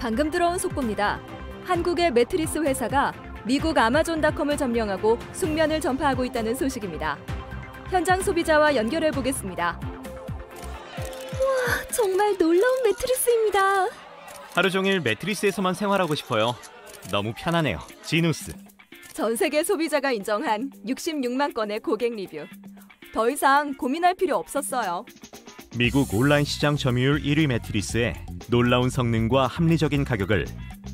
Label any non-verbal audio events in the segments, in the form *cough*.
방금 들어온 속보입니다. 한국의 매트리스 회사가 미국 아마존닷컴을 점령하고 숙면을 전파하고 있다는 소식입니다. 현장 소비자와 연결해 보겠습니다. 와, 정말 놀라운 매트리스입니다. 하루 종일 매트리스에서만 생활하고 싶어요. 너무 편하네요. 지누스. 전 세계 소비자가 인정한 66만 건의 고객 리뷰. 더 이상 고민할 필요 없었어요. 미국 온라인 시장 점유율 1위 매트리스에 놀라운 성능과 합리적인 가격을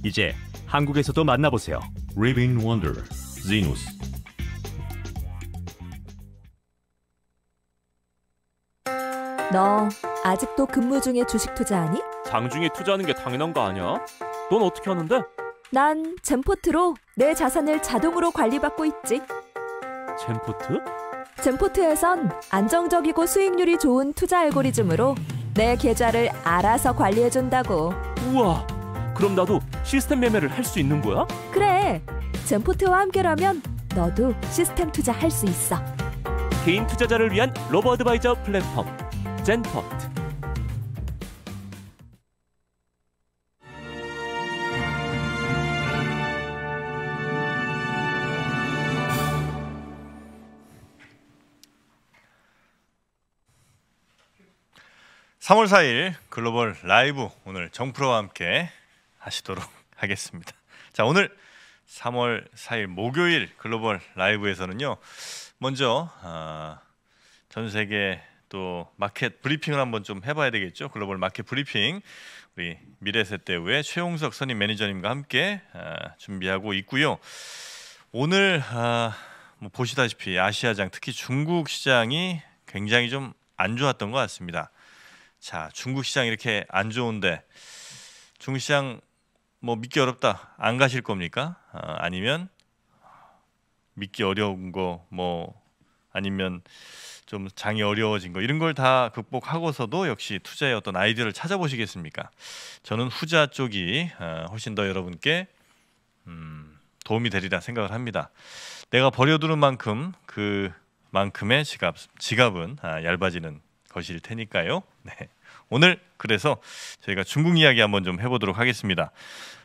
이제 한국에서도 만나보세요. Living Wonder, Zenus. 너 아직도 근무 중에 주식 투자하니? 장중에 투자하는 게 당연한 거 아니야? 넌 어떻게 하는데? 난 젠포트로 내 자산을 자동으로 관리받고 있지. 젠포트? 젠포트에선 안정적이고 수익률이 좋은 투자 알고리즘으로 내 계좌를 알아서 관리해준다고. 우와, 그럼 나도 시스템 매매를 할 수 있는 거야? 그래, 젠포트와 함께라면 너도 시스템 투자할 수 있어. 개인 투자자를 위한 로버 어드바이저 플랫폼 젠포트. 3월 4일 글로벌 라이브 오늘 정프로와 함께 하시도록 *laughs* 하겠습니다. 자, 오늘 3월 4일 목요일 글로벌 라이브에서는요. 먼저 어, 전 세계 또 마켓 브리핑을 한번 좀 해봐야 되겠죠. 글로벌 마켓 브리핑 우리 미래세대우의 최용석 선임 매니저님과 함께 어, 준비하고 있고요. 오늘 어, 뭐 보시다시피 아시아장 특히 중국 시장이 굉장히 좀 안 좋았던 것 같습니다. 자 중국 시장 이렇게 안 좋은데 중국 시장 뭐 믿기 어렵다 안 가실 겁니까? 아, 아니면 믿기 어려운 거 뭐 아니면 좀 장이 어려워진 거 이런 걸 다 극복하고서도 역시 투자의 어떤 아이디어를 찾아보시겠습니까? 저는 후자 쪽이 아, 훨씬 더 여러분께 음, 도움이 되리라 생각을 합니다. 내가 버려두는 만큼 그만큼의 지갑 지갑은 아, 얇아지는 것일 테니까요. 네. 오늘 그래서 저희가 중국 이야기 한번 좀 해보도록 하겠습니다.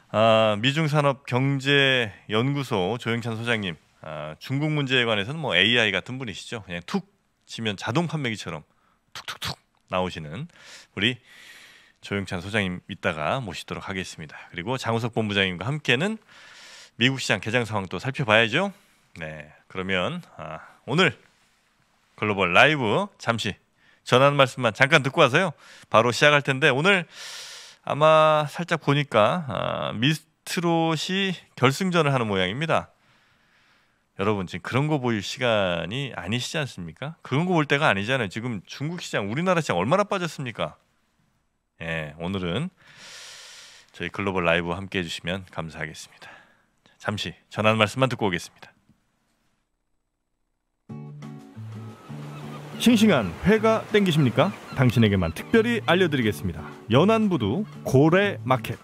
아, 미중산업경제연구소 조영찬 소장님, 아, 중국 문제에 관해서는 뭐 AI 같은 분이시죠. 그냥 툭 치면 자동 판매기처럼 툭툭툭 나오시는 우리 조영찬 소장님 이따가 모시도록 하겠습니다. 그리고 장우석 본부장님과 함께는 미국 시장 개장 상황도 살펴봐야죠. 네, 그러면 아, 오늘 글로벌 라이브 잠시 전하는 말씀만 잠깐 듣고 와서요. 바로 시작할 텐데 오늘 아마 살짝 보니까 아, 미스트롯이 결승전을 하는 모양입니다. 여러분 지금 그런 거 볼 시간이 아니시지 않습니까? 그런 거 볼 때가 아니잖아요. 지금 중국 시장, 우리나라 시장 얼마나 빠졌습니까? 예, 오늘은 저희 글로벌 라이브 함께 해주시면 감사하겠습니다. 잠시 전하는 말씀만 듣고 오겠습니다. 싱싱한 회가 땡기십니까? 당신에게만 특별히 알려드리겠습니다. 연안부두 고래 마켓.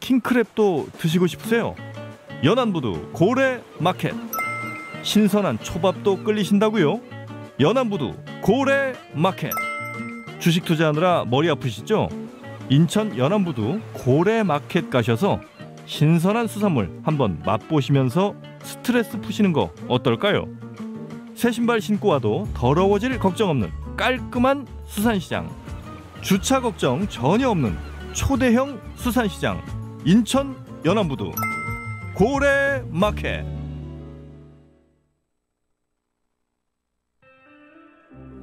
킹크랩도 드시고 싶으세요? 연안부두 고래 마켓. 신선한 초밥도 끌리신다고요? 연안부두 고래 마켓. 주식 투자하느라 머리 아프시죠? 인천 연안부두 고래 마켓 가셔서 신선한 수산물 한번 맛보시면서 스트레스 푸시는 거 어떨까요? 새 신발 신고 와도 더러워질 걱정 없는 깔끔한 수산시장. 주차 걱정 전혀 없는 초대형 수산시장. 인천 연안부두 고래 마켓.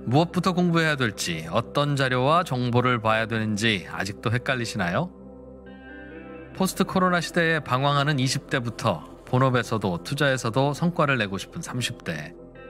무엇부터 공부해야 될지, 어떤 자료와 정보를 봐야 되는지 아직도 헷갈리시나요? 포스트 코로나 시대에 방황하는 20대부터 본업에서도 투자에서도 성과를 내고 싶은 30대.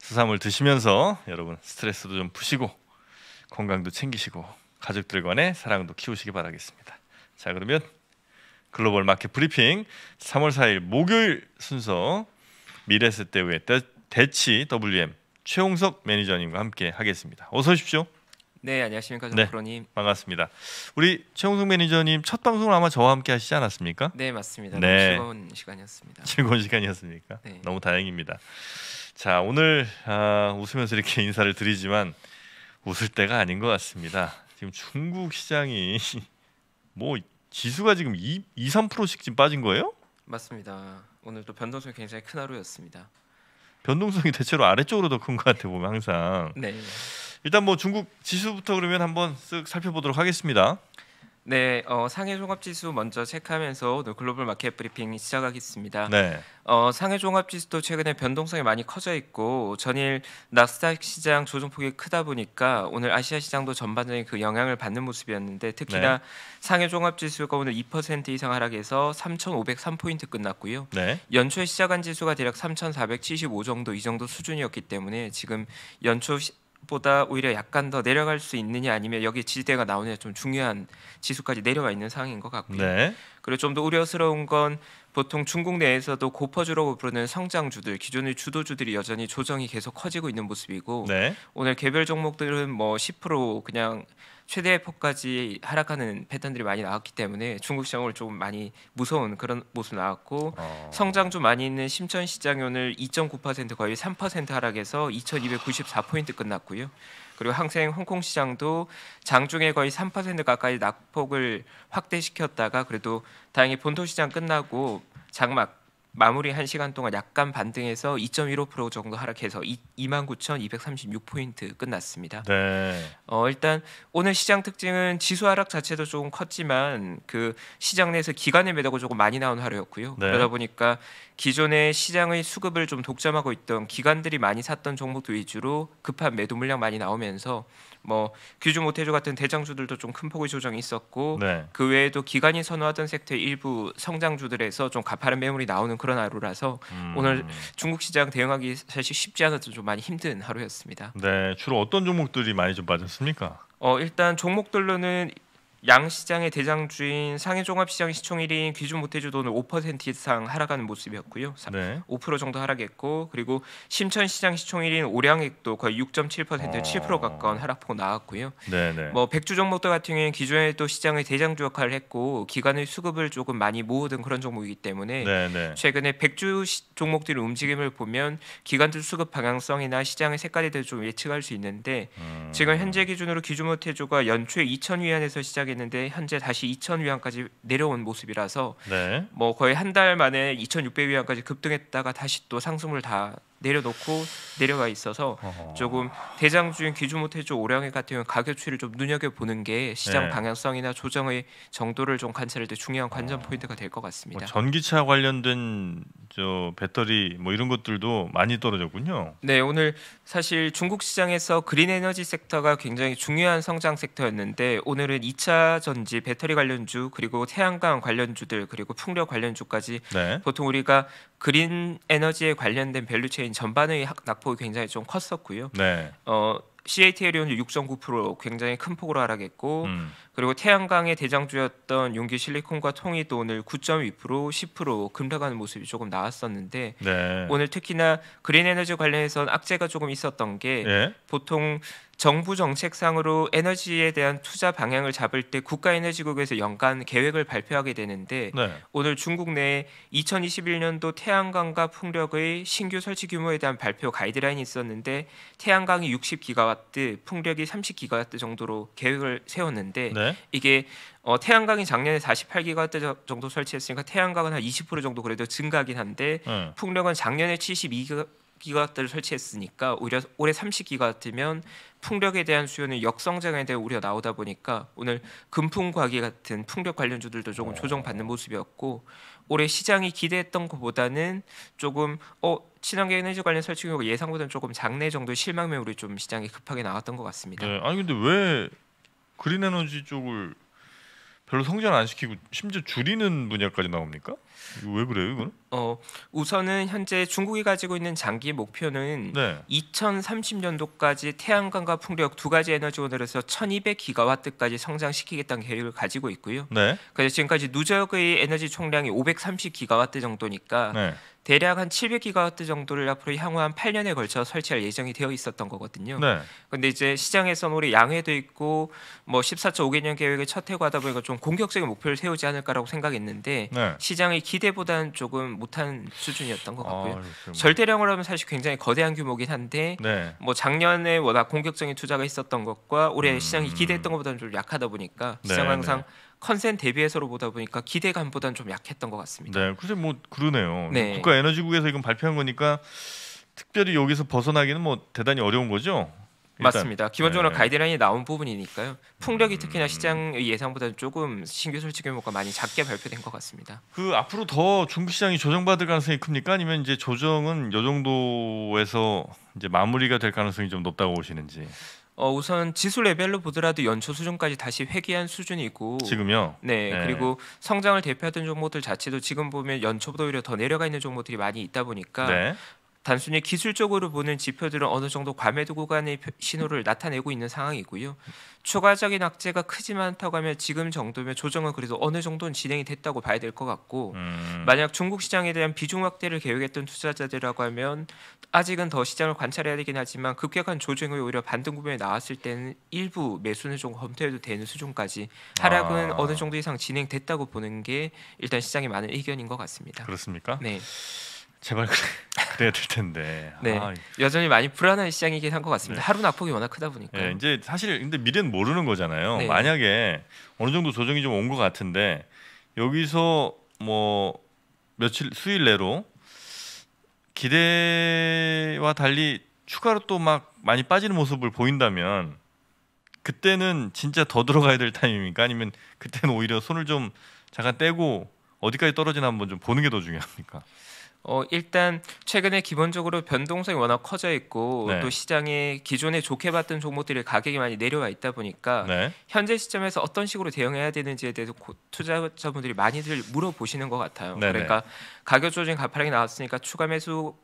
수삼을 드시면서 여러분 스트레스도 좀 푸시고 건강도 챙기시고 가족들 간의 사랑도 키우시기 바라겠습니다. 자 그러면 글로벌 마켓 브리핑 3월 4일 목요일 순서 미래세대의 대치 WM 최홍석 매니저님과 함께 하겠습니다. 어서 오십시오. 네 안녕하십니까 네, 정프로님 반갑습니다. 우리 최홍석 매니저님 첫 방송을 아마 저와 함께 하시지 않았습니까? 네 맞습니다. 네. 즐거운 시간이었습니다. 즐거운 시간이었습니까? 네. 너무 다행입니다. 자 오늘 아, 웃으면서 이렇게 *laughs* 인사를 드리지만 웃을 때가 아닌 것 같습니다. 지금 중국 시장이 *laughs* 뭐 지수가 지금 2, 2 3%씩 지금 빠진 거예요? 맞습니다. 오늘도 변동성이 굉장히 큰 하루였습니다. 변동성이 대체로 아래쪽으로 더 큰 것 같아 보면 항상. 네. 일단 뭐 중국 지수부터 그러면 한번 쓱 살펴보도록 하겠습니다. 네, 어, 상해 종합지수 먼저 체크하면서 오늘 글로벌 마켓 브리핑 시작하겠습니다. 네. 어, 상해 종합지수도 최근에 변동성이 많이 커져 있고 전일 나스닥 시장 조정폭이 크다 보니까 오늘 아시아 시장도 전반적인 그 영향을 받는 모습이었는데 특히나 네. 상해 종합지수가 오늘 2% 이상 하락해서 3,503포인트 끝났고요. 네. 연초에 시작한 지수가 대략 3,475 정도 이 정도 수준이었기 때문에 지금 연초 시, 보다 오히려 약간 더 내려갈 수 있느냐 아니면 여기 지지대가 나오느냐 좀 중요한 지수까지 내려가 있는 상황인 것 같고요. 네. 그리고 좀 더 우려스러운 건 보통 중국 내에서도 고퍼주라고 부르는 성장주들, 기존의 주도주들이 여전히 조정이 계속 커지고 있는 모습이고 네. 오늘 개별 종목들은 뭐 10% 그냥 최대 폭까지 하락하는 패턴들이 많이 나왔기 때문에 중국 시장을 좀 많이 무서운 그런 모습 나왔고 어... 성장주 많이 있는 심천 시장이 오늘 2.9% 거의 3% 하락해서 2,294포인트 끝났고요. 그리고 항생 홍콩 시장도 장중에 거의 3% 가까이 낙폭을 확대시켰다가 그래도 다행히 본토 시장 끝나고 장막 마무리 1시간 동안 약간 반등해서 2.15% 정도 하락해서 29,236포인트 끝났습니다. 네. 어, 일단 오늘 시장 특징은 지수 하락 자체도 조금 컸지만 그 시장 내에서 기관의 매도가 조금 많이 나온 하루였고요. 네. 그러다 보니까 기존의 시장의 수급을 좀 독점하고 있던 기관들이 많이 샀던 종목도 위주로 급한 매도 물량 많이 나오면서 뭐 규주 모태주 같은 대장주들도 좀 큰 폭의 조정이 있었고 네. 그 외에도 기관이 선호하던 섹터 일부 성장주들에서 좀 가파른 매물이 나오는 그런 하루라서 음. 오늘 중국 시장 대응하기 사실 쉽지 않았던 좀 많이 힘든 하루였습니다. 네, 주로 어떤 종목들이 많이 좀 빠졌습니까? 어 일단 종목들로는 양시장의 대장주인 상해종합시장 시총일인 기준 모태주도는5% 이상 하락하는 모습이었고요. 네. 5% 정도 하락했고 그리고 심천시장 시총일인 오량액도 거의 6.7% 어... 7% 가까운 하락폭 나왔고요. 네네. 네. 뭐 백주 종목들 같은 경우에는 기존에 또 시장의 대장주 역할을 했고 기간의 수급을 조금 많이 모으던 그런 종목이기 때문에 네네. 네. 최근에 백주 종목들의 움직임을 보면 기관들 수급 방향성이나 시장의 색깔에 대해 좀 예측할 수 있는데 음... 지금 현재 기준으로 기준모태주가 연초에 2천 위안에서 시작이 했는데 현재 다시 2천 위안까지 내려온 모습이라서 네. 뭐 거의 한 달 만에 2,600 위안까지 급등했다가 다시 또 상승을 다 내려놓고 내려가 있어서 어허. 조금 대장주인 기주모태 쪽 오량의 같은 경우 가격 추이를 좀 눈여겨 보는 게 시장 네. 방향성이나 조정의 정도를 좀 관찰할 때 중요한 관전 포인트가 될 것 같습니다. 뭐 전기차 관련된 저 배터리 뭐 이런 것들도 많이 떨어졌군요. 네, 오늘 사실 중국 시장에서 그린 에너지 섹터가 굉장히 중요한 성장 섹터였는데 오늘은 2차 전지 배터리 관련주 그리고 태양광 관련주들 그리고 풍력 관련주까지 네. 보통 우리가 그린 에너지에 관련된 밸류체인 전반의 낙폭이 굉장히 좀 컸었고요. 네. 어, CATL이 오늘 6.9% 굉장히 큰 폭으로 하락했고 음. 그리고 태양광의 대장주였던 용기 실리콘과 통이도 오늘 9.2% 10% 급락하는 모습이 조금 나왔었는데 네. 오늘 특히나 그린 에너지 관련해서 는 악재가 조금 있었던 게 네. 보통 정부 정책상으로 에너지에 대한 투자 방향을 잡을 때 국가에너지국에서 연간 계획을 발표하게 되는데 네. 오늘 중국 내에 2021년도 태양광과 풍력의 신규 설치 규모에 대한 발표 가이드라인이 있었는데 태양광이 60기가와트, 풍력이 30기가와트 정도로 계획을 세웠는데 네. 네. 이게 어, 태양광이 작년에 4 8기가와 정도 설치했으니까 태양광은 한20% 정도 그래도 증가긴 한데 네. 풍력은 작년에 72기가 기가와트를 설치했으니까 오히려 올해 30기가와트면 풍력에 대한 수요는 역성장에 대한 우려 나오다 보니까 오늘 금풍과기 같은 풍력 관련주들도 조금 어. 조정받는 모습이었고 올해 시장이 기대했던 것보다는 조금 어 친환경 에너지 관련 설치 규모가 예상보다는 조금 장네 정도의 실망 매물이 좀 시장에 급하게 나왔던 것 같습니다. 네, 아니 근데 왜 그린 에너지 쪽을 별로 성장 안 시키고 심지어 줄이는 분야까지 나옵니까? 왜 그래요, 이거는? 어, 우선은 현재 중국이 가지고 있는 장기 목표는 네. 2030년도까지 태양광과 풍력 두 가지 에너지원으로서 1200기가와트까지 성장시키겠다는 계획을 가지고 있고요. 네. 그래서 지금까지 누적의 에너지 총량이 530기가와트 정도니까 네. 대략 한 700기가와트 정도를 앞으로 향후 한 8년에 걸쳐 설치할 예정이 되어 있었던 거거든요. 네. 근데 이제 시장에서는 뭐 우리 양해도 있고 뭐 14.5개년 계획의 첫 해고 하다 보니까 좀 공격적인 목표를 세우지 않을까라고 생각했는데 네. 시장의 기대보다는 조금 못한 수준이었던 것 같고요. 아, 절대량으로 하면 사실 굉장히 거대한 규모긴 한데 네. 뭐 작년에 워낙 공격적인 투자가 있었던 것과 올해 음, 시장이 기대했던 것보다는 좀 약하다 보니까 네, 시장 항상 네. 컨센 대비해서로 보다 보니까 기대감보다는좀 약했던 것 같습니다. 네, 글쎄 뭐 그러네요. 네. 국가 에너지국에서 이건 발표한 거니까 특별히 여기서 벗어나기는 뭐 대단히 어려운 거죠. 일단. 맞습니다. 기본적으로 네. 가이드라인이 나온 부분이니까요. 풍력이 음... 특히나 시장 예상보다 조금 신규 설치 규모가 많이 작게 발표된 것 같습니다. 그 앞으로 더 중국 시장이 조정받을 가능성이 큽니까? 아니면 이제 조정은 요 정도에서 이제 마무리가 될 가능성이 좀 높다고 보시는지? 어, 우선 지수 레벨로 보더라도 연초 수준까지 다시 회귀한 수준이고 지금요. 네, 네. 그리고 성장을 대표하던 종목들 자체도 지금 보면 연초보다 오히려 더 내려가 있는 종목들이 많이 있다 보니까 네. 단순히 기술적으로 보는 지표들은 어느 정도 과매도 구간의 신호를 나타내고 있는 상황이고요. 추가적인 악재가 크지만 않다고 하면 지금 정도면 조정은 그래도 어느 정도는 진행이 됐다고 봐야 될 것 같고 음. 만약 중국 시장에 대한 비중 확대를 계획했던 투자자들이라고 하면 아직은 더 시장을 관찰해야 되긴 하지만 급격한 조정 후 오히려 반등 구매에 나왔을 때는 일부 매수는 좀 검토해도 되는 수준까지 하락은 아. 어느 정도 이상 진행됐다고 보는 게 일단 시장의 많은 의견인 것 같습니다. 그렇습니까? 네. 제발 그래, 야될 텐데. *laughs* 네, 아. 여전히 많이 불안한 시장이긴 한 것 같습니다. 네. 하루 낙폭이 워낙 크다 보니까. 네, 이제 사실 근데 미래는 모르는 거잖아요. 네. 만약에 어느 정도 조정이 좀 온 것 같은데 여기서 뭐 며칠 수일 내로 기대와 달리 추가로 또 막 많이 빠지는 모습을 보인다면 그때는 진짜 더 들어가야 될타이밍입니까 아니면 그때는 오히려 손을 좀 잠깐 떼고 어디까지 떨어지나 한번 좀 보는 게 더 중요합니까? 어, 일단 최근에 기본적으로 변동성이 워낙 커져 있고 네. 또 시장에 기존에 좋게 봤던 종목들의 가격이 많이 내려와 있다 보니까 네. 현재 시점에서 어떤 식으로 대응해야 되는지에 대해서 투자자분들이 많이들 물어보시는 것 같아요. 네네. 그러니까 가격 조정 가파르게 나왔으니까 추가 매수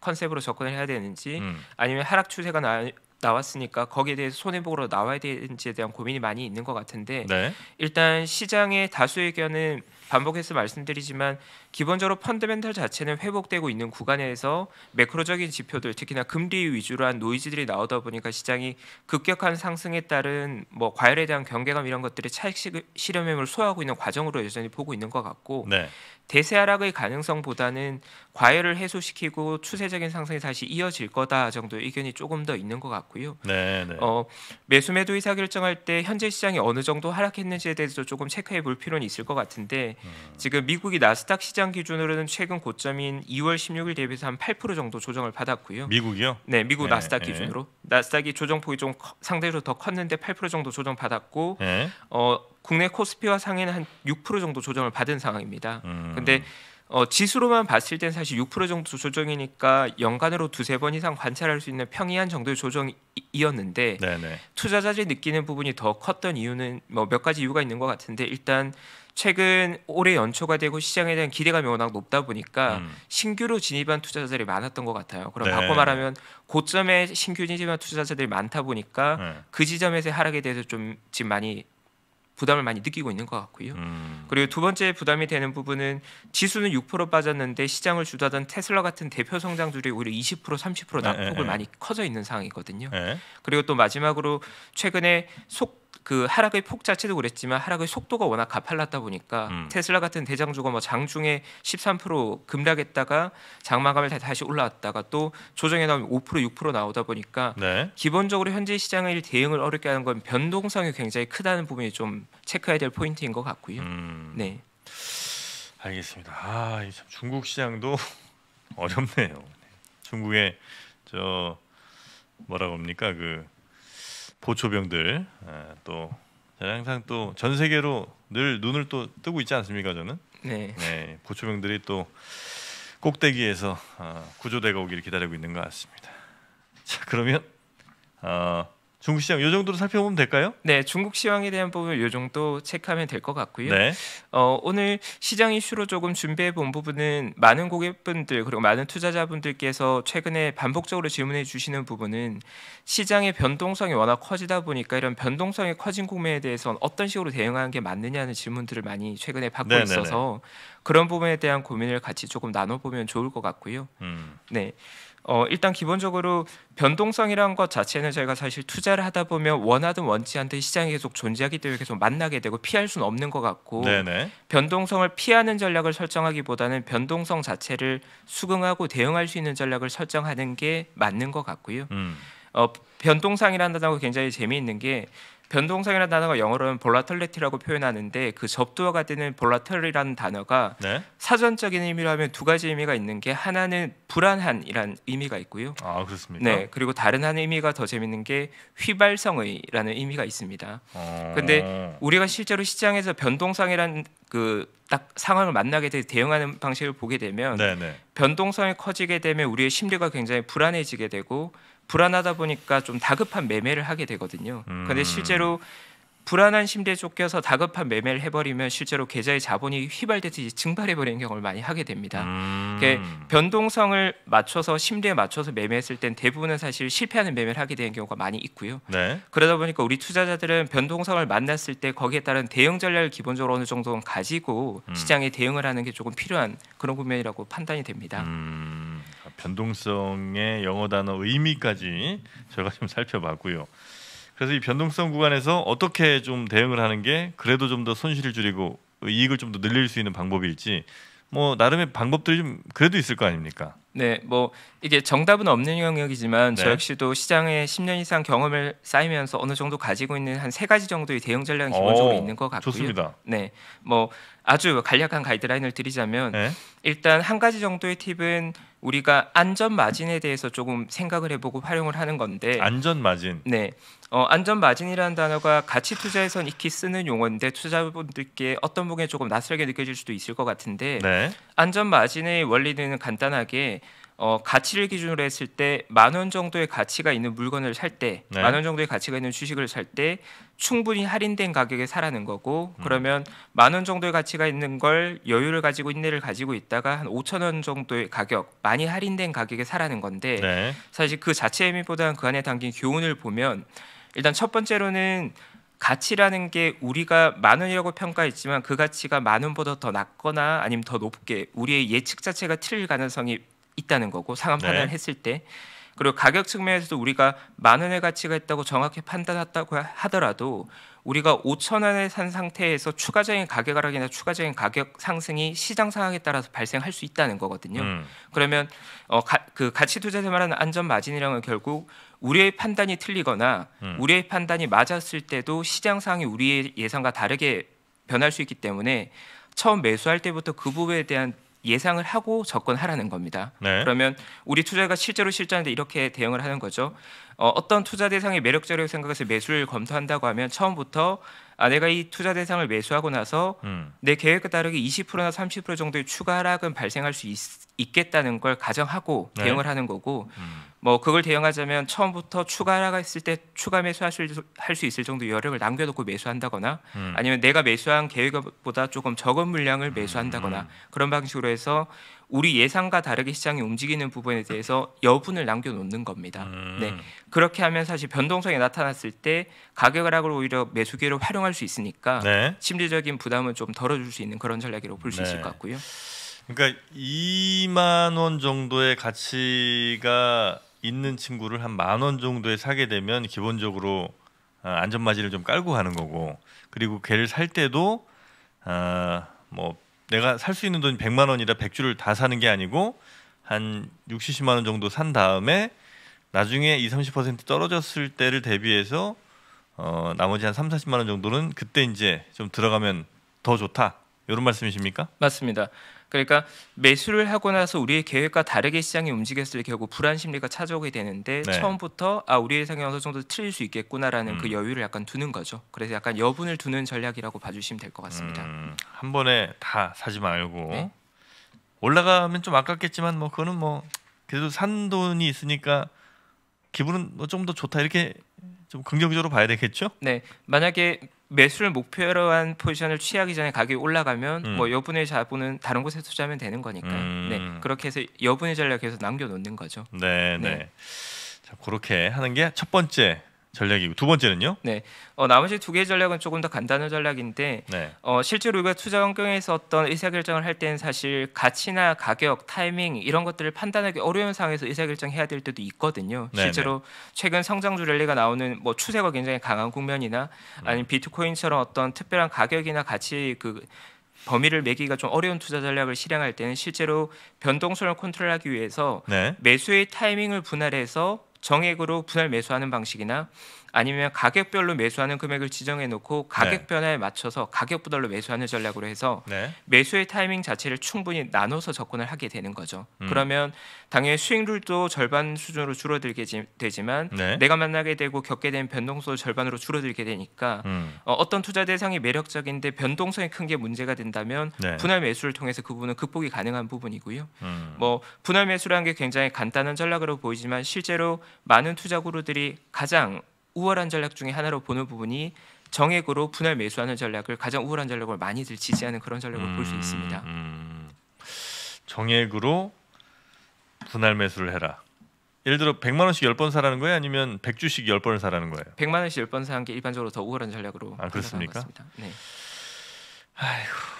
컨셉으로 접근을 해야 되는지 음. 아니면 하락 추세가 나, 나왔으니까 거기에 대해서 손해보로 나와야 되는지에 대한 고민이 많이 있는 것 같은데 네. 일단 시장의 다수 의견은 반복해서 말씀드리지만 기본적으로 펀드멘탈 자체는 회복되고 있는 구간에서 매크로적인 지표들 특히나 금리 위주로 한 노이즈들이 나오다 보니까 시장이 급격한 상승에 따른 뭐 과열에 대한 경계감 이런 것들이 차익 실현을 소화하고 있는 과정으로 여전히 보고 있는 것 같고 네. 대세 하락의 가능성보다는 과열을 해소시키고 추세적인 상승이 다시 이어질 거다 정도의 의견이 조금 더 있는 것 같고요. 네, 네. 어, 매수 매도 의사 결정할 때 현재 시장이 어느 정도 하락했는지에 대해서 도 조금 체크해 볼 필요는 있을 것 같은데 음. 지금 미국이 나스닥 시장 기준으로는 최근 고점인 2월 16일 대비해서 한 8% 정도 조정을 받았고요. 미국이요? 네, 미국 네. 나스닥 예. 기준으로 네. 나스닥이 조정폭이 좀 상대적으로 더 컸는데 8% 정도 조정 받았고 네. 어, 국내 코스피와 상해는 한 6% 정도 조정을 받은 상황입니다. 음. 근데 어, 지수로만 봤을 땐 사실 6% 정도 조정이니까 연간으로 두세 번 이상 관찰할 수 있는 평이한 정도의 조정이었는데 네네. 투자자들이 느끼는 부분이 더 컸던 이유는 뭐몇 가지 이유가 있는 것 같은데 일단 최근 올해 연초가 되고 시장에 대한 기대감이 워낙 높다 보니까 음. 신규로 진입한 투자자들이 많았던 것 같아요. 그럼 네. 바꿔 말하면 고점에 신규 진입한 투자자들이 많다 보니까 네. 그 지점에서 하락에 대해서 좀 지금 많이 부담을 많이 느끼고 있는 것 같고요. 음. 그리고 두 번째 부담이 되는 부분은 지수는 6% 빠졌는데 시장을 주도하던 테슬라 같은 대표 성장주들이 오히려 20% 30% 낙폭을 에, 에, 에. 많이 커져 있는 상황이거든요. 네. 그리고 또 마지막으로 최근에 속그 하락의 폭 자체도 그랬지만 하락의 속도가 워낙 가팔랐다 보니까 음. 테슬라 같은 대장주가 뭐 장중에 13% 급락했다가 장마감을 다시 올라왔다가 또 조정에 나오면 5% 6% 나오다 보니까 네. 기본적으로 현재 시장의 대응을 어렵게 하는 건 변동성이 굉장히 크다는 부분이 좀 체크해야 될 포인트인 것 같고요. 음. 네. 알겠습니다. 아, 참 중국 시장도 *laughs* 어렵네요. 중국의 저 뭐라고 합니까 그 보초병들 예, 또 항상 또 전 세계로 늘 눈을 또 뜨고 있지 않습니까 저는? 네. 네 보초병들이 또 꼭대기에서 어, 구조대가 오기를 기다리고 있는 것 같습니다. 자 그러면 어, 중국 시장 요 정도로 살펴보면 될까요? 네, 중국 시황에 대한 부분 요 정도 체크하면 될 것 같고요. 네. 어, 오늘 시장 이슈로 조금 준비해 본 부분은 많은 고객분들 그리고 많은 투자자분들께서 최근에 반복적으로 질문해 주시는 부분은 시장의 변동성이 워낙 커지다 보니까 이런 변동성이 커진 국면에 대해서 어떤 식으로 대응하는 게 맞느냐는 질문들을 많이 최근에 받고 네네네. 네, 네. 있어서 그런 부분에 대한 고민을 같이 조금 나눠보면 좋을 것 같고요. 음. 네. 어, 일단 기본적으로 변동성이라는 것 자체는 저희가 사실 투자를 하다 보면 원하든 원치 않든 시장이 계속 존재하기 때문에 계속 만나게 되고 피할 수는 없는 것 같고 네네. 변동성을 피하는 전략을 설정하기보다는 변동성 자체를 수긍하고 대응할 수 있는 전략을 설정하는 게 맞는 것 같고요. 음. 어, 변동성이라는 단어가 굉장히 재미있는 게 변동성이라는 단어가 영어로는 볼라털리티라고 표현하는데 그 접두어가 되는 볼라털이라는 단어가 네? 사전적인 의미로 하면 두 가지 의미가 있는 게 하나는 불안한이란 의미가 있고요. 아 그렇습니까? 네 그리고 다른 한 의미가 더 재밌는 게 휘발성의라는 의미가 있습니다. 그런데 어... 우리가 실제로 시장에서 변동성이라는그 딱 상황을 만나게 돼 대응하는 방식을 보게 되면 네네. 네. 변동성이 커지게 되면 우리의 심리가 굉장히 불안해지게 되고 불안하다 보니까 좀 다급한 매매를 하게 되거든요. 음. 그런데 실제로 불안한 심리에 쫓겨서 다급한 매매를 해버리면 실제로 계좌의 자본이 휘발되듯이 증발해버리는 경우를 많이 하게 됩니다. 음. 변동성을 맞춰서 심리에 맞춰서 매매했을 땐 대부분은 사실 실패하는 매매를 하게 되는 경우가 많이 있고요. 네. 그러다 보니까 우리 투자자들은 변동성을 만났을 때 거기에 따른 대응 전략을 기본적으로 어느 정도는 가지고 음. 시장에 대응을 하는 게 조금 필요한 그런 국면이라고 판단이 됩니다. 음. 변동성의 영어 단어 의미까지 저희가 좀 살펴봤고요. 그래서 이 변동성 구간에서 어떻게 좀 대응을 하는 게 그래도 좀 더 손실을 줄이고 이익을 좀 더 늘릴 수 있는 방법일지 뭐 나름의 방법들이 좀 그래도 있을 거 아닙니까? 네, 뭐 이게 정답은 없는 영역이지만 네. 저 역시도 시장에 10년 이상 경험을 쌓이면서 어느 정도 가지고 있는 한 세 가지 정도의 대응 전략이 기본적으로 어, 오, 있는 것 같고요. 좋습니다. 네, 뭐 아주 간략한 가이드라인을 드리자면 네? 일단 한 가지 정도의 팁은 우리가 안전 마진에 대해서 조금 생각을 해보고 활용을 하는 건데 안전 마진 네 어, 안전 마진이라는 단어가 가치 투자에선 익히 쓰는 용어인데 투자분들께 어떤 부분에 조금 낯설게 느껴질 수도 있을 것 같은데 네. 안전 마진의 원리는 간단하게 어, 가치를 기준으로 했을 때 만 원 정도의 가치가 있는 물건을 살 때 만원 네. 정도의 가치가 있는 주식을 살 때 충분히 할인된 가격에 사라는 거고 음. 그러면 만 원 정도의 가치가 있는 걸 여유를 가지고 인내를 가지고 있다가 한오천원 정도의 가격 많이 할인된 가격에 사라는 건데 네. 사실 그 자체 의미보다는 그 안에 담긴 교훈을 보면 일단 첫 번째로는 가치라는 게 우리가 만 원이라고 평가했지만 그 가치가 만 원보다 더 낮거나 아니면 더 높게 우리의 예측 자체가 틀릴 가능성이 있다는 거고 상한 네. 판단을 네. 했을 때 그리고 가격 측면에서도 우리가 만 원의 가치가 있다고 정확히 판단했다고 하더라도 우리가 5천 원에 산 상태에서 추가적인 가격 하락이나 추가적인 가격 상승이 시장 상황에 따라서 발생할 수 있다는 거거든요. 음. 그러면 어, 가, 그 가치 투자에서 말하는 안전 마진이라는 결국 우리의 판단이 틀리거나 음. 우리의 판단이 맞았을 때도 시장 상황이 우리의 예상과 다르게 변할 수 있기 때문에 처음 매수할 때부터 그 부분에 대한 예상을 하고 접근하라는 겁니다. 네. 그러면 우리 투자가 실제로 실전인데 이렇게 대응을 하는 거죠. 어, 떤 투자 대상의 매력적이라고 생각해서 매수를 검토한다고 하면 처음부터 아, 내가 이 투자 대상을 매수하고 나서 음. 내 계획에 따르게 20%나 30% 정도의 추가 하락은 발생할 수 있, 겠다는걸 가정하고 네. 대응을 하는 거고 음. 뭐 그걸 대응하자면 처음부터 추가가 있을 때 추가 매수하실 할수 있을 정도 여력을 남겨놓고 매수한다거나 음. 아니면 내가 매수한 계획보다 조금 적은 물량을 매수한다거나 음. 그런 방식으로 해서 우리 예상과 다르게 시장이 움직이는 부분에 대해서 여분을 남겨놓는 겁니다. 음. 네 그렇게 하면 사실 변동성이 나타났을 때 가격 하락을 오히려 매수기로 활용할 수 있으니까 네. 심리적인 부담을좀 덜어줄 수 있는 그런 전략이라고 볼수 네. 있을 것 같고요. 그러니까 2만 원 정도의 가치가 있는 친구를 한 만 원 정도에 사게 되면 기본적으로 어, 안전마진을 좀 깔고 가는 거고 그리고 걔를 살 때도 아, 뭐 내가 살 수 있는 돈이 백만 원이라 백주를다 사는 게 아니고 한육십7만원 정도 산 다음에 나중에 이 삼십 퍼센트 떨어졌을 때를 대비해서 어, 나머지 한삼사십만원 정도는 그때 이제 좀 들어가면 더 좋다. 이런 말씀이십니까? 맞습니다. 그러니까 매수를 하고 나서 우리의 계획과 다르게 시장이 움직였을 경우 불안 심리가 찾아오게 되는데 네. 처음부터 아 우리의 예상이 어느 정도 틀릴 수 있겠구나라는 그 음. 그 여유를 약간 두는 거죠. 그래서 약간 여분을 두는 전략이라고 봐주시면 될 것 같습니다. 음, 한 번에 다 사지 말고 네? 올라가면 좀 아깝겠지만 뭐 그거는 뭐 그래도 산 돈이 있으니까 기분은 뭐 좀 더 좋다 이렇게 좀 긍정적으로 봐야 되겠죠? 네, 만약에 매수를 목표로 한 포지션을 취하기 전에 가격이 올라가면 음. 뭐 여분의 자본은 다른 곳에 투자하면 되는 거니까 음. 네, 그렇게 해서 여분의 전략 에서 남겨놓는 거죠. 네, 네. 네. 자 그렇게 하는 게 첫 번째 전략이고 두 번째는요? 네, 어, 나머지 두 개의 전략은 조금 더 간단한 전략인데 네. 어, 실제로 우리가 투자 환경에서 어떤 의사결정을 할 때는 사실 가치나 가격, 타이밍 이런 것들을 판단하기 어려운 상황에서 의사결정해야 될 때도 있거든요. 네, 실제로 네. 최근 성장주 랠리가 나오는 뭐 추세가 굉장히 강한 국면이나 음. 아니면 비트코인처럼 어떤 특별한 가격이나 가치 그 범위를 매기가 좀 어려운 투자 전략을 실행할 때는 실제로 변동성을 컨트롤하기 위해서 네. 매수의 타이밍을 분할해서 정액으로 분할 매수하는 방식이나 아니면 가격별로 매수하는 금액을 지정해 놓고 네. 가격 변화에 맞춰서 가격 부달로 매수하는 전략으로 해서 네. 매수의 타이밍 자체를 충분히 나눠서 접근을 하게 되는 거죠. 음. 그러면 당연히 수익률도 절반 수준으로 줄어들게 되지만 네. 내가 만나게 되고 겪게 된 변동수도 절반으로 줄어들게 되니까 음. 어, 떤 투자 대상이 매력적인데 변동성이 큰 게 문제가 된다면 분할 매수를 통해서 그 부분은 극복이 가능한 부분이고요. 음. 뭐 분할 매수라는 게 굉장히 간단한 전략으로 보이지만 실제로 많은 투자 구루들이 가장 우월한 전략 중에 하나로 보는 부분이 정액으로 분할 매수하는 전략을 가장 우월한 전략으로 많이들 지지하는 그런 전략을 음, 볼수 있습니다. 음, 음. 정액으로 분할 매수를 해라. 예를 들어 100만 원씩 10번 사라는 거예요? 아니면 100주씩 10번을 사라는 거예요? 100만 원씩 10번 사는 게 일반적으로 더 우월한 전략으로 아, 그렇습니까? 네. 아휴.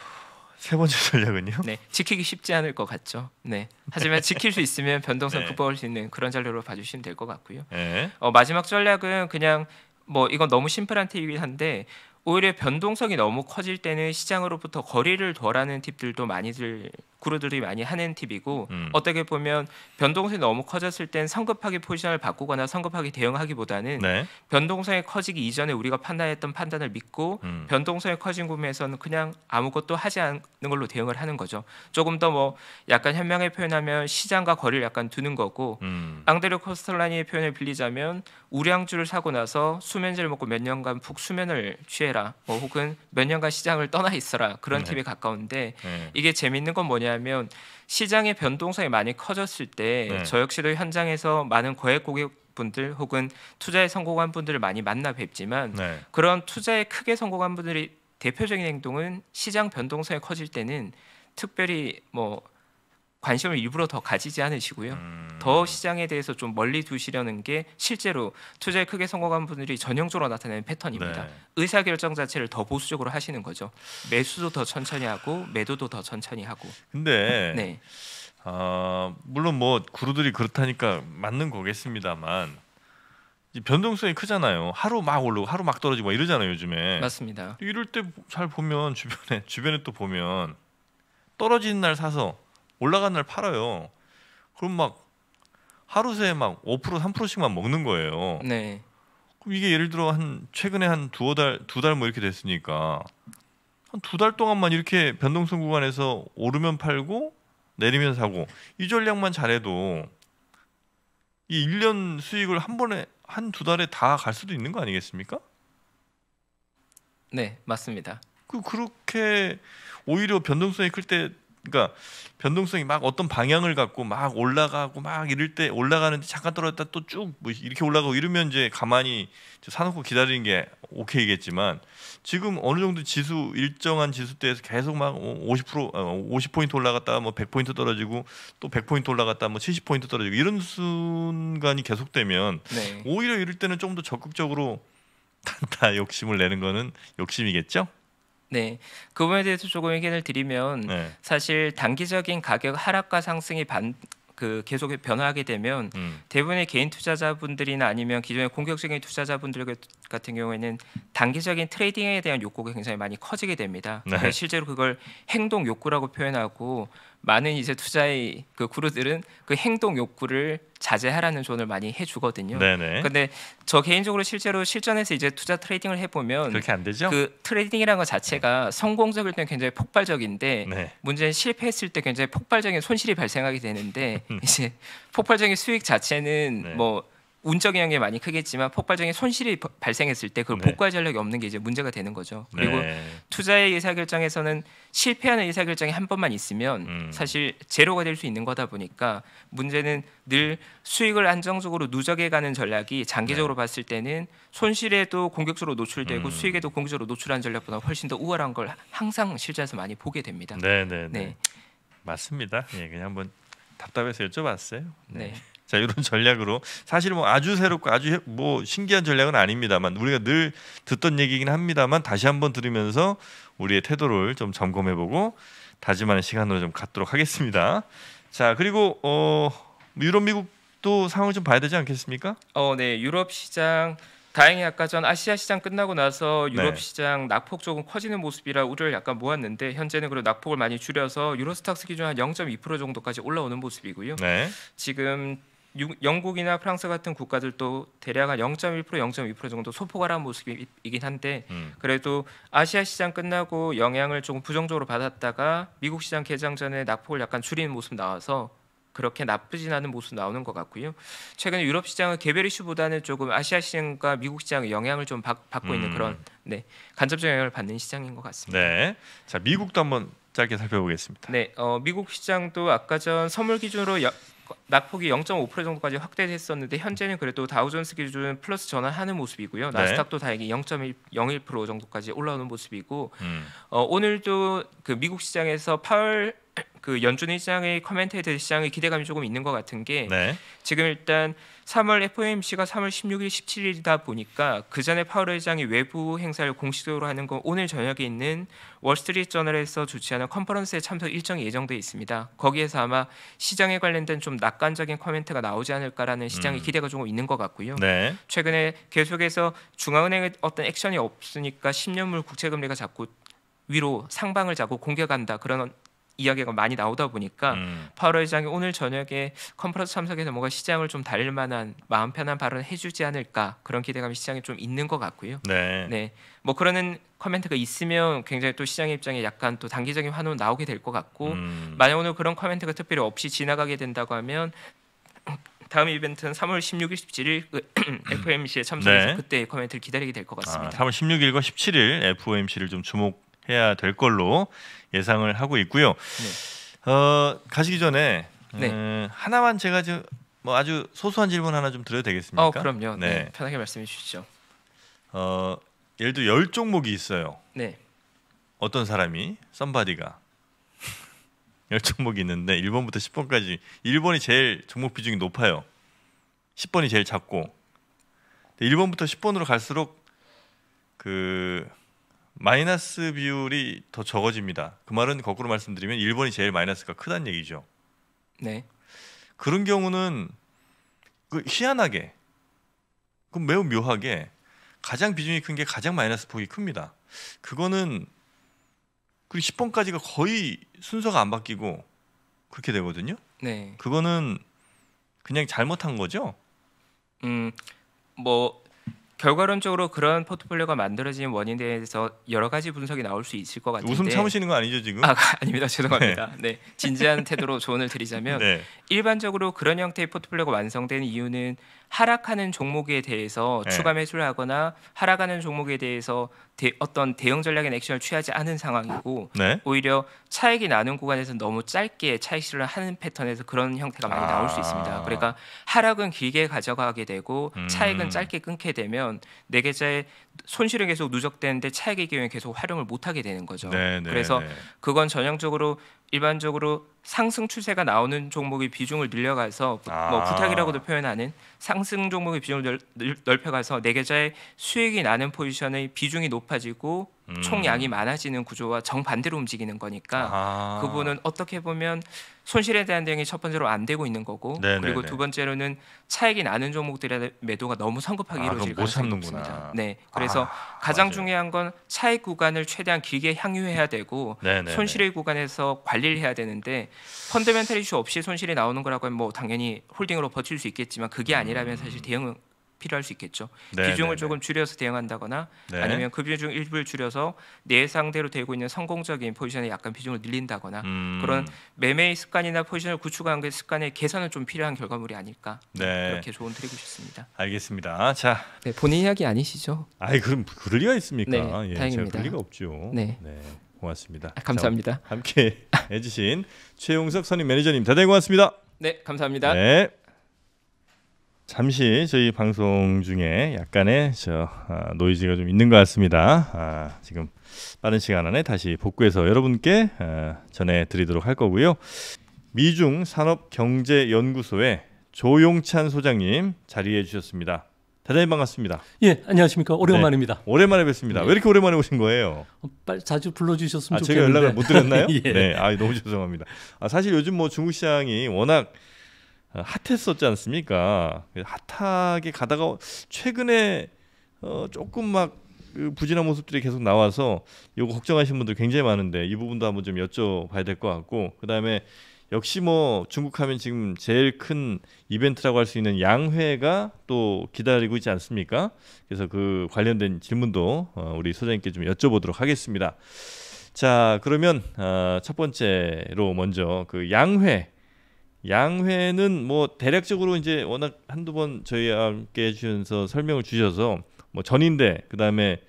세 번째 전략은요? 네, 지키기 쉽지 않을 것 같죠. 네, 하지만 네. 지킬 수 있으면 변동성 네. 극복할 수 있는 그런 전략으로 봐주시면 될 것 같고요. 네. 어, 마지막 전략은 그냥 뭐 이건 너무 심플한 팁이긴 한데 오히려 변동성이 너무 커질 때는 시장으로부터 거리를 덜라는 팁들도 많이들 구루들이 많이 하는 팁이고 음. 어떻게 보면 변동성이 너무 커졌을 땐 성급하게 포지션을 바꾸거나 성급하게 대응하기보다는 네. 변동성이 커지기 이전에 우리가 판단했던 판단을 믿고 음. 변동성이 커진 구매에서는 그냥 아무것도 하지 않는 걸로 대응을 하는 거죠. 조금 더 뭐 약간 현명하게 표현하면 시장과 거리를 약간 두는 거고 음. 앙드레 코스톨라니의 표현을 빌리자면 우량주를 사고 나서 수면제를 먹고 몇 년간 푹 수면을 취해라. 떠라뭐 혹은 몇 년간 시장을 떠나 있어라 그런 네. 팁에 가까운데 네. 이게 재밌는 건 뭐냐면 시장의 변동성이 많이 커졌을 때 네. 저 역시도 현장에서 많은 거액 고객분들 혹은 투자에 성공한 분들을 많이 만나 뵙지만 네. 그런 투자에 크게 성공한 분들이 대표적인 행동은 시장 변동성이 커질 때는 특별히 뭐 관심을 일부러 더 가지지 않으시고요. 음. 더 시장에 대해서 좀 멀리 두시려는 게 실제로 투자에 크게 성공한 분들이 전형적으로 나타내는 패턴입니다. 네. 의사 결정 자체를 더 보수적으로 하시는 거죠. 매수도 더 천천히 하고 매도도 더 천천히 하고. 근데 네. 어, 물론 뭐 구루들이 그렇다니까 맞는 거겠습니다만 변동성이 크잖아요. 하루 막 오르고 하루 막 떨어지고 막 이러잖아요 요즘에. 맞습니다. 이럴 때 잘 보면 주변에 주변에 또 보면 떨어지는 날 사서 올라간 날 팔아요. 그럼 막 하루새에 막5% 3%씩만 먹는 거예요. 네. 그럼 이게 예를 들어 한 최근에 한 두어 달 두 달 뭐 이렇게 됐으니까 한 두 달 동안만 이렇게 변동성 구간에서 오르면 팔고 내리면 사고 이 전략만 잘해도 이 1년 수익을 한 번에 한 두 달에 다 갈 수도 있는 거 아니겠습니까? 네, 맞습니다. 그 그렇게 오히려 변동성이 클때 그러니까 변동성이 막 어떤 방향을 갖고 막 올라가고 막 이럴 때 올라가는데 잠깐 떨어졌다 또 쭉뭐 이렇게 올라가고 이러면 이제 가만히 사놓고 기다리는 게 오케이겠지만 지금 어느 정도 지수 일정한 지수대에서 계속 막 50% 50포인트 어, 올라갔다 뭐 100포인트 떨어지고 또 100포인트 올라갔다 뭐 70포인트 떨어지고 이런 순간이 계속되면 네. 오히려 이럴 때는 조금 더 적극적으로 *laughs* 다 욕심을 내는 거는 욕심이겠죠? 네, 그 부분에 대해서 조금 의견을 드리면 네. 사실 단기적인 가격 하락과 상승이 반, 그 계속 변화하게 되면 음. 대부분의 개인 투자자분들이나 아니면 기존의 공격적인 투자자분들 같은 경우에는 단기적인 트레이딩에 대한 욕구가 굉장히 많이 커지게 됩니다. 네. 그러니까 실제로 그걸 행동 욕구라고 표현하고 많은 이제 투자의 그 구루들은 그 행동 욕구를 자제하라는 조언을 많이 해주거든요. 네네. 근데 저 개인적으로 실제로 실전에서 이제 투자 트레이딩을 해보면 그렇게 안 되죠. 그 트레이딩이라는 것 자체가 네. 성공적일 때 굉장히 폭발적인데 네. 문제는 실패했을 때 굉장히 폭발적인 손실이 발생하게 되는데 *laughs* 이제 폭발적인 수익 자체는 네. 뭐 운적인 영향이 많이 크겠지만 폭발적인 손실이 발생했을 때 그걸 복구할 네. 전략이 없는 게 이제 문제가 되는 거죠. 네. 그리고 투자의 의사결정에서는 실패하는 의사결정이 한 번만 있으면 음. 사실 제로가 될 수 있는 거다 보니까 문제는 늘 수익을 안정적으로 누적해 가는 전략이 장기적으로 네. 봤을 때는 손실에도 공격적으로 노출되고 음. 수익에도 공격적으로 노출한 전략보다 훨씬 더 우월한 걸 항상 실제에서 많이 보게 됩니다. 네, 네, 맞습니다. 예, 그냥 한번 답답해서 여쭤봤어요. 네. 네. 자 이런 *laughs* 전략으로 사실 뭐 아주 새롭고 아주 뭐 신기한 전략은 아닙니다만 우리가 늘 듣던 얘기긴 합니다만 다시 한번 들으면서 우리의 태도를 좀 점검해보고 다짐하는 시간으로 좀 갖도록 하겠습니다. 자 그리고 어 유럽 미국도 상황 좀 봐야 되지 않겠습니까? 어네 유럽 시장 다행히 아까 전 아시아 시장 끝나고 나서 유럽 네. 시장 낙폭 조금 커지는 모습이라 우려를 약간 모았는데 현재는 그래도 낙폭을 많이 줄여서 유로스탁스 기준 한0.2% 정도까지 올라오는 모습이고요. 네. 지금 영국이나 프랑스 같은 국가들도 대략 한0.1% 0.2% 정도 소폭하는 모습이긴 한데 음. 그래도 아시아 시장 끝나고 영향을 조금 부정적으로 받았다가 미국 시장 개장 전에 낙폭을 약간 줄이는 모습 나와서 그렇게 나쁘진 않은 모습 나오는 것 같고요. 최근에 유럽 시장은 개별 이슈보다는 조금 아시아 시장과 미국 시장의 영향을 좀 받, 고 음. 있는 그런 네, 간접적 영향을 받는 시장인 것 같습니다. 네, 자 미국도 한번 짧게 살펴보겠습니다. 네, 어, 미국 시장도 아까 전 선물 기준으로 여, 낙폭이 0.5% 정도까지 확대됐었는데 현재는 그래도 다우존스 기준 플러스 전환하는 모습이고요. 네. 나스닥도 다행히 0.01% 정도까지 올라오는 모습이고 음. 어, 오늘도 그 미국 시장에서 파월 그 연준 의장의 커멘테이터 시장의 기대감이 조금 있는 것 같은 게 네. 지금 일단 3월 FOMC가 3월 16일, 17일이다 보니까 그 전에 파월 회장이 외부 행사를 공식적으로 하는 건 오늘 저녁에 있는 월스트리트 저널에서 주최하는 컨퍼런스에 참석 일정이 예정돼 있습니다. 거기에서 아마 시장에 관련된 좀 낙관적인 코멘트가 나오지 않을까라는 시장의 음. 기대가 조금 있는 것 같고요. 네. 최근에 계속해서 중앙은행의 어떤 액션이 없으니까 10년물 국채 금리가 자꾸 위로 상방을 자고 공격한다 그런 이야기가 많이 나오다 보니까 음. 파월 의장이 오늘 저녁에 컨퍼런스 참석에서 뭔가 시장을 좀 달릴 만한 마음 편한 발언을 해주지 않을까 그런 기대감이 시장에 좀 있는 것 같고요. 네. 네. 뭐 그러는 커멘트가 있으면 굉장히 또 시장의 입장에 약간 또 단기적인 환호 나오게 될 것 같고 음. 만약 오늘 그런 커멘트가 특별히 없이 지나가게 된다고 하면 다음 이벤트는 3월 16일, 17일 그 FOMC에 *clears throat* 참석해서 네. 그때 코멘트를 기다리게 될 것 같습니다. 아, 3월 16일과 17일 FOMC를 좀 주목해야 될 걸로 예상을 하고 있고요. 네. 어, 가시기 전에 음, 네. 음, 하나만 제가 좀뭐 아주 소소한 질문 하나 좀 드려도 되겠습니까? 어, 그럼요. 네. 네. 편하게 말씀해 주시죠. 어, 예를 들어 열 종목이 있어요. 네. 어떤 사람이 썸바디가 *laughs* 열 종목이 있는데 1번부터 10번까지 1번이 제일 종목 비중이 높아요. 10번이 제일 작고 1번부터 10번으로 갈수록 그 마이너스 비율이 더 적어집니다. 그 말은 거꾸로 말씀드리면 일본이 제일 마이너스가 크다는 얘기죠. 네. 그런 경우는 그 희한하게 그 매우 묘하게 가장 비중이 큰 게 가장 마이너스 폭이 큽니다. 그거는 그 10번까지가 거의 순서가 안 바뀌고 그렇게 되거든요. 네. 그거는 그냥 잘못한 거죠. 음, 뭐 결과론적으로 그런 포트폴리오가 만들어진 원인에 대해서 여러 가지 분석이 나올 수 있을 것 같은데 웃음 참으시는 거 아니죠 지금? 아, 아닙니다 죄송합니다. 네, 네 진지한 태도로 조언을 드리자면 *laughs* 네. 일반적으로 그런 형태의 포트폴리오가 완성된 이유는 하락하는 종목에 대해서 네. 추가 매수를 하거나 하락하는 종목에 대해서 대, 어떤 대응 전략이 액션을 취하지 않은 상황이고 네. 오히려 차익이 나는 구간에서 너무 짧게 차익 실현을 하는 패턴에서 그런 형태가 많이 나올 수 있습니다. 아. 그러니까 하락은 길게 가져가게 되고 음. 차익은 짧게 끊게 되면 내 계좌에 손실은 계속 누적되는데 차액의 경우에 계속 활용을 못하게 되는 거죠. 네, 네, 그래서 네. 그건 전형적으로 일반적으로 상승 추세가 나오는 종목의 비중을 늘려가서 아. 뭐 부탁이라고도 표현하는 상승 종목의 비중을 넓혀가서 내 계좌에 수익이 나는 포지션의 비중이 높아지고 음. 총량이 많아지는 구조와 정반대로 움직이는 거니까 아. 그분은 어떻게 보면 손실에 대한 대응이 첫 번째로 안 되고 있는 거고 네네네. 네, 그리고 네. 두 번째로는 차익이 나는 종목들의 매도가 너무 성급하게 아, 이루어질 가능성이 높습니다. 네, 그래서 아, 가장 맞아요. 중요한 건 차익 구간을 최대한 길게 향유해야 되고 네네네. *laughs* 네, 손실의 구간에서 관리를 해야 되는데 펀드멘탈 이슈 없이 손실이 나오는 거라고 하면 뭐 당연히 홀딩으로 버틸 수 있겠지만 그게 아니라면 사실 음. 대응 필요할 수 있겠죠. 네, 비중을 네, 네. 조금 줄여서 대응한다거나 네. 아니면 그 비중 일부를 줄여서 내 상대로 되고 있는 성공적인 포지션에 약간 비중을 늘린다거나 음. 그런 매매의 습관이나 포지션을 구축하는 그 습관의 개선은 좀 필요한 결과물이 아닐까 네. 그렇게 조언 드리고 싶습니다. 알겠습니다. 자, 본인 이야기 아니시죠? 아이 그럼 그럴 리가 있습니까? 네, 예, 다행입니다. 그럴 리가 없죠. 네. 고맙습니다. 아, 감사합니다. 자, 함께 *laughs* 해주신 최용석 선임 매니저님 대단히 고맙습니다. 네, 감사합니다. 네. 잠시 저희 방송 중에 약간의 저 아, 노이즈가 좀 있는 것 같습니다. 아, 지금 빠른 시간 안에 다시 복구해서 여러분께 아, 전해드리도록 할 거고요. 미중 산업경제연구소의 조용찬 소장님 자리해 주셨습니다. 대단히 반갑습니다. 예, 안녕하십니까. 오랜만입니다. 네, 오랜만에 뵙습니다. 네. 왜 이렇게 오랜만에 오신 거예요? 어, 빨리 자주 불러주셨으면 아, 좋겠는데. 제가 연락을 못 드렸나요? *laughs* 예. 네, 아, 너무 죄송합니다. 아, 사실 요즘 뭐 중국 시장이 워낙 핫했었지 않습니까? 핫하게 가다가 최근에 어 조금 막 그 부진한 모습들이 계속 나와서 이거 걱정하시는 분들 굉장히 많은데 이 부분도 한번 좀 여쭤봐야 될 것 같고 그 다음에 역시 뭐 중국하면 지금 제일 큰 이벤트라고 할 수 있는 양회가 또 기다리고 있지 않습니까? 그래서 그 관련된 질문도 어, 우리 소장님께 좀 여쭤보도록 하겠습니다. 자 그러면 어, 첫 번째로 먼저 그 양회 양회는 뭐 대략적으로 이제 워낙 한두 번 저희와 함께 해주셔서 설명을 주셔서 뭐 전인대 그다음에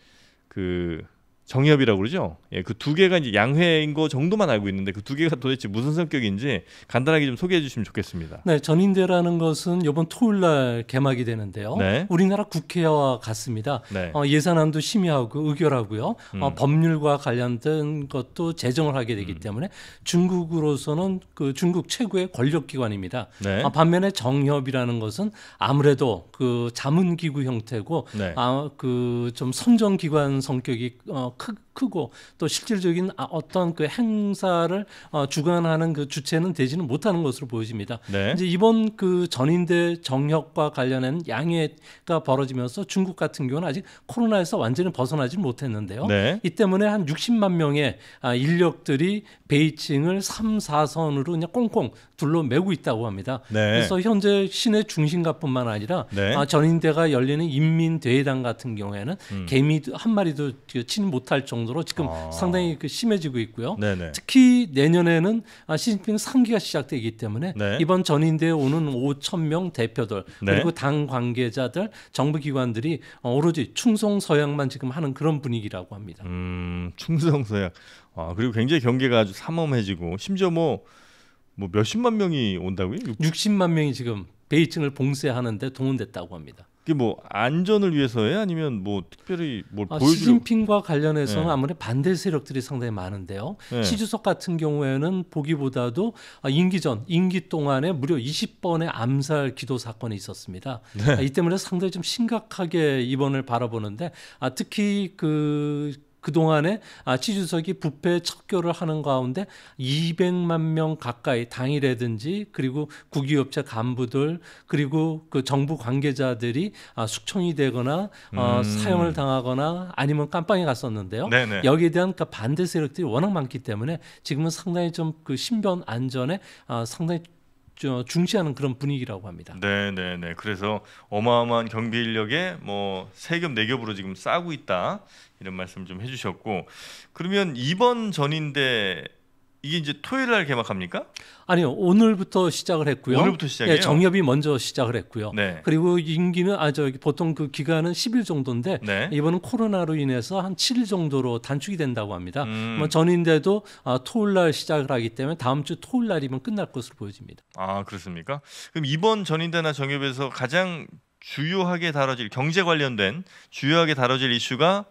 그 정협이라고 그러죠. 예, 그 두 개가 이제 양회인 거 정도만 알고 있는데 그 두 개가 도대체 무슨 성격인지 간단하게 좀 소개해 주시면 좋겠습니다. 네, 전인대라는 것은 이번 토요일 날 개막이 되는데요. 네. 우리나라 국회와 같습니다. 네. 어, 예산안도 심의하고 의결하고요. 어, 음. 어, 법률과 관련된 것도 제정을 하게 되기 음. 때문에 중국으로서는 그 중국 최고의 권력 기관입니다. 네. 어, 반면에 정협이라는 것은 아무래도 그 자문 기구 형태고 네. 아, 그 좀 선정 기관 성격이 어, 크, 크고 또 실질적인 아, 어떤 그 행사를 어, 주관하는 그 주체는 되지는 못하는 것으로 보여집니다. 네. 이제 이번 그 전인대 정혁과 관련한 양해가 벌어지면서 중국 같은 경우는 아직 코로나에서 완전히 벗어나지 못했는데요. 네. 이 때문에 한 60만 명의 아, 인력들이 베이징을 3, 4선으로 그냥 꽁꽁 둘러매고 있다고 합니다. 네. 그래서 현재 시내 중심가뿐만 아니라 네. 아, 전인대가 열리는 인민대회당 같은 경우에는 음. 개미 한 마리도 그 치는 못할 정도 정도로 지금 아. 상당히 그 심해지고 있고요. 네네. 특히 내년에는 아, 시진핑 3기가 시작되기 때문에 네. 이번 전인대에 오는 5천 명 대표들 네. 그리고 당 관계자들 정부 기관들이 어, 오로지 충성 서약만 지금 하는 그런 분위기라고 합니다. 음, 충성 서약. 아, 그리고 굉장히 경계가 아주 삼엄해지고 심지어 뭐뭐 뭐 몇십만 명이 온다고요? 60만 명이 지금 베이징을 봉쇄하는데 동원됐다고 합니다. 그게 뭐 안전을 위해서예요? 아니면 뭐 특별히 뭘 아, 보여주려 시진핑과 관련해서는 네. 아무래도 반대 세력들이 상당히 많은데요. 네. 시주석 같은 경우에는 보기보다도 아, 임기 전 임기 동안에 무려 20번의 암살 기도 사건이 있었습니다. 네. 아, 이 때문에 상당히 좀 심각하게 이번을 바라보는데 아, 특히 그 그동안에 아, 치주석이 부패 척결을 하는 가운데 200만 명 가까이 당이라든지 그리고 국유업체 간부들 그리고 그 정부 관계자들이 아, 숙청이 되거나 어, 음. 어, 사형을 당하거나 아니면 깜빵에 갔었는데요. 네네. 여기에 대한 그 반대 세력들이 워낙 많기 때문에 지금은 상당히 좀 그 신변 안전에 아, 상당히 중시하는 그런 분위기라고 합니다. 네, 네, 네. 그래서 어마어마한 경비 인력에 뭐 세겹 네겹으로 지금 싸고 있다 이런 말씀 좀 해주셨고 그러면 이번 전인데 이게 이제 토요일 날 개막합니까? 아니요 오늘부터 시작을 했고요. 오늘부터 시작이요 예, 정협이 먼저 시작을 했고요. 네. 그리고 임기는 아저 보통 그 기간은 10일 정도인데 네. 이번은 코로나로 인해서 한 7일 정도로 단축이 된다고 합니다. 음. 뭐 전인데도 아, 토요일 날 시작을 하기 때문에 다음 주 토요일 날이면 끝날 것으로 보여집니다. 아 그렇습니까? 그럼 이번 전인대나 정협에서 가장 주요하게 다뤄질 경제 관련된 주요하게 다뤄질 이슈가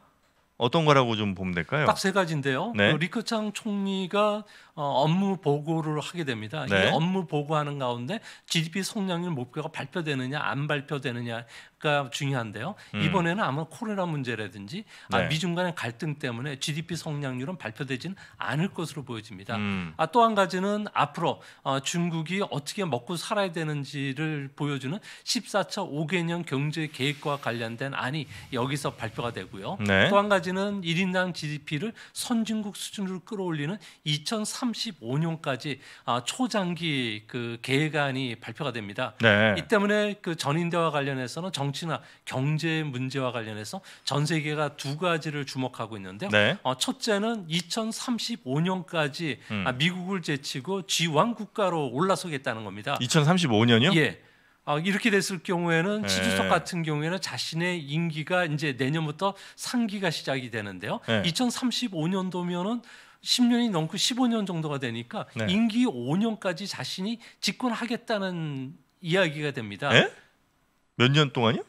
어떤 거라고 좀 보면 될까요? 딱 세 가지인데요. 네. 어, 리크창 총리가 어, 업무 보고를 하게 됩니다. 네. 이 업무 보고하는 가운데 GDP 성장률 목표가 발표되느냐 안 발표되느냐가 중요한데요. 음. 이번에는 아마 코로나 문제라든지 아, 네. 아, 미중 간의 갈등 때문에 GDP 성장률은 발표되지는 않을 것으로 보여집니다. 음. 아, 또한 가지는 앞으로 어, 중국이 어떻게 먹고 살아야 되는지를 보여주는 14차 5개년 경제 계획과 관련된 안이 여기서 발표가 되고요. 네. 또한 가지는 1인당 GDP를 선진국 수준으로 끌어올리는 2030 2035년까지 아, 초장기 그 계획안이 발표가 됩니다. 네. 이 때문에 그 전인대와 관련해서는 정치나 경제 문제와 관련해서 전 세계가 두 가지를 주목하고 있는데요. 네. 어, 첫째는 2035년까지 음. 아, 미국을 제치고 G1 국가로 올라서겠다는 겁니다. 2035년이요? 예. 아, 이렇게 됐을 경우에는 네. 지주석 같은 경우에는 자신의 임기가 이제 내년부터 상기가 시작이 되는데요. 네. 2035년도면은 10년이 넘고 15년 정도가 되니까 네. 임기 5년까지 자신이 집권하겠다는 이야기가 됩니다. 몇 년 동안이요?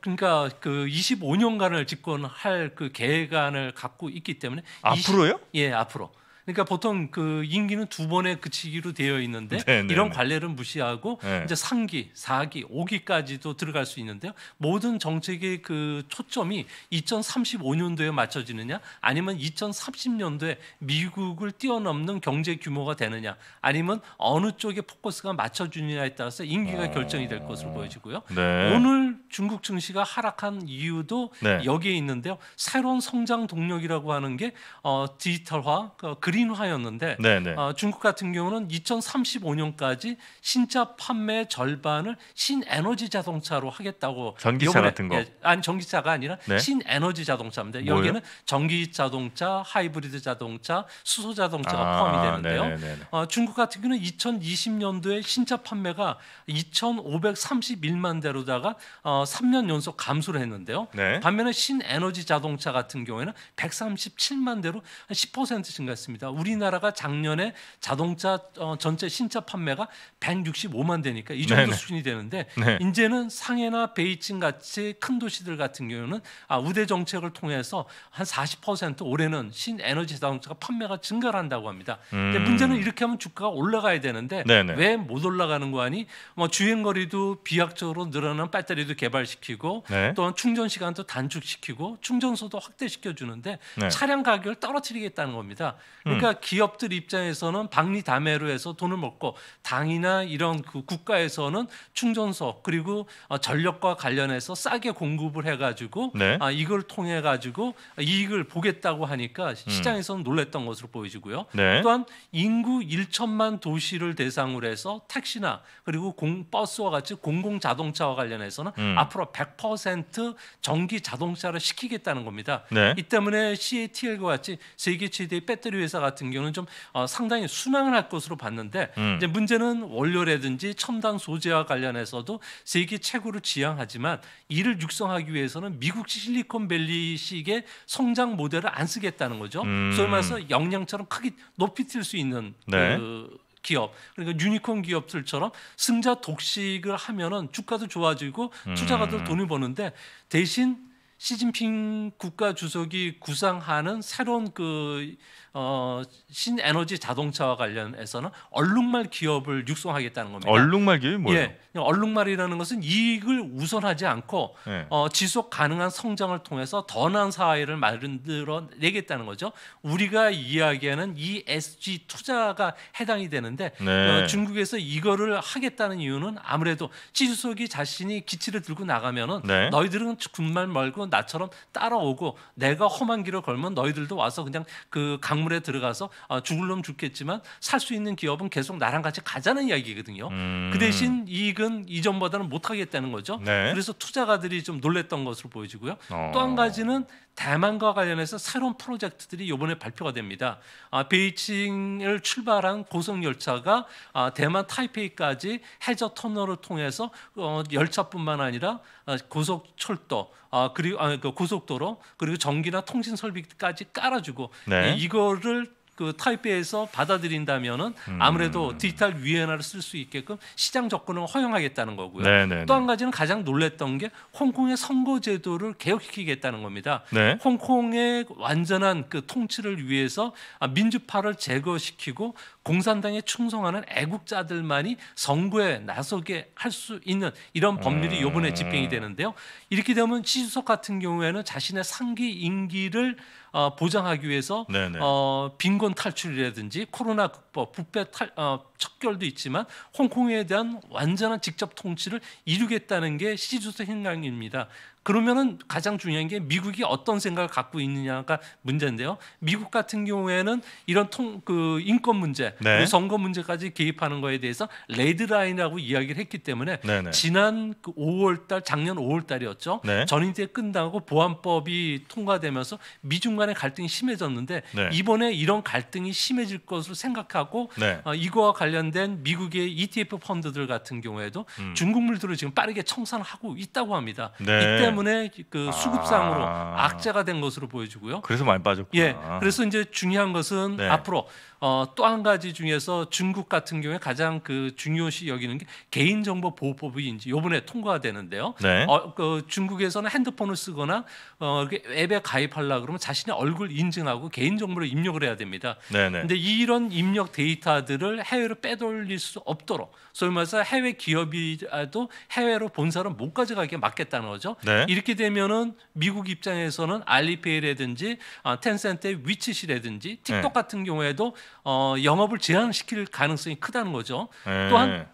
그러니까 그 25년간을 집권할 그 계획안을 갖고 있기 때문에 앞으로요? 20, 예, 앞으로. 그러니까 보통 그 임기는 두 번에 그치기로 되어 있는데 네네네. 네, 이런 네. 관례를 무시하고 네. 이제 3기, 4기, 5기까지도 들어갈 수 있는데요. 모든 정책의 그 초점이 2035년도에 맞춰지느냐 아니면 2030년도에 미국을 뛰어넘는 경제 규모가 되느냐 아니면 어느 쪽에 포커스가 맞춰주느냐에 따라서 임기가 어... 결정이 될 것으로 보여지고요. 네. 오늘 중국 증시가 하락한 이유도 네. 여기에 있는데요. 새로운 성장 동력이라고 하는 게 어, 디지털화, 그 그린화였는데 어, 중국 같은 경우는 2035년까지 신차 판매 절반을 신에너지 자동차로 하겠다고 전기차 요번에, 같은 거 예, 아니 전기차가 아니라 네? 신에너지 자동차인데 뭐요? 여기는 전기 자동차, 하이브리드 자동차, 수소 자동차가 아, 포함이 되는데요. 어, 중국 같은 경우는 2020년도에 신차 판매가 2,531만 대로다가 어, 3년 연속 감소를 했는데요. 네. 반면에 신에너지 자동차 같은 경우에는 137만 대로 한 10% 증가했습니다. 겁니다. 우리나라가 작년에 자동차 어, 전체 신차 판매가 165만 대니까 이 정도 네네. 수준이 되는데 네. 이제는 상해나 베이징 같이 큰 도시들 같은 경우는 아, 우대 정책을 통해서 한 40% 올해는 신에너지 자동차가 판매가 증가를 한다고 합니다. 음. 근데 문제는 이렇게 하면 주가가 올라가야 되는데 왜 못 올라가는 거 아니? 뭐 주행 거리도 비약적으로 늘어난 배터리도 개발시키고 네. 또한 충전 시간도 단축시키고 충전소도 확대시켜 주는데 네. 차량 가격을 떨어뜨리겠다는 겁니다. 그러니까 음. 기업들 입장에서는 박리담회로 해서 돈을 먹고 당이나 이런 그 국가에서는 충전소 그리고 어, 전력과 관련해서 싸게 공급을 해가지고 네. 아, 이걸 통해 가지고 이익을 보겠다고 하니까 음. 시장에서는 음. 놀랬던 것으로 보여지고요. 네. 또한 인구 1천만 도시를 대상으로 해서 택시나 그리고 공, 버스와 같이 공공 자동차와 관련해서는 음. 앞으로 100% 전기 자동차를 시키겠다는 겁니다. 네. 이 때문에 CATL과 같이 세계 최대의 배터리 회사 같은 경우는 좀 어, 상당히 순항을 할 것으로 봤는데 음. 이제 문제는 원료라든지 첨단 소재와 관련해서도 세계 최고를 지향하지만 이를 육성하기 위해서는 미국식 실리콘밸리식의 성장 모델을 안 쓰겠다는 거죠. 음. 소위 말해서 역량처럼 크게 높이 뛸수 있는 네. 그 기업 그러니까 유니콘 기업들처럼 승자 독식을 하면은 주가도 좋아지고 음. 투자가들 음. 돈을 버는데 대신 시진핑 국가 주석이 구상하는 새로운 그 어, 신에너지 자동차와 관련해서는 얼룩말 기업을 육성하겠다는 겁니다. 얼룩말 기업이 뭐예요? 예, 얼룩말이라는 것은 이익을 우선하지 않고 네. 어, 지속 가능한 성장을 통해서 더 나은 사회를 만들어내겠다는 거죠. 우리가 이야기하는 ESG 투자가 해당이 되는데 네. 어, 중국에서 이거를 하겠다는 이유는 아무래도 시주석이 자신이 기치를 들고 나가면은 네. 너희들은 군말 말고 나처럼 따라오고 내가 험한 길을 걸면 너희들도 와서 그냥 그강 강물에 들어가서 아, 죽을 놈 죽겠지만 살 수 있는 기업은 계속 나랑 같이 가자는 이야기거든요. 그 음. 그 대신 이익은 이전보다는 못 하겠다는 거죠. 네. 그래서 투자가들이 좀 놀랬던 것으로 보여지고요. 어. 또한 가지는 대만과 관련해서 새로운 프로젝트들이 이번에 발표가 됩니다. 아, 베이징을 출발한 고속 열차가 아, 대만 타이페이까지 해저 터널을 통해서 어, 열차뿐만 아니라 아, 고속 철도 아, 그리고 아, 그 고속도로 그리고 전기나 통신 설비까지 깔아주고 네. 이, 거를 그 타이페이에서 받아들인다면은 음. 아무래도 디지털 위엔화를 쓸 수 있게끔 시장 접근을 허용하겠다는 거고요. 네, 네, 또한 네. 가지는 가장 놀랬던 게 홍콩의 선거 제도를 개혁시키겠다는 겁니다. 네. 홍콩의 완전한 그 통치를 위해서 민주파를 제거시키고 공산당에 충성하는 애국자들만이 선거에 나서게 할 수 있는 이런 법률이 요번에 집행이 음. 되는데요. 이렇게 되면 시주석 같은 경우에는 자신의 상기 임기를 어, 보장하기 위해서 어, 빈곤 탈출이라든지 코로나 극복, 부패 탈, 어, 척결도 있지만 홍콩에 대한 완전한 직접 통치를 이루겠다는 게 시주스 행강입니다. 그러면은 가장 중요한 게 미국이 어떤 생각을 갖고 있느냐가 문제인데요. 미국 같은 경우에는 이런 통 그 인권 문제, 네. 선거 문제까지 개입하는 거에 대해서 레드라인이라고 이야기를 했기 때문에 네네. 네. 지난 그 5월달 작년 5월달이었죠. 네. 전인제 끝나고 보안법이 통과되면서 미중 간의 갈등이 심해졌는데 네. 이번에 이런 갈등이 심해질 것으로 생각하고 네. 어, 이거와 관련된 미국의 ETF 펀드들 같은 경우에도 음. 중국물들을 지금 빠르게 청산하고 있다고 합니다. 네. 이 때문에 때문에 그 아. 수급상으로 아. 악재가 된 것으로 보여지고요. 그래서 많이 빠졌구나. 예. 그래서 이제 중요한 것은 네. 앞으로 어, 또 한 가지 중에서 중국 같은 경우에 가장 그 중요시 여기는 게 개인정보 보호법이 이제 요번에 통과가 되는데요. 네. 어, 그 중국에서는 핸드폰을 쓰거나 어, 앱에 가입하려 그러면 자신의 얼굴 인증하고 개인정보를 입력을 해야 됩니다. 네네. 네. 근데 이런 입력 데이터들을 해외로 빼돌릴 수 없도록 소위 말해서 해외 기업이라도 해외로 본사를 못 가져가게 막겠다는 거죠. 네. 이렇게 되면은 미국 입장에서는 알리페이라든지 아, 텐센트의 위치시라든지 틱톡 네. 같은 경우에도 어, 영업을 제한시킬 가능성이 크다는 거죠. 네. 또한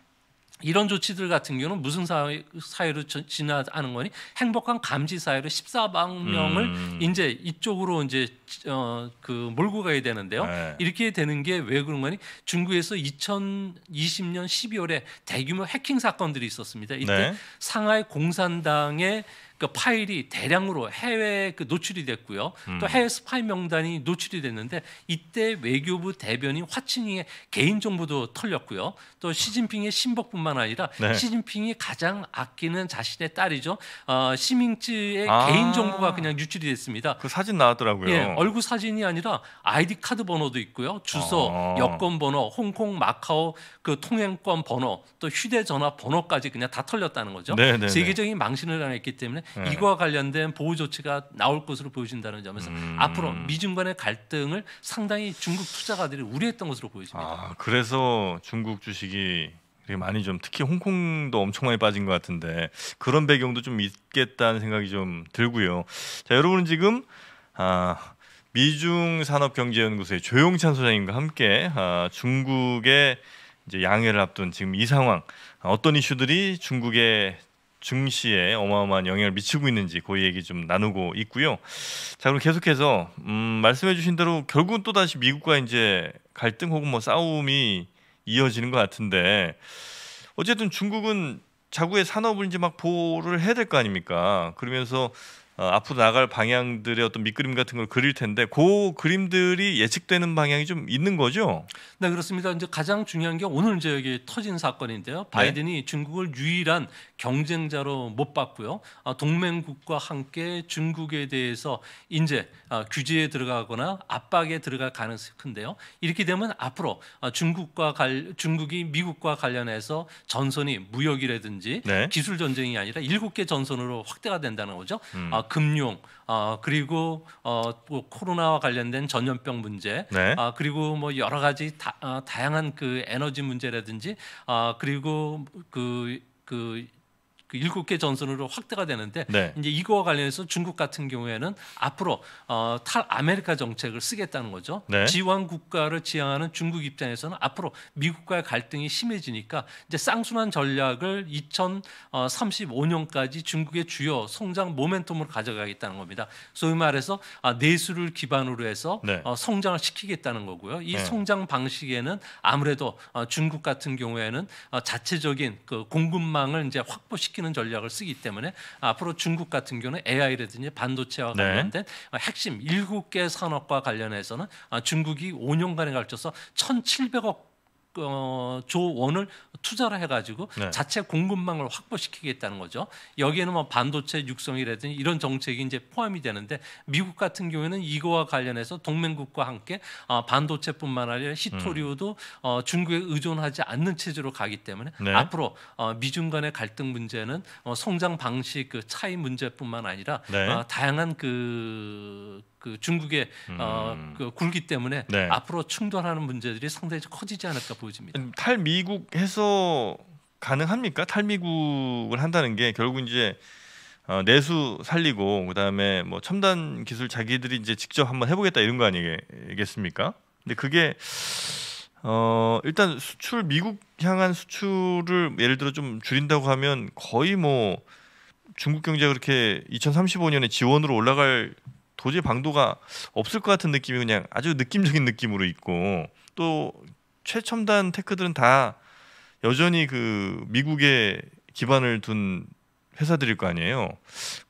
이런 조치들 같은 경우는 무슨 사회, 사회로 진화하는 거니 행복한 감지 사회로 14만 명을 음. 이제 이쪽으로 이제 어 그 몰고 가야 되는데요. 네. 이렇게 되는 게 왜 그런 거니? 중국에서 2020년 12월에 대규모 해킹 사건들이 있었습니다. 이때 네. 상하이 공산당의 그 파일이 대량으로 해외에 그 노출이 됐고요. 음. 또 해외 스파이 명단이 노출이 됐는데 이때 외교부 대변인 화칭이의 개인 정보도 털렸고요. 또 시진핑의 신복뿐만 아니라 네. 시진핑이 가장 아끼는 자신의 딸이죠. 어, 시밍쯔의 아. 개인 정보가 그냥 유출이 됐습니다. 그 사진 나왔더라고요. 예, 얼굴 사진이 아니라 아이디 카드 번호도 있고요. 주소, 아. 여권 번호, 홍콩, 마카오 그 통행권 번호, 또 휴대전화 번호까지 그냥 다 털렸다는 거죠. 네네네. 네, 네. 세계적인 망신을 당했기 때문에 음. 예. 이와 관련된 보호 조치가 나올 것으로 보여진다는 점에서 음. 앞으로 미중 간의 갈등을 상당히 중국 투자가들이 우려했던 것으로 보여집니다. 아, 그래서 중국 주식이 많이 좀 특히 홍콩도 엄청 많이 빠진 것 같은데 그런 배경도 좀 있겠다는 생각이 좀 들고요. 자 여러분은 지금 아, 미중 산업경제연구소의 조용찬 소장님과 함께 아, 중국의 이제 양해를 앞둔 지금 이 상황 어떤 이슈들이 중국의 증시에 어마어마한 영향을 미치고 있는지 그 얘기 좀 나누고 있고요. 자 그럼 계속해서 음, 말씀해주신 대로 결국은 또 다시 미국과 이제 갈등 혹은 뭐 싸움이 이어지는 것 같은데 어쨌든 중국은 자국의 산업을 이제 막 보호를 해야 될 거 아닙니까? 그러면서 어, 앞으로 나갈 방향들의 어떤 밑그림 같은 걸 그릴 텐데 그 그림들이 예측되는 방향이 좀 있는 거죠? 네 그렇습니다. 이제 가장 중요한 게 오늘 이제 여기 터진 사건인데요. 바이든이 네. 중국을 유일한 경쟁자로 못 봤고요. 아, 동맹국과 함께 중국에 대해서 이제 아, 규제에 들어가거나 압박에 들어갈 가능성이 큰데요. 이렇게 되면 앞으로 아, 중국과 갈, 중국이 미국과 관련해서 전선이 무역이라든지 네. 기술 전쟁이 아니라 일곱 개 전선으로 확대가 된다는 거죠. 음. 금융 아, 그리고 어, 뭐 코로나와 관련된 전염병 문제 네. 그리고 뭐 여러 가지 다, 아, 다 양한그 에너지 문제라든지 아, 그리고 그그 그그 일곱 개 전선으로 확대가 되는데 네. 이제 이거와 관련해서 중국 같은 경우에는 앞으로 어, 탈 아메리카 정책을 쓰겠다는 거죠. 네. 지원 국가를 지향하는 중국 입장에서는 앞으로 미국과의 갈등이 심해지니까 이제 쌍순환 전략을 2035년까지 중국의 주요 성장 모멘텀으로 가져가겠다는 겁니다. 소위 말해서 아, 내수를 기반으로 해서 네. 어, 성장을 시키겠다는 거고요. 이 네. 성장 방식에는 아무래도 어, 중국 같은 경우에는 어, 자체적인 그 공급망을 이제 확보시키 시키는 전략을 쓰기 때문에 앞으로 중국 같은 경우는 AI라든지 반도체와 네. 관련된 네. 핵심 7개 산업과 관련해서는 중국이 5년간에 걸쳐서 1,700억 어, 조 원을 투자를 해가지고 네. 자체 공급망을 확보시키겠다는 거죠. 여기에는 뭐 반도체 육성이라든지 이런 정책이 이제 포함이 되는데 미국 같은 경우에는 이거와 관련해서 동맹국과 함께 어, 반도체뿐만 아니라 히토리오도 음. 어, 중국에 의존하지 않는 체제로 가기 때문에 네. 앞으로 어, 미중 간의 갈등 문제는 어, 성장 방식 그 차이 문제뿐만 아니라 네. 어, 다양한 그그 중국의 어, 음. 어, 그 굴기 때문에 네. 앞으로 충돌하는 문제들이 상당히 커지지 않을까 보여집니다. 탈미국 해서 가능합니까? 탈미국을 한다는 게 결국 이제 어, 내수 살리고 그다음에 뭐 첨단 기술 자기들이 이제 직접 한번 해보겠다 이런 거 아니겠습니까? 근데 그게 어 일단 수출 미국 향한 수출을 예를 들어 좀 줄인다고 하면 거의 뭐 중국 경제가 그렇게 2035년에 지원으로 올라갈 도저히 방도가 없을 것 같은 느낌이 그냥 아주 느낌적인 느낌으로 있고 또 최첨단 테크들은 다 여전히 그 미국에 기반을 둔 회사들일 거 아니에요.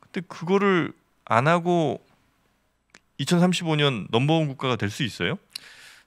근데 그거를 안 하고 2035년 넘버원 국가가 될 수 있어요?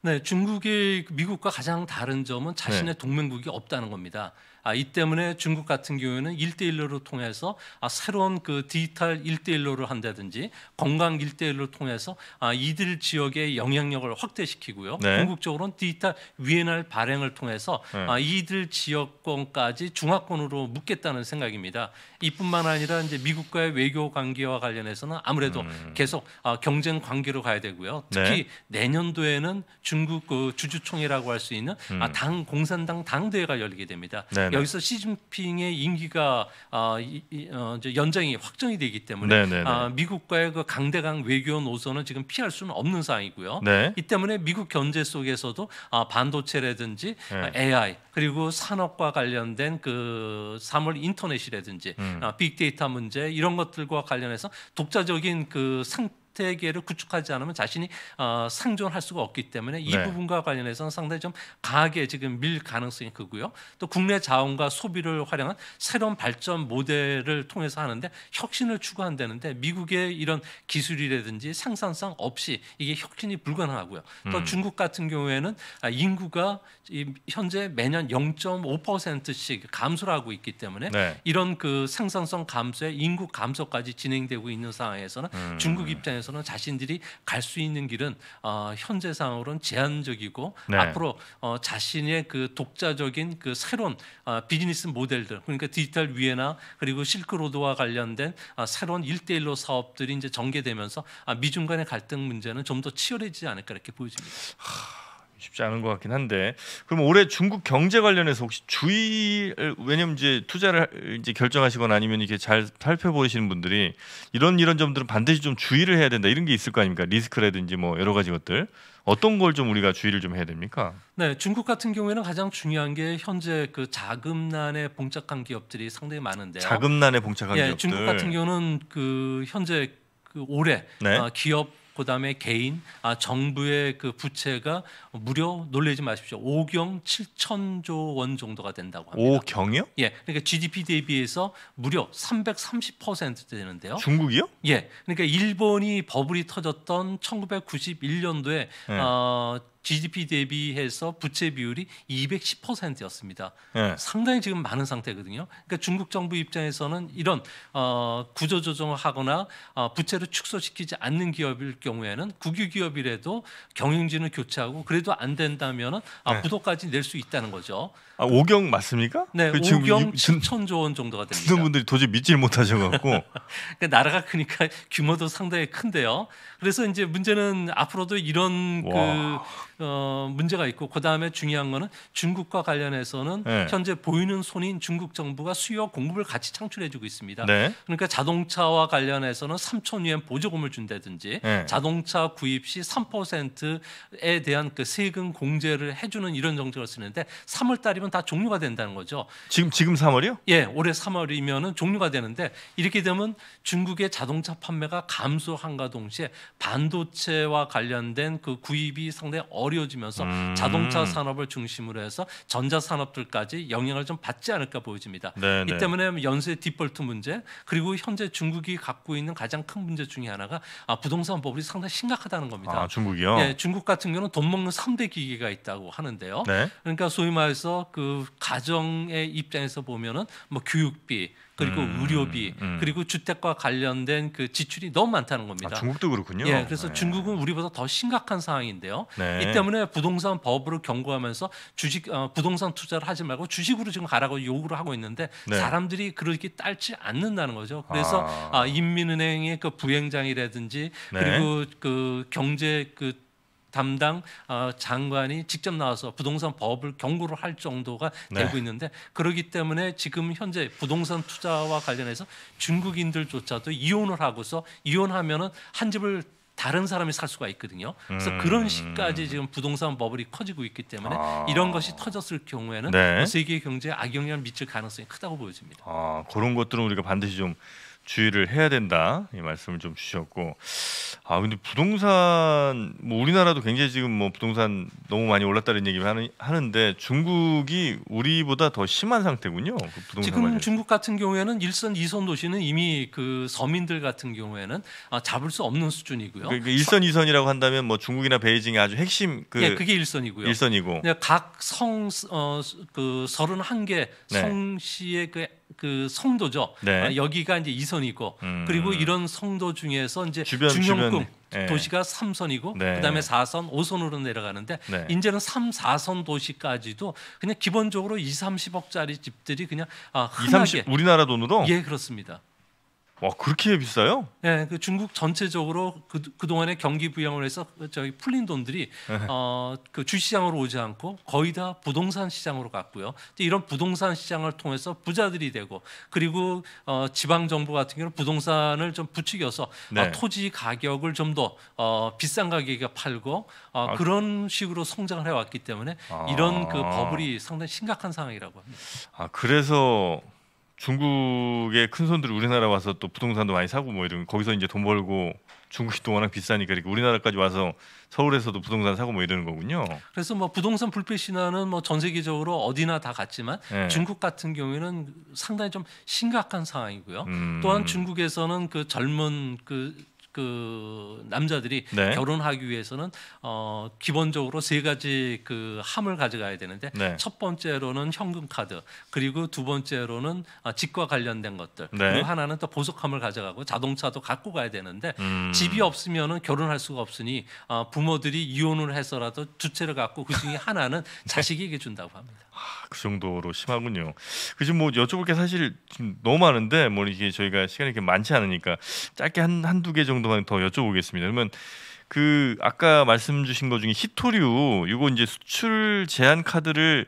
네, 중국이 미국과 가장 다른 점은 자신의 네. 동맹국이 없다는 겁니다. 아, 이 때문에 중국 같은 경우에는 일대일로를 통해서 아, 새로운 그 디지털 일대일로를 한다든지 건강 일대일로를 통해서 아, 이들 지역의 영향력을 확대시키고요. 네. 궁극적으로는 디지털 위엔알 발행을 통해서 네. 이들 지역권까지 중화권으로 묶겠다는 생각입니다. 이뿐만 아니라 이제 미국과의 외교 관계와 관련해서는 아무래도 음. 계속 경쟁 관계로 가야 되고요. 특히 네. 내년도에는 중국 그 주주총회라고 할 수 있는 음. 당 공산당 당대회가 열리게 됩니다. 네. 네네. 여기서 시진핑의 임기가 어, 이, 어, 이제 연장이 확정이 되기 때문에 아, 미국과의 그 강대강 외교 노선은 지금 피할 수는 없는 상황이고요. 네. 이 때문에 미국 견제 속에서도 아, 반도체라든지 아, 네. AI 그리고 산업과 관련된 그 사물 인터넷이라든지 음. 아, 빅데이터 문제 이런 것들과 관련해서 독자적인 그 상, 생태계를 구축하지 않으면 자신이 어, 상존할 수가 없기 때문에 이 네. 부분과 관련해서는 상당히 좀 강하게 지금 밀 가능성이 크고요. 또 국내 자원과 소비를 활용한 새로운 발전 모델을 통해서 하는데 혁신을 추구한다는데 미국의 이런 기술이라든지 생산성 없이 이게 혁신이 불가능하고요. 또 음. 중국 같은 경우에는 아, 인구가 현재 매년 0.5%씩 감소를 하고 있기 때문에 네. 이런 그 생산성 감소에 인구 감소까지 진행되고 있는 상황에서는 음. 중국 입장에 입장에서는 자신들이 갈 수 있는 길은 어, 현재상으로는 제한적이고 네. 앞으로 어, 자신의 그 독자적인 그 새로운 어, 비즈니스 모델들 그러니까 디지털 위에나 그리고 실크로드와 관련된 어, 새로운 일대일로 사업들이 이제 전개되면서 아, 미중 간의 갈등 문제는 좀 더 치열해지지 않을까 이렇게 보여집니다. 쉽지 않은 것 같긴 한데 그럼 올해 중국 경제 관련해서 혹시 주의를 왜냐면 이제 투자를 이제 결정하시거나 아니면 이게 렇잘 살펴보시는 분들이 이런 이런 점들은 반드시 좀 주의를 해야 된다 이런 게 있을 거 아닙니까 리스크라든지 뭐 여러 가지 것들 어떤 걸 좀 우리가 주의를 좀 해야 됩니까? 네, 중국 같은 경우에는 가장 중요한 게 현재 그 자금난에 봉착한 기업들이 상당히 많은데요. 자금난에 봉착한 예, 기업들. 중국 같은 경우는 그 현재 그 올해 네. 어, 기업 그다음에 개인, 아, 정부의 그 부채가 무려 놀라지 마십시오. 5경 7천조 원 정도가 된다고 합니다. 5경이요? 예. 그러니까 GDP 대비해서 무려 330% 되는데요. 중국이요? 예. 그러니까 일본이 버블이 터졌던 1991년도에 네. 예. 어 GDP 대비해서 부채 비율이 210%였습니다. 네. 예. 상당히 지금 많은 상태거든요. 그러니까 중국 정부 입장에서는 이런 어, 구조 조정을 하거나 어, 부채를 축소시키지 않는 기업일 경우에는 국유 기업이라도 경영진을 교체하고 그래도 안 된다면은 아, 네. 부도까지 낼 수 있다는 거죠. 아, 5경 맞습니까? 네, 5경 7천조 원 정도가 됩니다. 듣는 분들이 도저히 믿질 못하셔갖고 *laughs* 그러니까 나라가 크니까 규모도 상당히 큰데요. 그래서 이제 문제는 앞으로도 이런 그, 와. 그 어, 문제가 있고 그 다음에 중요한 거는 중국과 관련해서는 네. 현재 보이는 손인 중국 정부가 수요 공급을 같이 창출해주고 있습니다. 네. 그러니까 자동차와 관련해서는 3천 위엔 보조금을 준다든지 네. 자동차 구입 시 3%에 대한 그 세금 공제를 해주는 이런 정책을 쓰는데 3월 달이면 되면 다 종료가 된다는 거죠. 지금 지금 3월이요? 예, 올해 3월이면은 종료가 되는데 이렇게 되면 중국의 자동차 판매가 감소한가 동시에 반도체와 관련된 그 구입이 상당히 어려워지면서 음. 자동차 산업을 중심으로 해서 전자 산업들까지 영향을 좀 받지 않을까 보여집니다. 네네. 이 네. 때문에 연쇄 디폴트 문제 그리고 현재 중국이 갖고 있는 가장 큰 문제 중에 하나가 아, 부동산 버블이 상당히 심각하다는 겁니다. 아, 중국이요? 예, 중국 같은 경우는 돈 먹는 3대 기계가 있다고 하는데요. 네. 그러니까 소위 말해서 그그 가정의 입장에서 보면은 뭐 교육비 그리고 음, 의료비 음, 음. 그리고 주택과 관련된 그 지출이 너무 많다는 겁니다. 아, 중국도 그렇군요. 예, 그래서 네. 중국은 우리보다 더 심각한 상황인데요. 네. 이 때문에 부동산 법으로 경고하면서 주식 어, 부동산 투자를 하지 말고 주식으로 지금 가라고 요구를 하고 있는데 네. 사람들이 그렇게 딸지 않는다는 거죠. 그래서 아. 아 인민은행의 그 부행장이라든지 네. 그리고 그 경제 그 담당 어, 장관이 직접 나와서 부동산 법을 경고를 할 정도가 네. 되고 있는데 그러기 때문에 지금 현재 부동산 투자와 관련해서 중국인들조차도 이혼을 하고서 이혼하면은 한 집을 다른 사람이 살 수가 있거든요. 그래서 음. 그런 식까지 지금 부동산 버블이 커지고 있기 때문에 아. 이런 것이 터졌을 경우에는 네. 뭐 세계 경제에 악영향을 미칠 가능성이 크다고 보여집니다. 아, 그런 것들은 우리가 반드시 좀 주의를 해야 된다 이 말씀을 좀 주셨고 아 근데 부동산 뭐 우리나라도 굉장히 지금 뭐 부동산 너무 많이 올랐다는 얘기를 하는, 데 중국이 우리보다 더 심한 상태군요. 그 지금 관련. 중국 같은 경우에는 일선이선 도시는 이미 그 서민들 같은 경우에는 아, 잡을 수 없는 수준이고요. 그러 그러니까 일선 이선이라고 한다면 뭐 중국이나 베이징이 아주 핵심 그 예, 그게 일선이고요. 일선이고. 각 성 어, 그 서른 한개 네. 성시의 그그 성도죠. 네. 아, 여기가 이제 이선이고 음. 그리고 이런 성도 중에서 이제 주변, 중용금 네. 예. 도시가 삼선이고 네. 그다음에 사선오선으로 내려가는데 네. 이제는 삼, 사선 도시까지도 그냥 기본적으로 이 삼십억짜리 집들이 그냥 아, 흔하게 2, 30 우리나라 돈으로 예, 그렇습니다. 와 그렇게 비싸요? 네, 그 중국 전체적으로 그 동안의 경기 부양을 해서 저기 풀린 돈들이 네. 어, 그 주시장으로 오지 않고 거의 다 부동산 시장으로 갔고요. 이런 부동산 시장을 통해서 부자들이 되고 그리고 어, 지방 정부 같은 경우는 부동산을 좀 부추겨서 네. 어, 토지 가격을 좀 더 어, 비싼 가격에 팔고 어, 아, 그런 식으로 성장을 해왔기 때문에 아, 이런 그 아. 버블이 상당히 심각한 상황이라고 합니다. 아 그래서 중국의 큰 손들이 우리나라 와서 또 부동산도 많이 사고 뭐 이런 거기서 이제 돈 벌고 중국이 또 워낙 비싸니까 이렇게 우리나라까지 와서 서울에서도 부동산 사고 뭐 이러는 거군요. 그래서 뭐 부동산 불패 신화는 뭐 전 세계적으로 어디나 다 같지만 네. 중국 같은 경우에는 상당히 좀 심각한 상황이고요. 음. 또한 중국에서는 그 젊은 그그 남자들이 네. 결혼하기 위해서는 어 기본적으로 세 가지 그 함을 가져가야 되는데 네. 첫 번째로는 현금 카드 그리고 두 번째로는 어, 집과 관련된 것들 네. 그리고 하나는 또 보석함을 가져가고 자동차도 갖고 가야 되는데 음. 집이 없으면은 결혼할 수가 없으니 어 부모들이 이혼을 해서라도 주체를 갖고 그 중에 하나는 네. 자식에게 준다고 합니다. 아, 그 정도로 심하군요. 그지 뭐 여쭤볼 게 사실 너무 많은데 뭐 이게 저희가 시간이 이렇게 많지 않으니까 짧게 한 한두 개 정도만 더 여쭤보겠습니다. 그러면 그 아까 말씀 주신 것 중에 히토류 이거 이제 수출 제한 카드를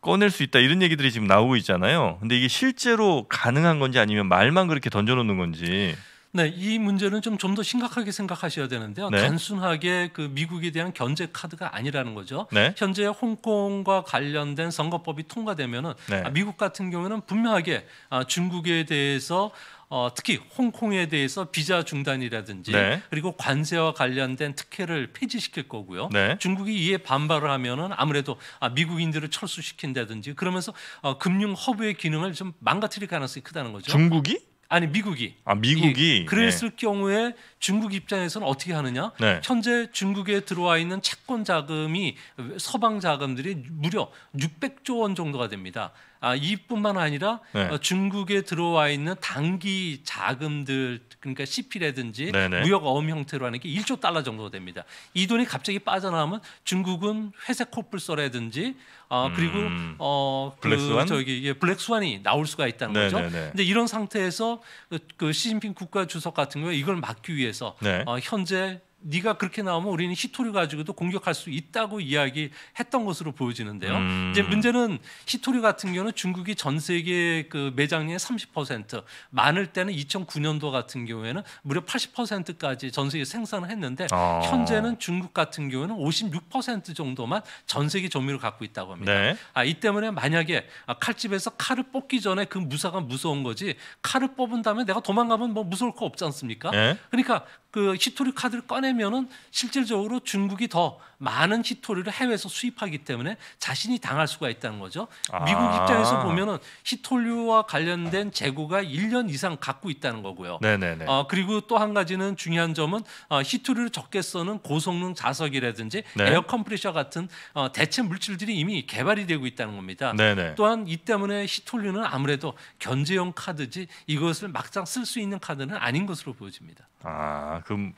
꺼낼 수 있다 이런 얘기들이 지금 나오고 있잖아요. 근데 이게 실제로 가능한 건지 아니면 말만 그렇게 던져놓는 건지. 네, 이 문제는 좀 좀 더 심각하게 생각하셔야 되는데요. 네. 단순하게 그 미국에 대한 견제 카드가 아니라는 거죠. 네. 현재 홍콩과 관련된 선거법이 통과되면은 네. 아, 미국 같은 경우는 에 분명하게 아, 중국에 대해서 어, 특히 홍콩에 대해서 비자 중단이라든지 네. 그리고 관세와 관련된 특혜를 폐지시킬 거고요. 네. 중국이 이에 반발을 하면은 아무래도 아, 미국인들을 철수시킨다든지 그러면서 어, 금융 허브의 기능을 좀 망가뜨릴 가능성이 크다는 거죠. 중국이? 아니 미국이 아 미국이 이, 예. 그랬을 네. 경우에 중국 입장에서는 어떻게 하느냐? 네. 현재 중국에 들어와 있는 채권 자금이 서방 자금들이 무려 600조 원 정도가 됩니다. 아, 이뿐만 아니라 네. 어, 중국에 들어와 있는 단기 자금들 그러니까 CP라든지 네네. 무역 어음 형태로 하는 게 1조 달러 정도 됩니다. 이 돈이 갑자기 빠져나오면 중국은 회색 코뿔소라든지 어, 음. 그리고 음, 어, 그 블랙스완? 저기 예, 블랙스완이 나올 수가 있다는 네네네. 거죠. 네, 네. 근데 이런 상태에서 그, 그 시진핑 국가 주석 같은 경우에 이걸 막기 위해서 네. 어, 현재 네가 그렇게 나오면 우리는 히토류 가지고도 공격할 수 있다고 이야기했던 것으로 보여지는데요. 음. 이제 문제는 히토류 같은 경우는 중국이 전 세계 그 매장량의 30% 많을 때는 2009년도 같은 경우에는 무려 80%까지 전 세계 생산을 했는데 어. 현재는 중국 같은 경우는 56% 정도만 전 세계 조미를 갖고 있다고 합니다. 네. 아, 이 때문에 만약에 아, 칼집에서 칼을 뽑기 전에 그 무사가 무서운 거지 칼을 뽑은 다음에 내가 도망가면 뭐 무서울 거 없지 않습니까? 네. 그러니까 그 히토리 카드를 꺼내면은 실질적으로 중국이 더 많은 히토류를 해외에서 수입하기 때문에 자신이 당할 수가 있다는 거죠. 아. 미국 입장에서 보면은 희토류와 관련된 재고가 1년 이상 갖고 있다는 거고요. 네네네. 어, 그리고 또 한 가지는 중요한 점은 어, 희토류를 적게 써는 고성능 자석이라든지 네. 에어 컴프레셔 같은 어, 대체 물질들이 이미 개발이 되고 있다는 겁니다. 네네. 또한 이 때문에 히토류는 아무래도 견제용 카드지 이것을 막상 쓸 수 있는 카드는 아닌 것으로 보여집니다. 아, 그럼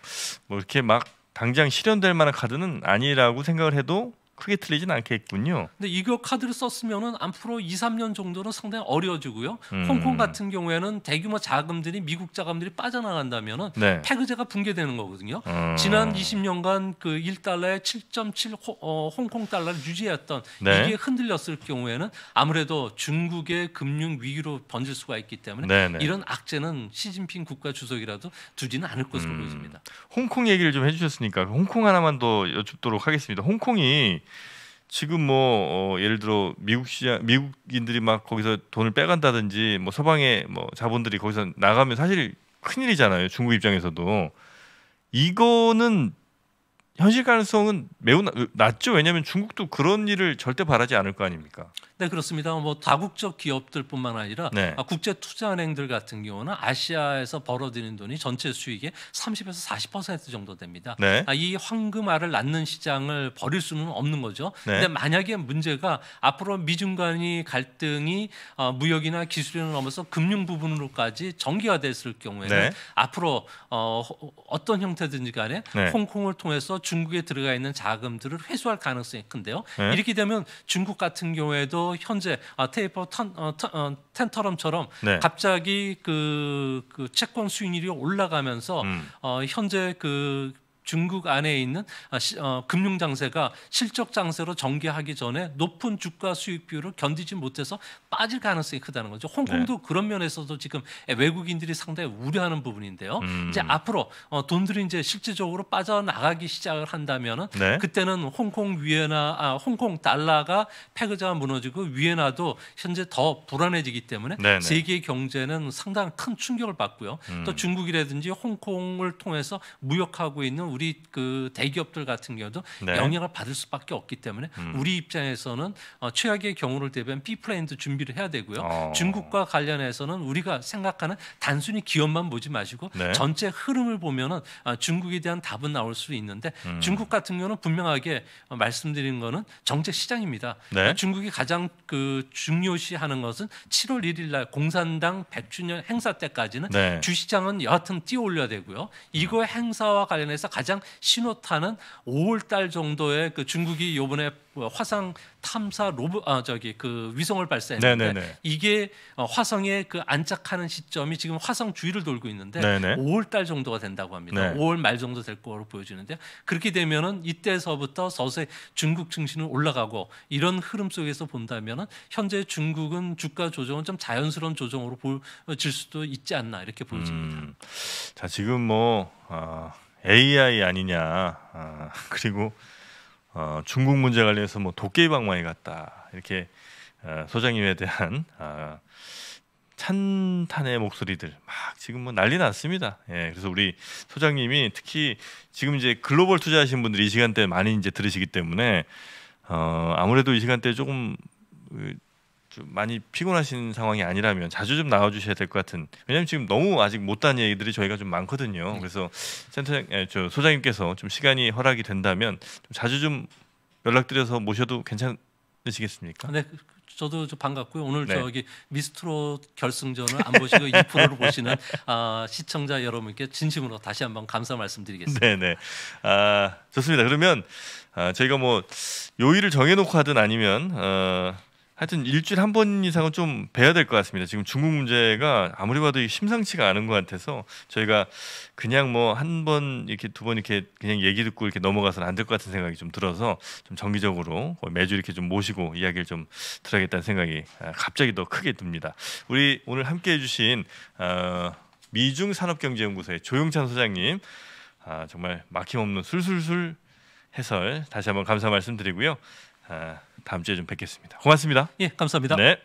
뭐 이렇게 막 당장 실현될 만한 카드는 아니라고 생각을 해도 크게 틀리진 않겠군요. 근데 이교 카드를 썼으면은 앞으로 2, 3년 정도는 상당히 어려워지고요. 음. 홍콩 같은 경우에는 대규모 자금들이 미국 자금들이 빠져나간다면은 네. 폐그제가 붕괴되는 거거든요. 음. 지난 20년간 그 1달러에 7.7 어, 홍콩 달러를 유지했던 네. 이게 흔들렸을 경우에는 아무래도 중국의 금융 위기로 번질 수가 있기 때문에 네네. 네. 이런 악재는 시진핑 국가 주석이라도 두지는 않을 것으로 음. 보입니다. 홍콩 얘기를 좀 해주셨으니까 홍콩 하나만 더 여쭙도록 하겠습니다. 홍콩이 지금 뭐 어, 예를 들어 미국 시장 미국인들이 막 거기서 돈을 빼간다든지 뭐 서방의 뭐 자본들이 거기서 나가면 사실 큰일이잖아요. 중국 입장에서도 이거는 현실 가능성은 매우 그, 낮죠. 왜냐하면 중국도 그런 일을 절대 바라지 않을 거 아닙니까? 네 그렇습니다. 뭐 다국적 기업들뿐만 아니라 네. 아, 국제 투자은행들 같은 경우는 아시아에서 벌어들이는 돈이 전체 수익의 30에서 40% 정도 됩니다. 네. 아, 이 황금알을 낳는 시장을 버릴 수는 없는 거죠. 네. 근데 만약에 문제가 앞으로 미중 간의 갈등이 어, 무역이나 기술을 넘어서 금융 부분으로까지 전개화됐을 경우에는 네. 앞으로 어, 어떤 형태든지 간에 네. 홍콩을 통해서 중국에 들어가 있는 자금들을 회수할 가능성이 큰데요. 네. 이렇게 되면 중국 같은 경우에도 현재 아, 테이퍼 탄, 어, 탄, 어, 텐터럼처럼 네. 갑자기 그, 그 채권 수익률이 올라가면서 음. 어, 현재 그 중국 안에 있는 아, 어, 금융 장세가 실적 장세로 전개하기 전에 높은 주가 수익 비율을 견디지 못해서 빠질 가능성이 크다는 거죠. 홍콩도 네. 그런 면에서도 지금 외국인들이 상당히 우려하는 부분인데요. 음. 이제 앞으로 어, 돈들이 이제 실질적으로 빠져나가기 시작을 한다면은 네. 그때는 홍콩 위에나 아, 홍콩 달러가 패그자가 무너지고 위에나도 현재 더 불안해지기 때문에 네네. 네. 세계 경제는 상당한 큰 충격을 받고요. 음. 또 중국이라든지 홍콩을 통해서 무역하고 있는 우리 그 대기업들 같은 경우도 네. 영향을 받을 수밖에 없기 때문에 음. 우리 입장에서는 어, 최악의 경우를 대비한 B 플랜도 준비를 해야 되고요. 어. 중국과 관련해서는 우리가 생각하는 단순히 기업만 보지 마시고 네. 전체 흐름을 보면은 어, 중국에 대한 답은 나올 수 있는데 음. 중국 같은 경우는 분명하게 어, 말씀드린 거는 정책 시장입니다. 네. 그러니까 중국이 가장 그 중요시하는 것은 7월 1일 날 공산당 100주년 행사 때까지는 네. 주시장은 여하튼 뛰어올려야 되고요. 이거 행사와 관련해서 가장 가장 신호탄은 5월 달 정도에 그 중국이 요번에 화성 탐사 로봇 아 저기 그 위성을 발사했는데 네네네. 이게 어, 화성에 그 안착하는 시점이 지금 화성 주위를 돌고 있는데 네 5월 달 정도가 된다고 합니다. 네. 5월 말 정도 될 거로 보여지는데 그렇게 되면은 이때서부터 서서히 중국 증시는 올라가고 이런 흐름 속에서 본다면은 현재 중국은 주가 조정은 좀 자연스러운 조정으로 보여질 수도 있지 않나 이렇게 보여집니다. 음, 자 지금 뭐 아... AI 아니냐 아, *laughs* 그리고 어, 중국 문제 관련해서 뭐 도깨비 방망이 같다 이렇게 어, 소장님에 대한 아, 찬탄의 목소리들 막 지금 뭐 난리 났습니다. 예, 그래서 우리 소장님이 특히 지금 이제 글로벌 투자하신 분들이 이 시간대 많이 이제 들으시기 때문에 어, 아무래도 이 시간대 조금 그좀 많이 피곤하신 상황이 아니라면 자주 좀 나와 주셔야 될 것 같은 왜냐하면 지금 너무 아직 못한 얘기들이 저희가 좀 많거든요. 네. 그래서 센터장 에, 예, 저 소장님께서 좀 시간이 허락이 된다면 좀 자주 좀 연락드려서 모셔도 괜찮으시겠습니까? 네. 그, 그, 저도 좀 반갑고요. 오늘 네. 저기 미스트롯 결승전을 안 보시고 이 프로를 *laughs* 보시는 아, 시청자 여러분께 진심으로 다시 한번 감사 말씀드리겠습니다. 네네. 네. 아 좋습니다. 그러면 아, 저희가 뭐 요일을 정해놓고 하든 아니면 어, 하여튼 일주일 한 번 이상은 좀 뵈야 될 것 같습니다. 지금 중국 문제가 아무리 봐도 심상치가 않은 것 같아서 저희가 그냥 뭐 한 번 이렇게 두 번 이렇게 그냥 얘기 듣고 이렇게 넘어가서는 안 될 것 같은 생각이 좀 들어서 좀 정기적으로 뭐 매주 이렇게 좀 모시고 이야기를 좀 들어야겠다는 생각이 아, 갑자기 더 크게 듭니다. 우리 오늘 함께 해주신 어, 미중 산업경제연구소의 조영찬 소장님 아, 정말 막힘없는 술술술 해설 다시 한번 감사 말씀드리고요. 아, 다음 주에 좀 뵙겠습니다. 고맙습니다. 예, 감사합니다. 네.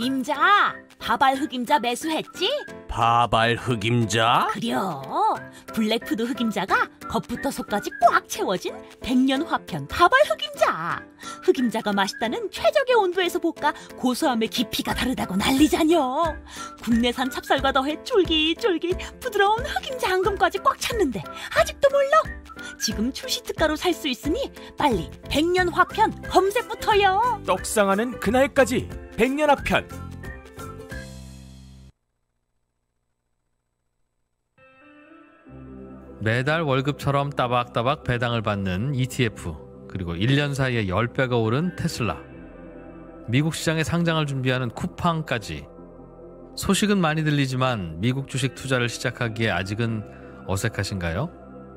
임자, 바발 흑임자 매수했지? 바발 흑임자? 그려. 블랙푸드 흑임자가 겉부터 속까지 꽉 채워진 백년 화편 바발 흑임자. 흑임자가 맛있다는 최적의 온도에서 볶아 고소함의 깊이가 다르다고 난리자녀. 국내산 찹쌀과 더해 쫄깃쫄깃 부드러운 흑임자 앙금까지 꽉 찼는데 아직도 몰라? 지금 출시 특가로 살 수 있으니 빨리 백년 화편 검색부터요. 떡상하는 그날까지 백년 화편. 매달 월급처럼 따박따박 배당을 받는 ETF 그리고 1년 사이에 10배가 오른 테슬라 미국 시장에 상장을 준비하는 쿠팡까지 소식은 많이 들리지만 미국 주식 투자를 시작하기에 아직은 어색하신가요?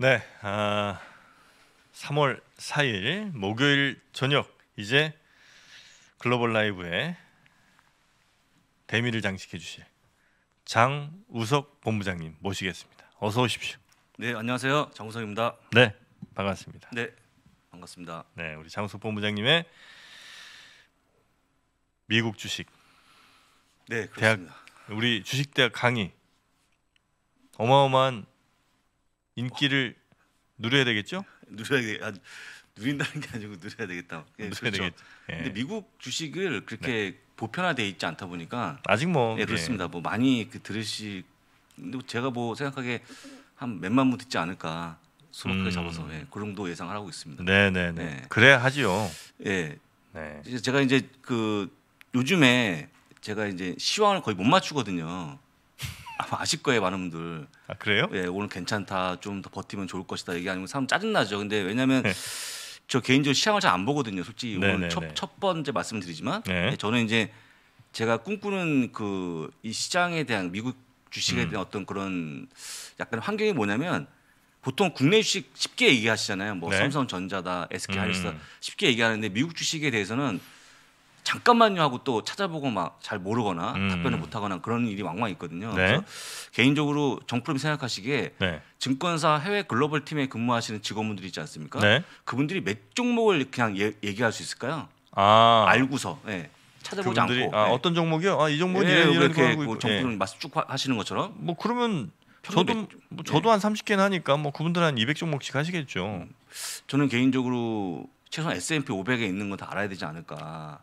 네, 아, 3월 4일 목요일 저녁 이제 글로벌 라이브에 대미를 장식해 주실 장우석 본부장님 모시겠습니다. 어서 오십시오. 네, 안녕하세요. 장우석입니다. 네, 반갑습니다. 네, 반갑습니다. 네, 우리 장우석 본부장님의 미국 주식 네, 그렇습니다. 대학 우리 주식대학 강의 어마어마한 인기를 누려야 되겠죠? 누려야 되 아, 누린다는 게 아니고 누려야 되겠다. 예, 누려야 그렇죠. 되겠죠. 예. 근데 미국 주식을 그렇게 네. 보편화돼 있지 않다 보니까 아직 뭐 예, 그렇습니다. 예. 뭐 많이 그 들으시 제가 뭐생각하게한 몇만 분 듣지 않을까 수박하 음. 잡아서 예, 그 정도 예상하고 을 있습니다. 네네네. 네. 네, 네. 네. 그래 하지요. 예. 네. 제가 이제 그 요즘에 제가 이제 시황을 거의 못 맞추거든요. 아마 아실 거예요 많은 분들. 아 그래요? 예, 오늘 괜찮다. 좀 더 버티면 좋을 것이다. 이게 아니면 사람 짜증 나죠. 근데 왜냐하면 네. 저 개인적으로 시장을잘 안 보거든요. 솔직히 오늘 첫, 첫 번째 말씀드리지만 네. 예, 저는 이제 제가 꿈꾸는 그 이 시장에 대한 미국 주식에 음. 대한 음. 어떤 그런 약간 환경이 뭐냐면 보통 국내 주식 쉽게 얘기하시잖아요. 뭐 네. 삼성전자다, SK 음. 하이닉스 쉽게 얘기하는데 미국 주식에 대해서는 잠깐만요 하고 또 찾아보고 막 잘 모르거나 음. 답변을 못하거나 그런 일이 왕왕 있거든요. 네. 그래서 개인적으로 정프로님 생각하시기에 네. 증권사 해외 글로벌 팀에 근무하시는 직원분들이 있지 않습니까? 네. 그분들이 몇 종목을 그냥 예, 얘기할 수 있을까요? 아. 알고서 예. 찾아보지 그분들이, 않고 아, 네. 어떤 종목이요? 아, 이종목이 예, 이런 이렇게뭐 정프로님 예. 말씀 쭉 하시는 것처럼 뭐 그러면 저도 뭐 저도 예. 한 30개는 하니까 뭐 그분들 한 200종목씩 하시겠죠. 음. 저는 개인적으로 최소한 S&P 500에 있는 건 다 알아야 되지 않을까.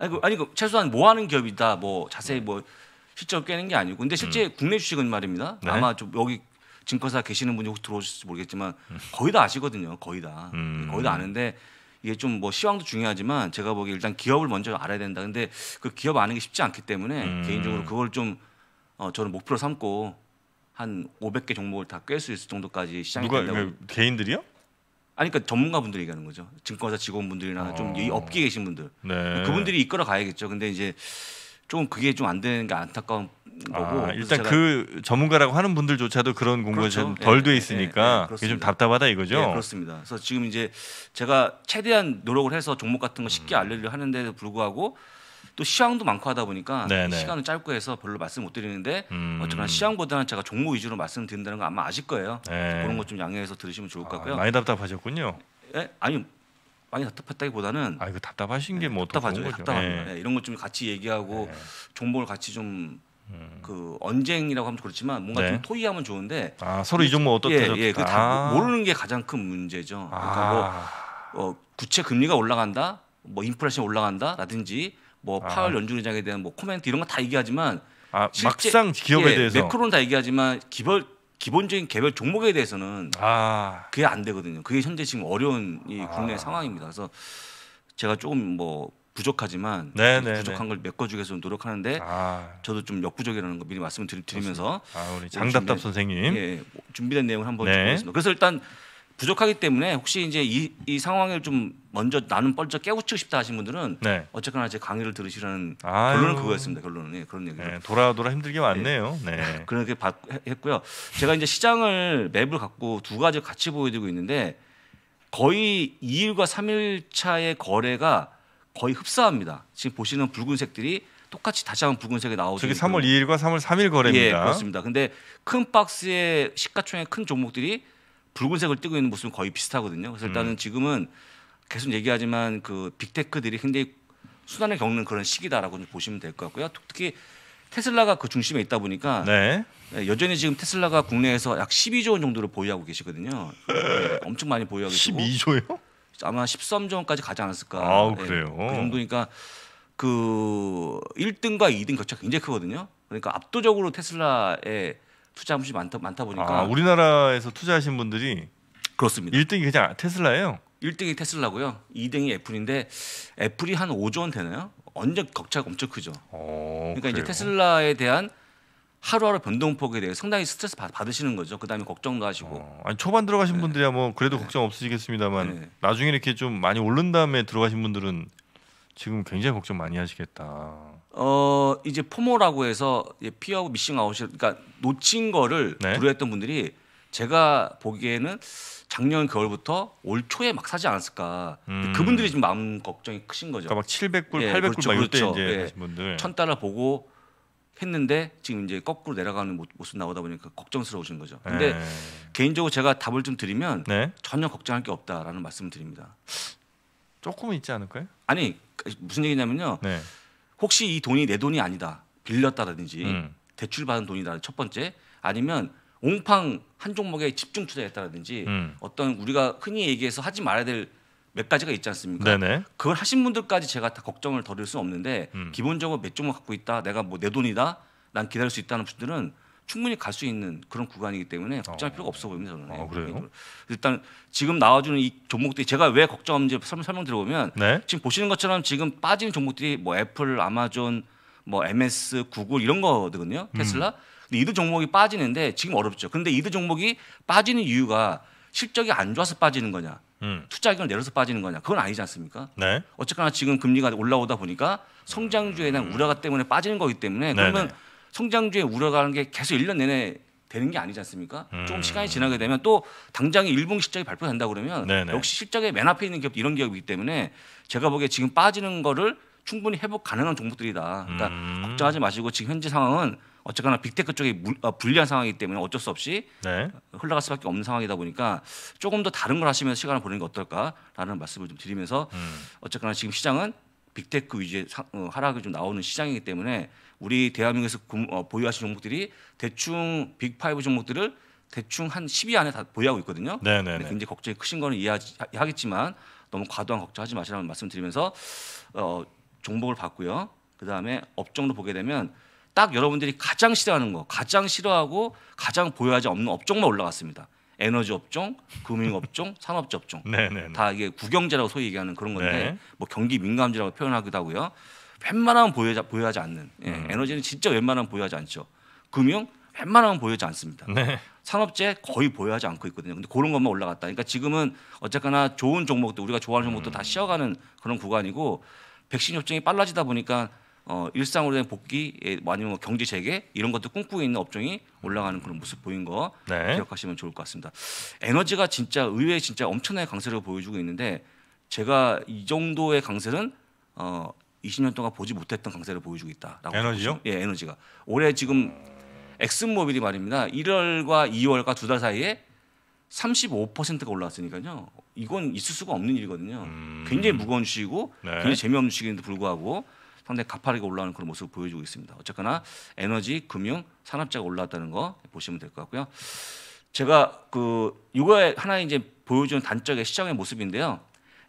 아니, 그, 아니 그 최소한 뭐 하는 기업이다 뭐 자세히 뭐실적 깨는 게 아니고 근데 실제 음. 국내 주식은 말입니다. 네? 아마 좀 여기 증권사 계시는 분이 혹시 들어오실지 모르겠지만 음. 거의 다 아시거든요. 거의 다 음. 거의 다 아는데 이게 좀 뭐 시황도 중요하지만 제가 보기에 일단 기업을 먼저 알아야 된다. 근데 그 기업 아는 게 쉽지 않기 때문에 음. 개인적으로 그걸 좀 어, 저는 목표로 삼고 한 500개 종목을 다 깰 수 있을 정도까지 시장이 누가, 된다고. 그 개인들이요? 아니 그러니까 전문가분들이 얘기하는 거죠. 증권사 직원분들이나 어. 좀이 아. 업계에 계신 분들. 네. 그분들이 이끌어 가야겠죠. 근데 이제 좀 그게 좀 안 되는 게 안타까운 아, 거고. 아, 일단 그 전문가라고 하는 분들조차도 그런 공부가 그렇죠. 좀덜 돼 예, 예, 있으니까 예, 예, 예, 좀 답답하다 이거죠. 예, 그렇습니다. 그래서 지금 이제 제가 최대한 노력을 해서 종목 같은 거 쉽게 음. 알리려 하는데도 불구하고 또 시황도 많고 하다 보니까 네네. 시간을 짧고 해서 별로 말씀 못 드리는데 음. 어쨌거나 시황보다는 제가 종목 위주로 말씀드린다는 거 아마 아실 거예요. 네. 그런 것 좀 양해해서 들으시면 좋을 것 아, 같고요. 아, 많이 답답하셨군요. 예? 아니 많이 답답했다기보다는 아 이거 답답하신 게뭐 답답하죠. 답답한 예. 예. 이런 것 좀 같이 얘기하고 예. 종목을 같이 좀그 음. 언쟁이라고 하면 그렇지만 뭔가 네. 좀 토의하면 좋은데 아, 서로 이 종목 어떻게 예, 예, 그 아. 모르는 게 가장 큰 문제죠. 그러니까 뭐 아. 어, 구체 금리가 올라간다, 뭐 인플레이션 올라간다라든지 뭐 파월 아. 연준의장에 대한 뭐 코멘트 이런 거 다 얘기하지만 아, 막상 기업에 예, 대해서 매크로는 다 얘기하지만 기본 기본적인 개별 종목에 대해서는 아. 그게 안 되거든요. 그게 현재 지금 어려운 이 아. 국내 아. 상황입니다. 그래서 제가 조금 뭐 부족하지만 네네네. 네, 네. 부족한 걸 메꿔주기 위해서 노력하는데 아. 저도 좀 역부족이라는 거 미리 말씀을 드리, 면서 아, 우리 장답답 준비 선생님 예, 뭐 준비된 내용을 한번 네. 보겠습니다. 그래서 일단 부족하기 때문에 혹시 이제 이, 이 상황을 좀 먼저 나는 뻘저 깨우치고 싶다 하신 분들은 네. 어쨌거나 제 강의를 들으시라는 아유. 결론은 그거였습니다. 결론은 예, 그런 얘기죠 네, 돌아 돌아 힘들게 예. 왔네요. 네. 네. *laughs* 그렇게 했고요. 제가 이제 시장을 맵을 갖고 두 가지 같이 보여드리고 있는데 거의 2일과 3일 차의 거래가 거의 흡사합니다. 지금 보시는 붉은색들이 똑같이 다시 한번 붉은색이 나오죠. 저게 3월 2일과 3월 3일 거래입니다. 예, 그렇습니다. 근데 큰 박스의 시가총액 큰 종목들이 붉은색을 띄고 있는 모습은 거의 비슷하거든요. 그래서 음. 일단은 지금은 계속 얘기하지만 그 빅테크들이 굉장히 순환을 겪는 그런 시기다라고 보시면 될 것 같고요. 특히 테슬라가 그 중심에 있다 보니까 네. 네 여전히 지금 테슬라가 국내에서 약 12조 원 정도를 보유하고 계시거든요. 네, 엄청 많이 보유하고 계시고 12조요? 아마 13조 원까지 가지 않았을까. 아, 그래요. 네, 그 정도니까 그 1등과 2등 격차 굉장히 크거든요. 그러니까 압도적으로 테슬라의 투자한 분 많다 많다 보니까 아, 우리나라에서 투자하신 분들이 그렇습니다. 1등이 그냥 테슬라예요. 1등이 테슬라고요. 2등이 애플인데 애플이 한 5조 원 되나요? 언제 격차가 엄청 크죠. 오, 어, 그러니까 그래요? 이제 테슬라에 대한 하루하루 변동폭에 대해 상당히 스트레스 받, 으시는 거죠. 그다음에 걱정도 하시고. 어, 아니 초반 들어가신 네. 분들이야 뭐 그래도 네. 걱정 없으시겠습니다만 네. 나중에 이렇게 좀 많이 오른 다음에 들어가신 분들은 지금 굉장히 걱정 많이 하시겠다. 어 이제 포모라고 해서 피하고 미싱 아웃이 그러니까 놓친 거를 네. 두려했던 분들이 제가 보기에는 작년 겨울부터 올 초에 막 사지 않았을까. 음. 그분들이 지금 마음 걱정이 크신 거죠. 그러니까 막 700불, 예, 800불 그렇죠, 막 이때 그렇죠. 이제 예, 분들. 천 달러 보고 했는데 지금 이제 거꾸로 내려가는 모습 나오다 보니까 걱정스러우신 거죠. 근데 네. 개인적으로 제가 답을 좀 드리면 네. 전혀 걱정할 게 없다라는 말씀을 드립니다. 조금 있지 않을까요? 아니 그 무슨 얘기냐면요. 네. 혹시 이 돈이 내 돈이 아니다 빌렸다라든지 음. 대출 받은 돈이다 첫 번째 아니면 옹팡 한 종목에 집중 투자했다라든지 음. 어떤 우리가 흔히 얘기해서 하지 말아야 될 몇 가지가 있지 않습니까? 네네. 그걸 하신 분들까지 제가 다 걱정을 덜을 수는 없는데 음. 기본적으로 몇 종목 갖고 있다 내가 뭐 내 돈이다 난 기다릴 수 있다는 분들은 충분히 갈 수 있는 그런 구간이기 때문에 걱정할 어. 필요가 없어 보입니다 저는. 아, 그래요? 예, 예. 일단 지금 나와주는 이 종목들이 제가 왜 걱정하는지 설명 설명드려보면 네? 지금 보시는 것처럼 지금 빠지는 종목들이 뭐 애플, 아마존, 뭐 MS, 구글 이런 거거든요. 음. 테슬라. 음. 근데 이들 종목이 빠지는데 지금 어렵죠. 근데 이들 종목이 빠지는 이유가 실적이 안 좋아서 빠지는 거냐? 음. 투자금을 내려서 빠지는 거냐? 그건 아니지 않습니까? 네. 어쨌거나 지금 금리가 올라오다 보니까 성장주에 대한 음. 우려가 때문에 빠지는 거기 때문에 네, 그러면 네. 성장주의 우려가는 게 계속 1년 내내 되는 게 아니지 않습니까? 음. 조금 시간이 지나게 되면 또 당장에 일본 실적이 발표된다 그러면 네네. 역시 실적에 맨 앞에 있는 기업 이런 기업이기 때문에 제가 보기에 지금 빠지는 거를 충분히 회복 가능한 종목들이다. 그러니까 음. 걱정하지 마시고 지금 현재 상황은 어쨌거나 빅테크 쪽에 어, 불리한 상황이기 때문에 어쩔 수 없이 네. 흘러갈 수밖에 없는 상황이다 보니까 조금 더 다른 걸 하시면서 시간을 보내는 게 어떨까라는 말씀을 좀 드리면서 음. 어쨌거나 지금 시장은 빅테크 위주의 어, 하락이 좀 나오는 시장이기 때문에 우리 대한민국에서 어, 보유하신 종목들이 대충 빅5 종목들을 대충 한 10위 안에 다 보유하고 있거든요. 네네. 네, 네. 굉장히 걱정이 크신 거는 이해하겠지만 너무 과도한 걱정하지 마시라는 말씀드리면서 어, 종목을 봤고요. 그 다음에 업종으로 보게 되면 딱 여러분들이 가장 싫어하는 거, 가장 싫어하고 가장 보유하지 없는 업종만 올라갔습니다. 에너지 업종, 금융 업종, *laughs* 산업 업종. 네네다 네. 이게 구경재라고 소위 얘기하는 그런 건데 네. 뭐 경기 민감지라고 표현하기도 하고요. 웬만하면 보여, 보여하지 않는 예, 음. 에너지는 진짜 웬만하면 보여하지 않죠. 금융 웬만하면 보여하지 않습니다. 네. 산업재 거의 보여하지 않고 있거든요. 근데 그런 것만 올라갔다. 그러니까 지금은 어쨌거나 좋은 종목도 우리가 좋아하는 종목도 음. 다 쉬어가는 그런 구간이고 백신 접종이 빨라지다 보니까 어, 일상으로 된 복귀 예, 뭐 아니면 뭐 경제 재개 이런 것도 꿈꾸고 있는 업종이 올라가는 그런 모습 보인 거 네. 기억하시면 좋을 것 같습니다. 에너지가 진짜 의외에 진짜 엄청나게 강세를 보여주고 있는데 제가 이 정도의 강세는 어, 20년 동안 보지 못했던 강세를 보여주고 있다라고. 에너지요? 예, 에너지가. 올해 지금 엑슨모빌이 말입니다. 1월과 2월과 두 달 사이에 35%가 올라왔으니까요. 이건 있을 수가 없는 일이거든요. 음... 굉장히 무거운 주식이고 네. 굉장히 재미없는 주식인데도 불구하고 상당히 가파르게 올라오는 그런 모습을 보여주고 있습니다. 어쨌거나 에너지, 금융, 산업자가 올라왔다는 거 보시면 될 것 같고요. 제가 그 이거에 하나 이제 보여주는 단적의 시장의 모습인데요.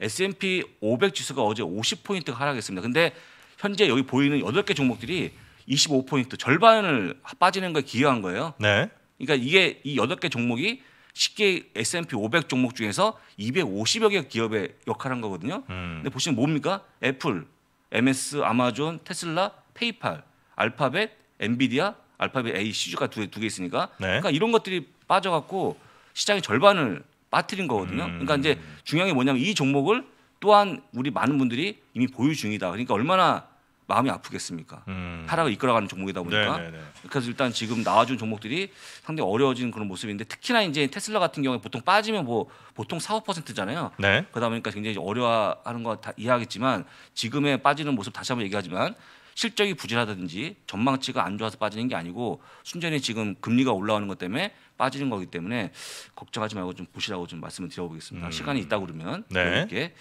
S&P 500 지수가 어제 50포인트 하락했습니다. 근데 현재 여기 보이는 8개 종목들이 25포인트 절반을 빠지는 걸 기여한 거예요. 네. 그러니까 이게 이 8개 종목이 쉽게 S&P 500 종목 중에서 250여 개 기업의 역할을 한 거거든요. 음. 근데 보시면 뭡니까? 애플, MS, 아마존, 테슬라, 페이팔, 알파벳, 엔비디아, 알파벳 A, CG가 두 개 있으니까 네. 그러니까 이런 것들이 빠져갖고 시장의 절반을 빠뜨린 거거든요. 음. 그러니까 이제 중요한 게 뭐냐면 이 종목을 또한 우리 많은 분들이 이미 보유 중이다. 그러니까 얼마나 마음이 아프겠습니까? 음. 하락을 이끌어가는 종목이다 보니까. 네네네. 네, 네. 그래서 일단 지금 나와준 종목들이 상당히 어려워지는 그런 모습인데 특히나 이제 테슬라 같은 경우에 보통 빠지면 뭐 보통 4, 5%잖아요. 네. 그러다 보니까 굉장히 어려워하는 거 다 이해하겠지만 지금의 빠지는 모습 다시 한번 얘기하지만 실적이 부진하다든지 전망치가 안 좋아서 빠지는 게 아니고 순전히 지금 금리가 올라오는 것 때문에 빠지는 거기 때문에 걱정하지 말고 좀 보시라고 좀 말씀을 드려보겠습니다. 음. 시간이 있다 그러면 네. 이렇게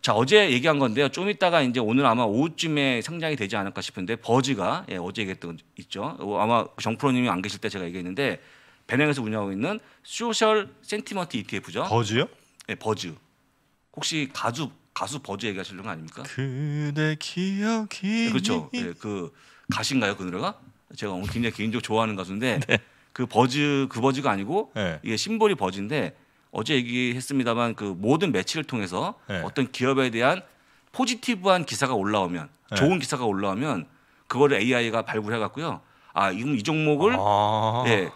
자 어제 얘기한 건데요. 좀 있다가 이제 오늘 아마 오후쯤에 상장이 되지 않을까 싶은데 버즈가 예, 어제 얘기했던 거 있죠. 어, 아마 정프로님이 안 계실 때 제가 얘기했는데 베냉에서 운영하고 있는 소셜 센티먼트 ETF죠. 버즈요? 예, 버즈. 혹시 가수 가수 버즈 얘기하시는 거 아닙니까? 그대 기억이 네, 그렇죠. 네, 그 가신가요 그 노래가? 제가 오늘 굉장히 개인적으로 좋아하는 가수인데 *laughs* 네. 그 버즈 그 버즈가 아니고 네. 이게 심벌이 버즈인데 어제 얘기했습니다만 그 모든 매치를 통해서 네. 어떤 기업에 대한 포지티브한 기사가 올라오면 네. 좋은 기사가 올라오면 그거를 AI가 발굴해 갖고요. 아, 이이 종목을 아~ 예,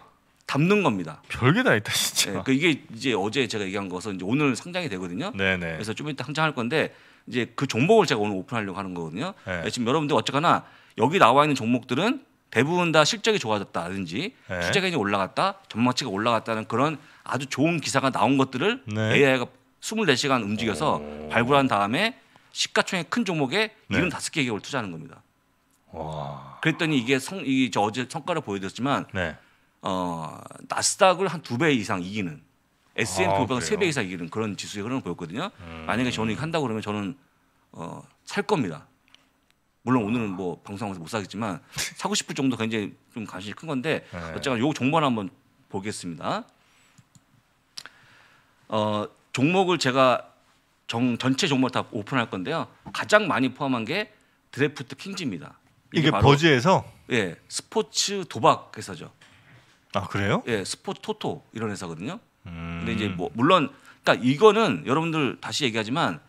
담는 겁니다. 별게 다 있다 진짜. 네, 그 이게 이제 어제 제가 얘기한 것은 이제 오늘 상장이 되거든요. 네네. 그래서 좀 이따 상장할 건데 이제 그 종목을 제가 오늘 오픈하려고 하는 거거든요. 네. 네 지금 여러분들 어쨌거나 여기 나와 있는 종목들은 대부분 다 실적이 좋아졌다든지 네. 투자금이 올라갔다, 전망치가 올라갔다는 그런 아주 좋은 기사가 나온 것들을 네. AI가 24시간 움직여서 오. 발굴한 다음에 시가총액 큰 종목에 이 네. 다섯 개 기업을 투자하는 겁니다. 와. 그랬더니 이게 성, 이 저 어제 성과를 보여드렸지만 네. 어, 나스닥을 한 두 배 이상 이기는 S&P 500은 아, 세배 이상 이기는 그런 지수의 흐름을 보였거든요. 음. 만약에 저는 한다고 그러면 저는 어, 살 겁니다. 물론 오늘은 뭐방송에서못 사겠지만 *laughs* 사고 싶을 정도 굉장히 좀 관심이 큰 건데 네. 어쨌거나 요종목 한번 보겠습니다. 어, 종목을 제가 정, 전체 종목을 다 오픈할 건데요. 가장 많이 포함한 게 드래프트 킹즈입니다. 이게, 이게 버즈에서 예 스포츠 도박 회사죠. 아 그래요? 예, 스포츠 토토 이런 회사거든요. 음. 근데 이제 뭐 물론 그러니까 이거는 여러분들 다시 얘기하지만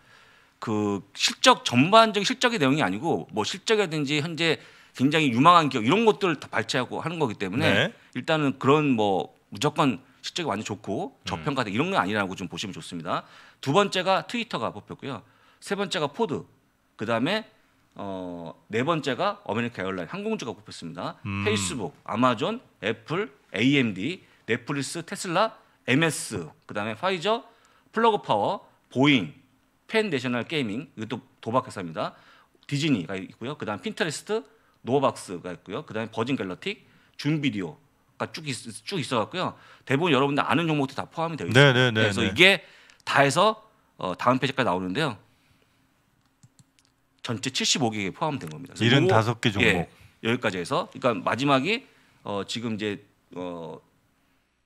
그 실적 전반적인 실적의 내용이 아니고 뭐 실적이라든지 현재 굉장히 유망한 기업 이런 것들을 다 발췌하고 하는 거기 때문에 네. 일단은 그런 뭐 무조건 실적이 완전 좋고 음. 저평가된 이런 게 아니라고 좀 보시면 좋습니다. 두 번째가 트위터가 뽑혔고요. 세 번째가 포드. 그 다음에 어, 네 번째가 어메리카 에어라인 항공주가 뽑혔습니다. 음. 페이스북, 아마존, 애플, AMD, 넷플릭스, 테슬라, MS, 그다음에 화이저 플러그 파워, 보잉, 펜 내셔널 게이밍, 이것도 도박 회사입니다. 디즈니가 있고요. 그다음 핀터레스트, 노박스가 어 있고요. 그다음에 버진 갤러틱, 준비디오, 가쭉쭉 있어 갖고요. 대부분 여러분들 아는 종목도 다 포함이 되어 있어요. 네네네. 네, 그래서 네. 이게 다 해서 어, 다음 페이지까지 나오는데요. 전체 75개에 포함된 겁니다. 75개 뭐 종목. 예, 여기까지 해서 그러니까 마지막이 어, 지금 이제 어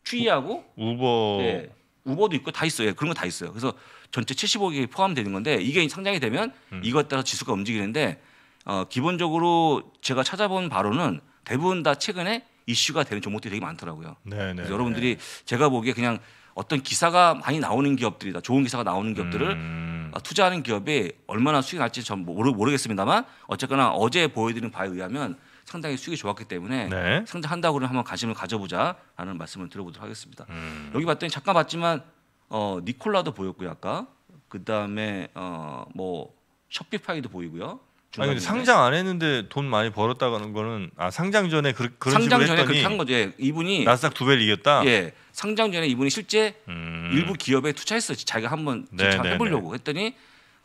추이하고 우버 예, 우버도 있고 다 있어요. 예, 그런 거 다 있어요. 그래서 전체 75개 포함되는 건데 이게 상장이 되면 음. 이것 따라 지수가 움직이는데 어, 기본적으로 제가 찾아본 바로는 대부분 다 최근에 이슈가 되는 종목들이 되게 많더라고요. 네네. 네, 그래서 네. 여러분들이 제가 보기에 그냥 어떤 기사가 많이 나오는 기업들이다. 좋은 기사가 나오는 기업들을 음. 어, 투자하는 기업이 얼마나 수익이 날지 전 모르, 모르겠습니다만 어쨌거나 어제 보여드린 바에 의하면 상당히 수익이 좋았기 때문에 네. 상장한다고 그러면 한번 관심을 가져보자라는 말씀을 들어보도록 하겠습니다. 음. 여기 봤더니 잠깐 봤지만 어, 니콜라도 보였고요 아까 그 다음에 어, 뭐쇼피파이도 보이고요. 아니 근데 상장 안 했는데 돈 많이 벌었다는 거는 아 상장 전에 그, 런 상장 전에 그렇게 한 거죠. 예, 이분이 나스닥 두 배를 이겼다. 예, 상장 전에 이분이 실제 음. 일부 기업에 투자했었지 자기가 한번 네, 네, 네. 해보려고 했더니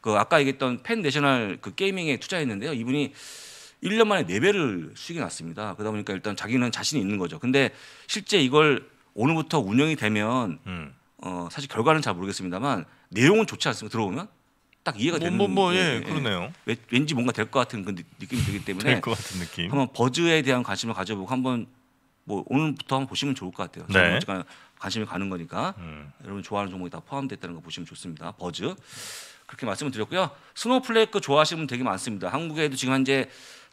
그 아까 얘기했던 팬 내셔널 그 게이밍에 투자했는데요. 이분이 1년 만에 4배를 수익이 났습니다. 그러다 보니까 일단 자기는 자신이 있는 거죠. 근데 실제 이걸 오늘부터 운영이 되면 음. 어, 사실 결과는 잘 모르겠습니다만 내용은 좋지 않습니까? 들어오면 딱 이해가 뭐, 되는 뭐, 뭐, 예, 예, 그러네요. 예, 왠지 뭔가 될 것 같은 그 느낌이 들기 때문에 될 것 같은 느낌. 한번 버즈에 대한 관심을 가져보고 한번 뭐 오늘부터 한번 보시면 좋을 것 같아요. 네. 제가 관심이 가는 거니까 음. 여러분 좋아하는 종목이 다 포함됐다는 거 보시면 좋습니다. 버즈 그렇게 말씀을 드렸고요. 스노우플레이크 좋아하시는 분 되게 많습니다. 한국에도 지금 현재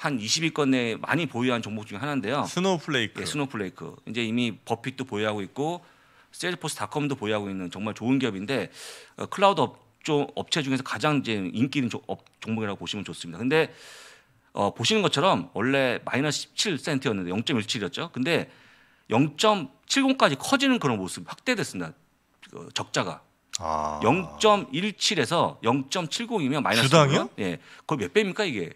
한 20위권 내에 많이 보유한 종목 중에 하나인데요. 스노우플레이크. 예, 스노우플레이크. 이제 이미 버핏도 보유하고 있고 셀포스닷컴도 보유하고 있는 정말 좋은 기업인데 어, 클라우드 업종 업체 중에서 가장 이제 인기 있는 조, 업, 종목이라고 보시면 좋습니다. 근데 어, 보시는 것처럼 원래 마이너스 17센트였는데 0.17이었죠. 근데 0.70까지 커지는 그런 모습 확대됐습니다. 그 적자가. 아. 0.17에서 0.70이면 마이너스 주당이요? 예. 거몇 배입니까 이게?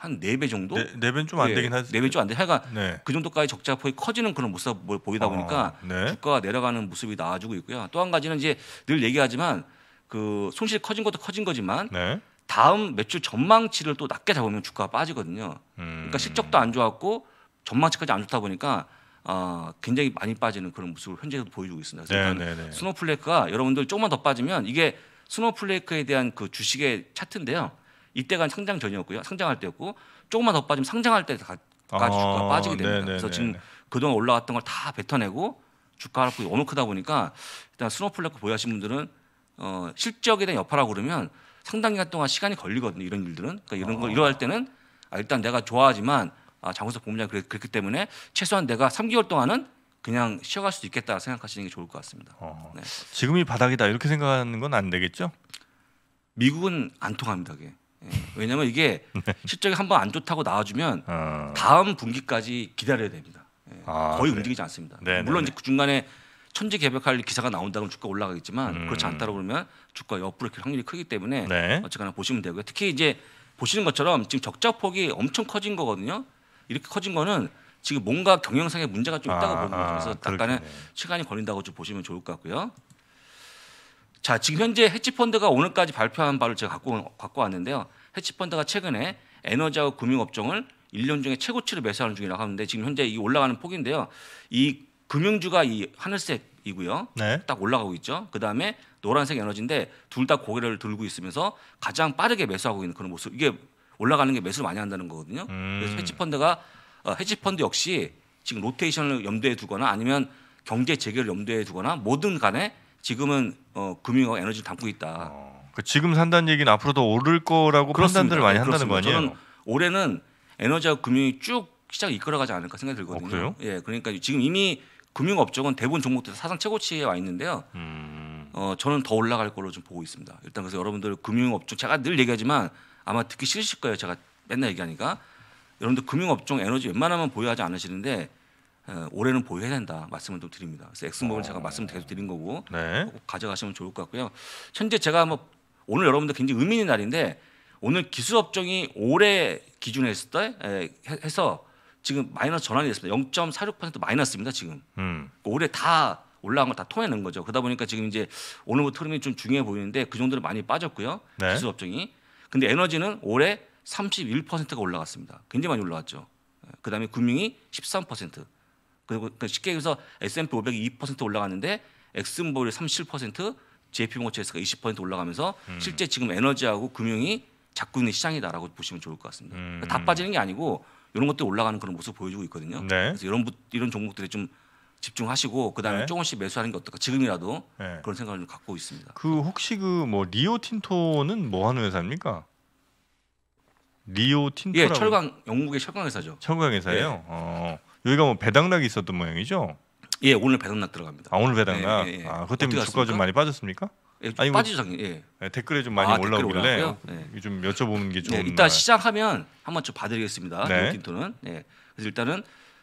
한네배 정도? 네 배 좀안 네 예, 되긴 하죠. 네배 좀 안 돼. 하여간 네. 그 정도까지 적자 폭이 커지는 그런 모습 보이다 아, 보니까 아, 네. 주가가 내려가는 모습이 나와주고 있고요. 또 한 가지는 이제 늘 얘기하지만 그 손실 커진 것도 커진 거지만 네. 다음 매출 전망치를 또 낮게 잡으면 주가가 빠지거든요. 그러니까 음. 그러니까 실적도 안 좋았고 전망치까지 안 좋다 보니까 어, 굉장히 많이 빠지는 그런 모습을 현재도 보여주고 있습니다. 그래서 네, 네, 네. 스노플레이크가 여러분들 조금만 더 빠지면 이게 스노플레이크에 대한 그 주식의 차트인데요. 이때가 상장 전이었고요. 상장할 때였고 조금만 더 빠지면 상장할 때까지 주가 아, 빠지게 됩니다. 네네네 네, 그래서 네, 지금 네. 그동안 올라왔던 걸 다 뱉어내고 주가 가락이 너무 크다 보니까 일단 스노플레코 보유하신 분들은 어, 실적에 대한 여파라고 그러면 상당 기간 동안 시간이 걸리거든요. 이런 일들은 그러니까 이런 아. 걸 이러할 때는 아, 일단 내가 좋아하지만 아, 장우석 본부장 그랬, 그렇기 때문에 최소한 내가 3개월 동안은 그냥 쉬어갈 수도 있겠다 생각하시는 게 좋을 것 같습니다. 어, 네. 지금이 바닥이다 이렇게 생각하는 건 안 되겠죠? 미국은 안 통합니다. 그게. 음. 왜냐면 이게 *laughs* 실적이 한 번 안 좋다고 나와주면 어. 다음 분기까지 기다려야 됩니다. 예. 아, 거의 그래. 움직이지 않습니다. 네네네. 네, 물론 네. 이제 그 중간에 천지 개벽할 기사가 나온다면 주가 올라가겠지만 음. 그렇지 않다고 그러면 주가 옆으로 킬 확률이 크기 때문에 네. 어쨌거나 보시면 되고요. 특히 이제 보시는 것처럼 지금 적자 폭이 엄청 커진 거거든요. 이렇게 커진 거는 지금 뭔가 경영상에 문제가 좀 있다고 아, 보는 아, 거죠. 그래서 약간의 시간이 걸린다고 좀 보시면 좋을 것 같고요. 자, 지금 현재 해치펀드가 오늘까지 발표한 바를 제가 갖고, 갖고 왔는데요. 해치펀드가 최근에 에너지하고 금융업종을 1년 중에 최고치를 매수하는 중이라고 하는데 지금 현재 이 올라가는 폭인데요. 이 금융주가 이 하늘색이고요. 네. 딱 올라가고 있죠. 그 다음에 노란색 에너지인데 둘 다 고개를 들고 있으면서 가장 빠르게 매수하고 있는 그런 모습. 이게 올라가는 게 매수를 많이 한다는 거거든요. 음. 그래서 해치펀드가 어, 해치펀드 역시 지금 로테이션을 염두에 두거나 아니면 경제 재개를 염두에 두거나 모든 간에 지금은 어, 금융과 에너지를 담고 있다. 어, 그 지금 산다는 얘기는 앞으로 더 오를 거라고 판단들을 많이 네, 한다는 그렇습니다. 아니에요? 저는 올해는 에너지와 금융이 쭉 시장을 이끌어가지 않을까 생각이 들거든요. 어, 예, 그러니까 지금 이미 금융업종은 대부분 종목들 사상 최고치에 와 있는데요. 음. 어, 저는 더 올라갈 걸로 좀 보고 있습니다. 일단 그래서 여러분들 금융업종 제가 늘 얘기하지만 아마 듣기 싫으실 거예요. 제가 맨날 얘기하니까 여러분들 금융업종 에너지 웬만하면 보유하지 않으시는데 어, 올해는 보유해야 된다 말씀을 좀 드립니다. 그래서 엑스모빌 어. 제가 말씀 을 계속 드린 거고 네. 꼭 가져가시면 좋을 것 같고요. 현재 제가 뭐 오늘 여러분들 굉장히 의미 있는 날인데 오늘 기술 업종이 올해 기준에 했을 때 해서 지금 마이너스 전환이 됐습니다. 0.46% 마이너스입니다 지금 음. 그 올해 다 올라간 걸다 토해낸 거죠. 그러다 보니까 지금 이제 오늘부터 흐름이 좀 중요해 보이는데 그 정도로 많이 빠졌고요. 네. 기술 업종이. 근데 에너지는 올해 31%가 올라갔습니다. 굉장히 많이 올라왔죠 그다음에 금융이 13%. 그 쉽게 얘기해서 S&P 500이 2% 올라갔는데 엑슨볼이 37%, JP 모처에서가 20% 올라가면서 음. 실제 지금 에너지하고 금융이 자꾸 있는 시장이다라고 보시면 좋을 것 같습니다. 음. 그러니까 다 빠지는 게 아니고 이런 것들이 올라가는 그런 모습 을 보여주고 있거든요. 네. 그래서 이런 이런 종목들이 좀 집중하시고 그다음에 네. 조금씩 매수하는 게 어떨까 지금이라도 네. 그런 생각을 갖고 있습니다. 그 혹시 그 뭐 리오 틴토는 뭐 하는 회사입니까? 리오 틴토 예, 철강 영국의 철강 회사죠. 철강 회사예요. 예. 어. 여기가 뭐 배당락이 있었던 모양이죠? 예, 오늘 배당락 들어갑니다. 아, 오늘 배당락. 예, 예, 예. 아, 그것 때문에 주가 좀 많이 빠졌습니까? 예, 아니, 뭐 빠지죠, 뭐, 예. 네, 댓글에 좀 많이 아, 올라오길래 예. 좀 여쭤보는 게 좀. 네, 일단 시작하면 한번 좀 봐드리겠습니다. 네. 틴토는 예. 그래서 일단은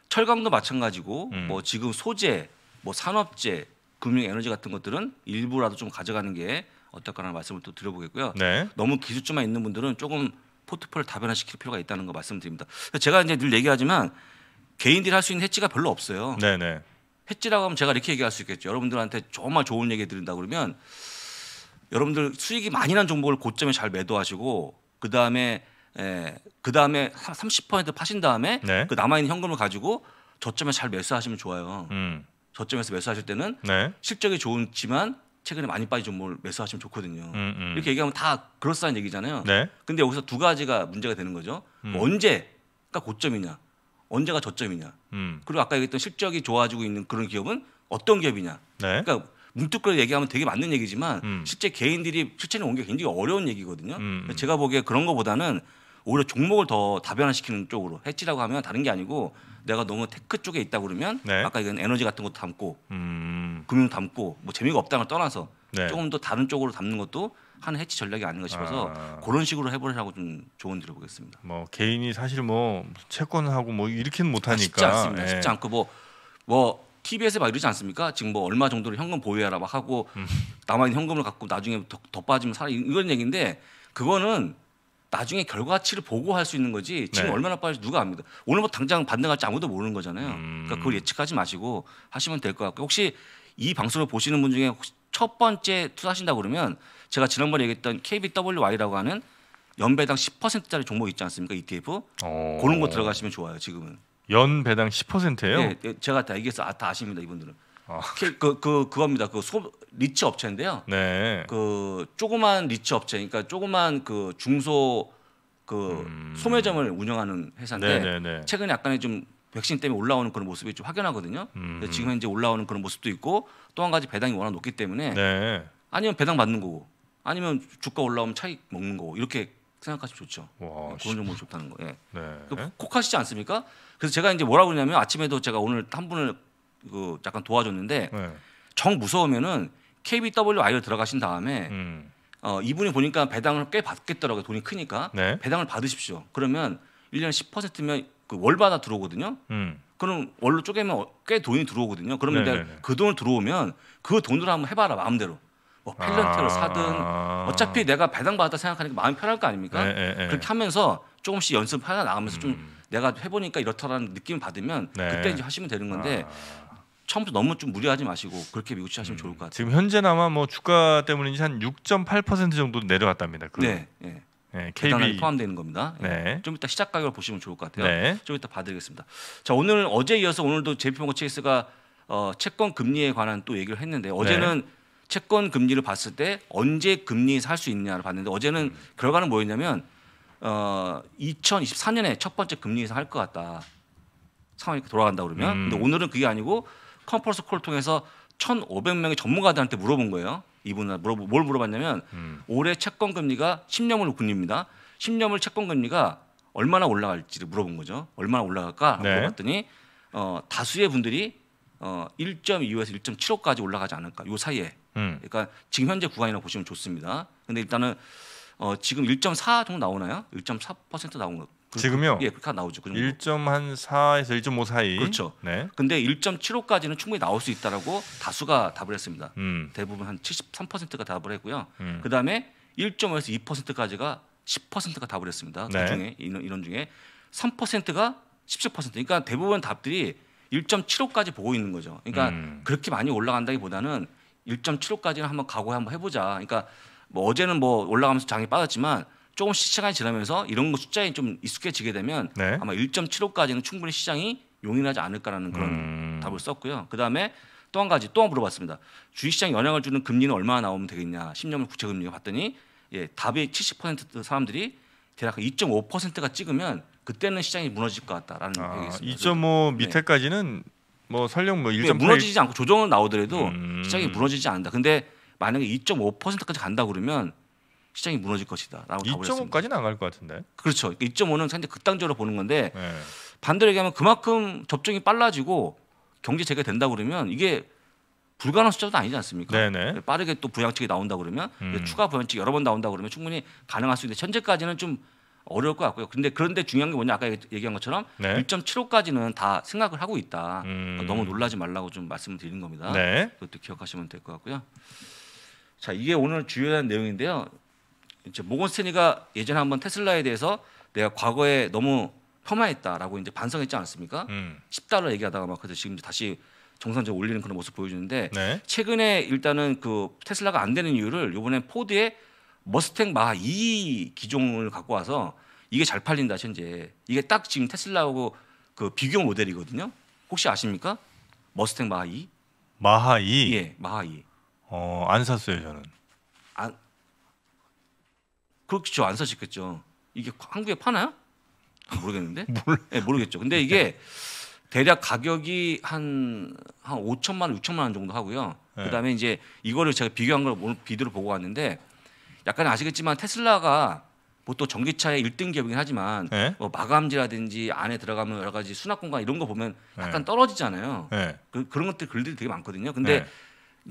철강도 마찬가지고 음. 뭐 지금 소재, 뭐 산업재, 금융, 에너지 같은 것들은 일부라도 좀 가져가는 게 어떨까라는 말씀을 또 드려보겠고요. 네. 너무 기술주만 있는 분들은 조금 포트폴리오 다변화시킬 필요가 있다는 거 말씀드립니다. 제가 이제 늘 얘기하지만 개인들이 할 수 있는 해지가 별로 없어요. 네네. 해지라고 하면 제가 이렇게 얘기할 수 있겠죠. 여러분들한테 정말 좋은 얘기 드린다 그러면 여러분들 수익이 많이 난 종목을 고점에 잘 매도하시고 그 다음에 예, 그 다음에 30% 파신 다음에 네. 그 남아 있는 현금을 가지고 저점에 잘 매수하시면 좋아요. 음. 저점에서 매수하실 때는 네. 실적이 좋지만 최근에 많이 빠진 종목을 매수하시면 좋거든요. 음, 음. 이렇게 얘기하면 다 그럴싸한 얘기잖아요. 네. 근데 여기서 두 가지가 문제가 되는 거죠. 뭐 음. 언제가 그러니까 고점이냐. 언제가 저점이냐. 음. 그리고 아까 얘기했던 실적이 좋아지고 있는 그런 기업은 어떤 기업이냐. 네. 그러니까 문득 그런 얘기하면 되게 맞는 얘기지만 음. 실제 개인들이 실천에 옮기기 굉장히 어려운 얘기거든요. 음. 음. 제가 보기에 그런 것보다는 오히려 종목을 더 다변화시키는 쪽으로 해치라고 하면 다른 게 아니고 내가 너무 테크 쪽에 있다 그러면 네. 아까 이건 에너지 같은 것도 담고 음. 금융 담고 뭐 재미가 없다는 걸 떠나서 네. 조금 더 다른 쪽으로 담는 것도 하는 해치 전략이 아닌가 싶어서 아. 그런 식으로 해보라고 좀 조언 드려보겠습니다. 뭐 개인이 사실 뭐 채권하고 뭐 이렇게는 아, 못하니까 쉽지 않습니다. 예. 쉽지 않고 뭐뭐 뭐 TBS에 뭐 막 이러지 않습니까? 지금 뭐 얼마 정도를 현금 보유해라 막 하고 음. 남아 있는 현금을 갖고 나중에 더, 더 빠지면 살아 이런 얘기인데 그거는 나중에 결과치를 보고할 수 있는 거지 지금 네. 얼마나 빠질지 누가 압니다. 오늘 뭐 당장 반등할지 아무도 모르는 거잖아요. 음. 그러니까 그걸 예측하지 마시고 하시면 될 것 같고 혹시 이 방송을 보시는 분 중에 혹시 첫 번째 투자하신다 그러면 제가 지난번에 얘기했던 KBWY라고 하는 연배당 10%짜리 종목 있지 않습니까? ETF. 어... 그런 거 들어가시면 좋아요. 지금은. 연 배당 10%예요? 네, 예, 예, 제가 다 얘기해서 아, 다 아십니다, 이분들은. 아. 그, 그, 그 그겁니다. 그 소, 리츠 업체인데요. 네. 그 조그만 리츠 업체, 그러니까 조그만 그 중소 그 음... 소매점을 운영하는 회사인데 네네네. 네, 네. 최근에 약간의 좀 백신 때문에 올라오는 그런 모습이 좀 확연하거든요. 음... 지금 현재 올라오는 그런 모습도 있고 또 한 가지 배당이 워낙 높기 때문에 네. 아니면 배당 받는 거고 아니면 주가 올라오면 차익 먹는 거 이렇게 생각하시면 좋죠. 와, 예, 그런 정보 좋다는 거. 예. 네. 그 콕하시지 않습니까? 그래서 제가 이제 뭐라고 그러냐면 아침에도 제가 오늘 한 분을 그 약간 도와줬는데 네. 정 무서우면은 KBW 아이로 들어가신 다음에 음. 어, 이분이 보니까 배당을 꽤 받겠더라고요. 돈이 크니까 네. 배당을 받으십시오. 그러면 1년 10%면 그 월마다 들어오거든요. 음. 그럼 월로 쪼개면 꽤 돈이 들어오거든요. 그러면 네, 네, 네. 그돈을 들어오면 그 돈으로 한번 해봐라 마음대로. 뭐 펠런트를 아... 사든 어차피 내가 배당받았다 생각하니까 마음 편할 거 아닙니까? 네, 네, 네. 그렇게 하면서 조금씩 연습하다 나가면서 음... 좀 내가 해보니까 이렇다라는 느낌을 받으면 네. 그때 이제 하시면 되는 건데 아... 처음부터 너무 좀 무리하지 마시고 그렇게 미우치하시면 음... 좋을 것 같아요. 지금 현재나마 뭐 주가 때문인지 한 6.8% 정도 내려갔답니다. 네, 예. 예, 그 네. 네. 네, KB 포함되는 겁니다. 예. 네. 좀 이따 시작 가격을 보시면 좋을 것 같아요. 네. 좀 이따 봐드리겠습니다. 자 오늘 어제 이어서 오늘도 JP모건 체이스가 어, 채권 금리에 관한 또 얘기를 했는데 어제는 네. 채권 금리를 봤을 때 언제 금리 살수 있냐를 봤는데 어제는 결과는 음. 뭐였냐면 어 2024년에 첫 번째 금리 인상 할것 같다. 상황이 돌아간다 그러면. 음. 근데 오늘은 그게 아니고 컨퍼런스 콜 통해서 1,500명의 전문가들한테 물어본 거예요. 이분은 물어뭘 물어봤냐면 음. 올해 채권 금리가 10년물 금리입니다. 10년물 채권 금리가 얼마나 올라갈지를 물어본 거죠. 얼마나 올라갈까 네. 물어봤더니 어, 다수의 분들이 어, 1.25에서 1.75까지 올라가지 않을까. 요 사이에 음. 그러니까 지금 현재 구간이라고 보시면 좋습니다. 근데 일단은 어, 지금 1.4 정도 나오나요? 1.4% 나온 것. 그, 지금요? 예, 그렇게 나오죠. 그 1.4에서 1.5 사이. 그렇죠. 네. 근데 1.75까지는 충분히 나올 수 있다라고 다수가 답을 했습니다. 음. 대부분 한 73%가 답을 했고요. 음. 그다음에 1.5에서 2%까지가 10%가 답을 했습니다. 네. 그 중에 인원, 인원 중에 3%가 17%. 그러니까 대부분 답들이 1.75까지 보고 있는 거죠. 그러니까 음. 그렇게 많이 올라간다기보다는 1.75까지는 한번 각오 한번 해보자. 그러니까 뭐 어제는 뭐 올라가면서 장이 빠졌지만 조금씩 시간이 지나면서 이런 거 숫자에 좀 익숙해지게 되면 네. 아마 1.75까지는 충분히 시장이 용인하지 않을까라는 그런 음. 답을 썼고요. 그 다음에 또 한 가지 또 물어봤습니다. 주식시장에 영향을 주는 금리는 얼마나 나오면 되겠냐? 10년물 국채금리가 봤더니 예, 답이 70% 사람들이 대략 2.5%가 찍으면 그때는 시장이 무너질 것 같다라는 아, 얘기가 있습니다. 2.5 밑에까지는 네. 뭐 설령 뭐 1점 예, 무너지지 않고 조정은 나오더라도 음... 시장이 무너지지 않는다. 근데 만약에 2.5%까지 간다 그러면 시장이 무너질 것이다라고 2.5까지는 안 갈 것 같은데. 그렇죠. 2.5는 그러니까 상당히 극단적으로 보는 건데 네. 반대로 얘기하면 그만큼 접종이 빨라지고 경제 재개가 된다 그러면 이게 불가능한 숫자도 아니지 않습니까? 네네. 네. 빠르게 또 부양책이 나온다 그러면 음. 추가 부양책 여러 번 나온다 그러면 충분히 가능할 수 있는데 현재까지는 좀 어려울 것 같고요. 근데 그런데 중요한 게 뭐냐 아까 얘기한 것처럼 네. 1.75까지는 다 생각을 하고 있다. 음. 너무 놀라지 말라고 좀 말씀을 드리는 겁니다. 네. 그것도 기억하시면 될 것 같고요. 자 이게 오늘 주요한 내용인데요. 이제 모건 스테니가 예전에 한번 테슬라에 대해서 내가 과거에 너무 폄하했다라고 이제 반성했지 않았습니까? 음. 10달러 얘기하다가 막 그래서 지금 다시 정상적으로 올리는 그런 모습 보여주는데 네. 최근에 일단은 그 테슬라가 안 되는 이유를 이번에 포드의 머스탱 마하이 기종을 갖고 와서 이게 잘 팔린다 현재 이게 딱 지금 테슬라하고 그 비교 모델이거든요. 혹시 아십니까? 머스탱 마하 2? 마하 2? 예, 마하 2. 어, 안 샀어요, 저는. 안 그렇죠. 안 사셨겠죠. 이게 한국에 파나요? 아, 모르겠는데. 네, *laughs* 모르겠죠. 근데 이게 대략 가격이 한 한 5천만 원, 6천만 원 정도 하고요. 네. 그다음에 이제 이거를 제가 비교한 걸 오늘 비디오를 보고 왔는데 약간 아시겠지만 테슬라가 보통 전기차의 1등 기업이긴 하지만 네? 뭐 마감지라든지 안에 들어가면 여러 가지 수납 공간 이런 거 보면 예. 약간 네. 떨어지잖아요. 네. 그, 런 것들 글들이 되게 많거든요. 근데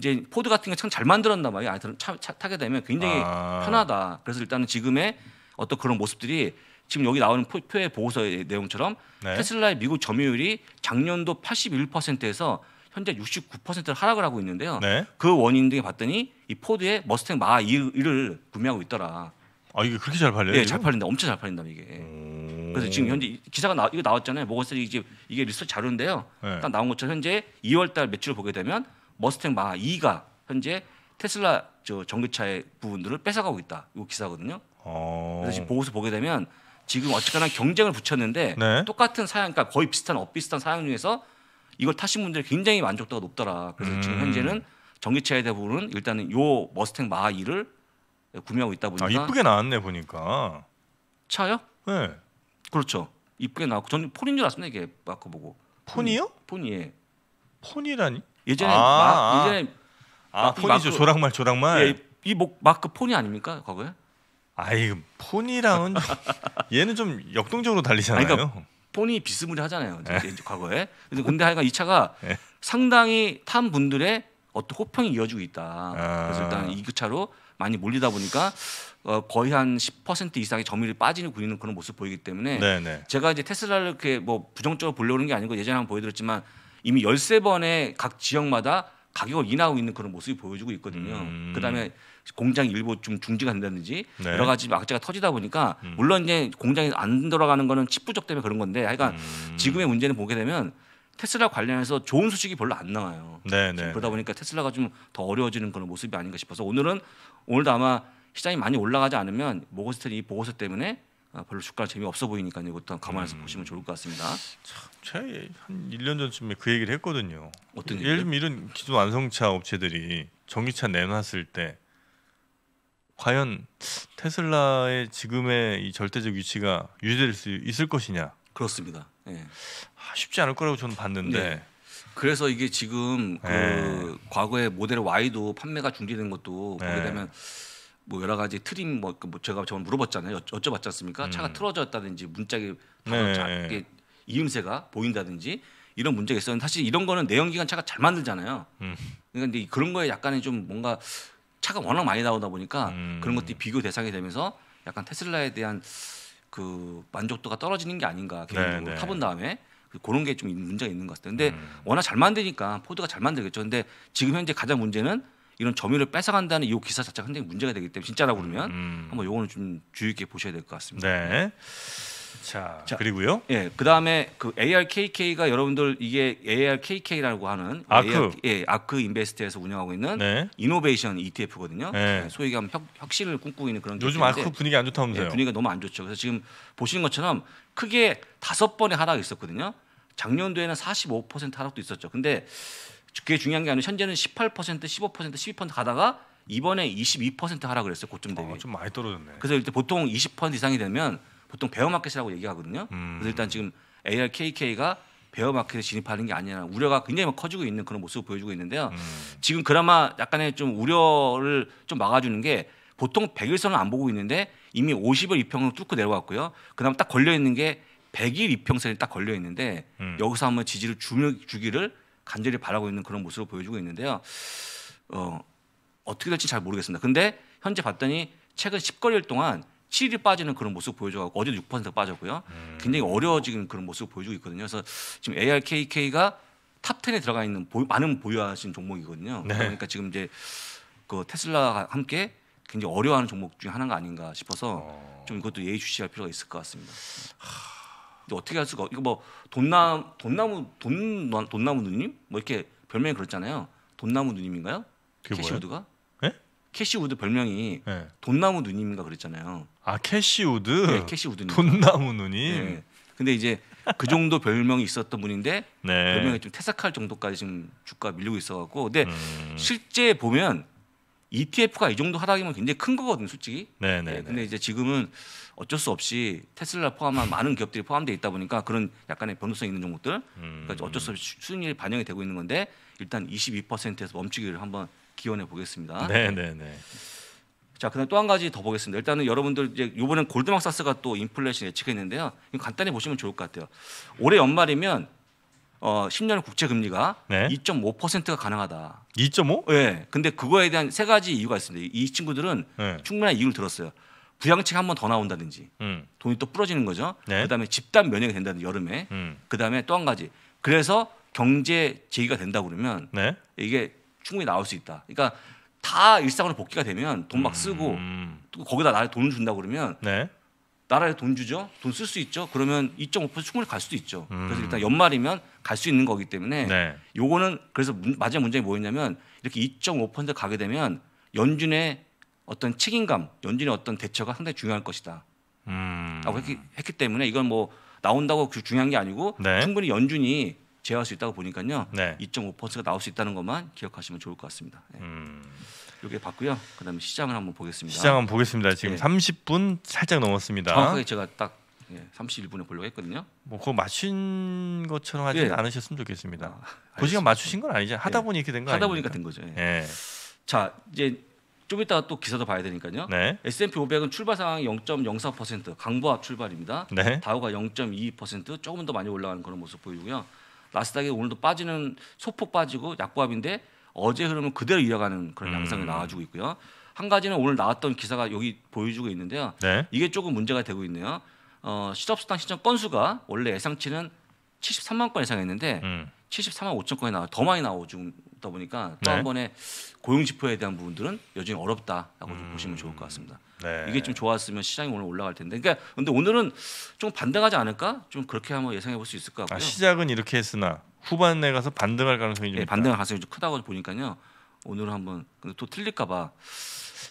이제 포드 같은 게 참 잘 만들었나 봐요. 안에 차, 차 타게 되면 굉장히 아... 편하다. 그래서 일단은 지금의 어떤 그런 모습들이 지금 여기 나오는 표, 표의 보고서의 내용처럼 네. 테슬라의 미국 점유율이 작년도 81%에서 현재 69% 하락을 하고 있는데요. 네. 그 원인 등에 봤더니 이 포드의 머스탱 마 2를 구매하고 있더라. 아 이게 그렇게 잘 팔려요? 네, 잘 팔린다. 엄청 잘 팔린다 이게. 오... 그래서 지금 현재 기사가 나, 이거 나왔잖아요. 모건스리 이제 이게 리서치 자료인데요. 네. 딱 나온 것처럼 현재 2월달 매출을 보게 되면 머스탱 마 2가 현재 테슬라 저 전기차의 부분들을 뺏어가고 있다. 이거 기사거든요. 어. 그래서 지금 보고서 보게 되면 지금 어쨌거나 경쟁을 붙였는데 네. 똑같은 사양, 그러니까 거의 비슷한 엇비슷한 사양 중에서 이걸 타신 분들이 굉장히 만족도가 높더라. 그래서 음. 지금 현재는 전기차에 대부분 일단은 요 머스탱 마하 2를 구매하고 있다 보니까 아, 이쁘게 나왔네 보니까 차요? 네. 그렇죠. 이쁘게 나왔고 저는 폰인 줄 알았습니다 이게 마크 보고 폰이요? 폰이에 예. 폰이라니? 예전에 아, 마, 아. 예전에 아, 폰이죠 마크, 조랑말 조랑말 예, 이 목 마크 폰이 아닙니까 과거에? 아이 폰이랑은 얘는 좀 역동적으로 달리잖아요. 아니, 그러니까 폰이 비스무리하잖아요. 이제 네. 이제 과거에. 근데 근데 하여간 이 차가 네. 상당히 탄 분들의 어떤 호평이 이어지고 있다. 아. 그래서 일단 이교차로 그 많이 몰리다 보니까 어, 거의 한 10% 이상의 점유율이 빠지는 구리는 그런 모습 보이기 때문에 네네. 네. 제가 이제 테슬라를 이렇게 뭐 부정적으로 보려는 게 아니고 예전에 한번 보여드렸지만 이미 열세 번의각 지역마다 가격을 인하하고 있는 그런 모습이 보여지고 있거든요. 음. 그다음에 공장 일부 좀 중지한다든지 네. 여러 가지 악재가 터지다 보니까 음. 물론 이제 공장이 안 돌아가는 거는 칩 부족 때문에 그런 건데 하여간 음. 지금의 문제는 보게 되면 테슬라 관련해서 좋은 소식이 별로 안 나와요. 네네. 네, 네. 그러다 보니까 테슬라가 좀 더 어려워지는 그런 모습이 아닌가 싶어서 오늘은 오늘도 아마 시장이 많이 올라가지 않으면 모거스탠이 보고서 때문에 어, 별로 주가가 재미없어 보이니까 이것도 감안해서 음. 보시면 좋을 것 같습니다. 제가 한 1년 전쯤에 그 얘기를 했거든요. 어떤 예를 들면 이런 기존 완성차 업체들이 전기차 내놨을 때 과연 테슬라의 지금의 이 절대적 위치가 유지될 수 있을 것이냐? 그렇습니다. 예. 아, 쉽지 않을 거라고 저는 봤는데. 네. 그래서 이게 지금 그 예. 네. 과거에 모델 Y도 판매가 중지된 것도 보게 되면 네. 뭐 여러 가지 트림 뭐, 그 뭐 제가 저번 물어봤잖아요. 여쭤, 여쭤봤지 않습니까? 음. 차가 틀어졌다든지 문짝이 네. 이음새가 보인다든지 이런 문제가 있었는데 사실 이런 거는 내연기관 차가 잘 만들잖아요. 음. 그러니까 근데 그런 거에 약간의 좀 뭔가 차가 워낙 많이 나오다 보니까 음. 그런 것들이 비교 대상이 되면서 약간 테슬라에 대한 그 만족도가 떨어지는 게 아닌가 개인적으로 네네. 네. 타본 다음에 그런 게 좀 문제가 있는 것 같아요. 근데 음. 워낙 잘 만드니까 포드가 잘 만들겠죠. 근데 지금 현재 가장 문제는 이런 점유를 뺏어간다는 이 기사 자체가 굉장히 문제가 되기 때문에 진짜라고 그러면 음, 음. 한번 요거는 좀 주의 깊게 보셔야 될 것 같습니다. 네. 자, 자, 그리고요. 예, 그다음에 그 ARKK가 여러분들 이게 ARKK라고 하는 아크 AR, 예, 아크 인베스트에서 운영하고 있는 네. 이노베이션 ETF거든요. 네. 소위 얘기하면 혁, 신을 꿈꾸고 있는 그런 요즘 아크 분위기 안 좋다면서요. 예, 분위기가 너무 안 좋죠. 그래서 지금 보시는 것처럼 크게 다섯 번의 하락이 있었거든요. 작년도에는 45% 하락도 있었죠. 근데 그게 중요한 게 아니고 현재는 18%, 15%, 12% 가다가 이번에 22% 하락을 했어요. 고점 아, 대비. 어, 좀 많이 떨어졌네. 그래서 일단 보통 20% 이상이 되면 보통 베어 마켓이라고 얘기하거든요. 음. 그래서 일단 지금 ARKK가 베어 마켓에 진입하는 게 아니냐는 우려가 굉장히 커지고 있는 그런 모습을 보여주고 있는데요. 음. 지금 그나마 약간의 좀 우려를 좀 막아주는 게 보통 100일선을 안 보고 있는데 이미 50일 이평선 뚫고 내려왔고요. 그나마딱 걸려 있는 게 100일 이평선이 딱 걸려 있는데 음. 여기서 한번 지지를 주 주기를 간절히 바라고 있는 그런 모습을 보여주고 있는데요. 어, 어떻게 될지 잘 모르겠습니다. 근데 현재 봤더니 최근 10거리일 동안 7위 빠지는 그런 모습 보여줘갖고 어제도 6% 빠졌고요. 음. 굉장히 어려워지는 그런 모습 보여주고 있거든요. 그래서 지금 ARKK가 탑 10에 들어가 있는 보, 많은 보유하신 종목이거든요. 네. 그러니까 지금 이제 그 테슬라와 함께 굉장히 어려워하는 종목 중에 하나가 아닌가 싶어서 어. 좀 이것도 예의주시할 필요가 있을 것 같습니다. 하... 어떻게 할 수가 이거 뭐 돈나 돈나무 돈 돈나무 누님 뭐 이렇게 별명이 그렇잖아요. 돈나무 누님인가요? 캐시우드가? 예? 캐시우드 별명이 네. 돈나무 누님인가 그랬잖아요. 아 캐시우드. 네, 캐시우드. 돈나무 누님. 네. 근데 이제 그 정도 별명이 있었던 분인데 네. 별명이 좀퇴사할 정도까지 지금 주가 밀리고 있어갖고 근데 음. 실제 보면 ETF가 이 정도 하락이면 굉장히 큰 거거든요, 솔직히. 네, 네. 네 근데 네. 이제 지금은 어쩔 수 없이 테슬라 포함한 많은 기업들이 포함돼 있다 보니까 그런 약간의 변동성 있는 종목들, 그러니까 음. 어쩔 수 없이 순위에 반영이 되고 있는 건데 일단 22%에서 멈추기를 한번 기원해 보겠습니다. 네, 네, 네. 자, 그다음 또 한 가지 더 보겠습니다. 일단은 여러분들 이제 이번엔 골드만삭스가 또 인플레이션 예측했는데요. 간단히 보시면 좋을 것 같아요. 올해 연말이면 어, 10년 국채 금리가 네. 2.5%가 가능하다. 2.5? 예. 네. 근데 그거에 대한 세 가지 이유가 있습니다. 이 친구들은 네. 충분한 이유를 들었어요. 부양책 한 번 더 나온다든지 음. 돈이 또 부러지는 거죠. 네. 그다음에 집단 면역이 된다든지 여름에. 음. 그다음에 또 한 가지. 그래서 경제 제기가 된다 그러면 네. 이게 충분히 나올 수 있다. 그러니까 다 일상으로 복귀가 되면 돈 막 쓰고 음. 또 거기다 나라에 돈을 준다 그러면 네. 나라에 돈 주죠. 돈 쓸 수 있죠. 그러면 2.5% 충분히 갈 수도 있죠. 음. 그래서 일단 연말이면 갈 수 있는 거기 때문에 네. 요거는 그래서 마지막 문장이 뭐였냐면 이렇게 2.5% 가게 되면 연준의 어떤 책임감, 연준의 어떤 대처가 상당히 중요할 것이다. 음. 라고 했기, 했기, 때문에 이건 뭐 나온다고 그 중요한 게 아니고 네. 충분히 연준이 제어할 수 있다고 보니까요. 네. 2.5%가 나올 수 있다는 것만 기억하시면 좋을 것 같습니다. 예. 음. 이게 봤고요. 그다음에 시장을 한번 보겠습니다. 시장 한번 보겠습니다. 지금 네. 예. 30분 살짝 넘었습니다. 정확하게 제가 딱 31분에 예, 보려고 했거든요. 뭐 그거 맞춘 것처럼 하지 예. 않으셨으면 좋겠습니다. 아, 그 시간 맞추신 건 아니죠. 하다 보니 이렇게 된거 아니에요? 하다 보니까 된 거죠. 예. 자 이제 좀 이따가 또 기사도 봐야 되니까요. 네. S&P 500은 출발 상황 0.04% 강보합 출발입니다. 네. 다우가 0.22% 조금 더 많이 올라가는 그런 모습 보이고요. 나스닥이 오늘도 빠지는 소폭 빠지고 약보합인데 어제 흐름은 그대로 이어가는 그런 양상이 음. 나와주고 있고요. 한 가지는 오늘 나왔던 기사가 여기 보여주고 있는데요. 네. 이게 조금 문제가 되고 있네요. 어, 실업수당 신청 건수가 원래 예상치는 73만 건 예상했는데 음. 74만 5천 건이 나와 더 많이 나오고 지금 그다 보니까 또한 네. 번에 고용지표에 대한 부분들은 여전히 어렵다라고 음. 좀 보시면 좋을 것 같습니다. 네. 이게 좀 좋았으면 시장이 오늘 올라갈 텐데. 그러니까 근데 오늘은 좀 반등하지 않을까? 좀 그렇게 한번 예상해 볼 수 있을 것 아, 같고요. 아, 시작은 이렇게 했으나 후반에 가서 반등할 가능성이 좀 네, 반등할 가능성이 좀 크다고 보니까요. 오늘 한번 근데 또 틀릴까 봐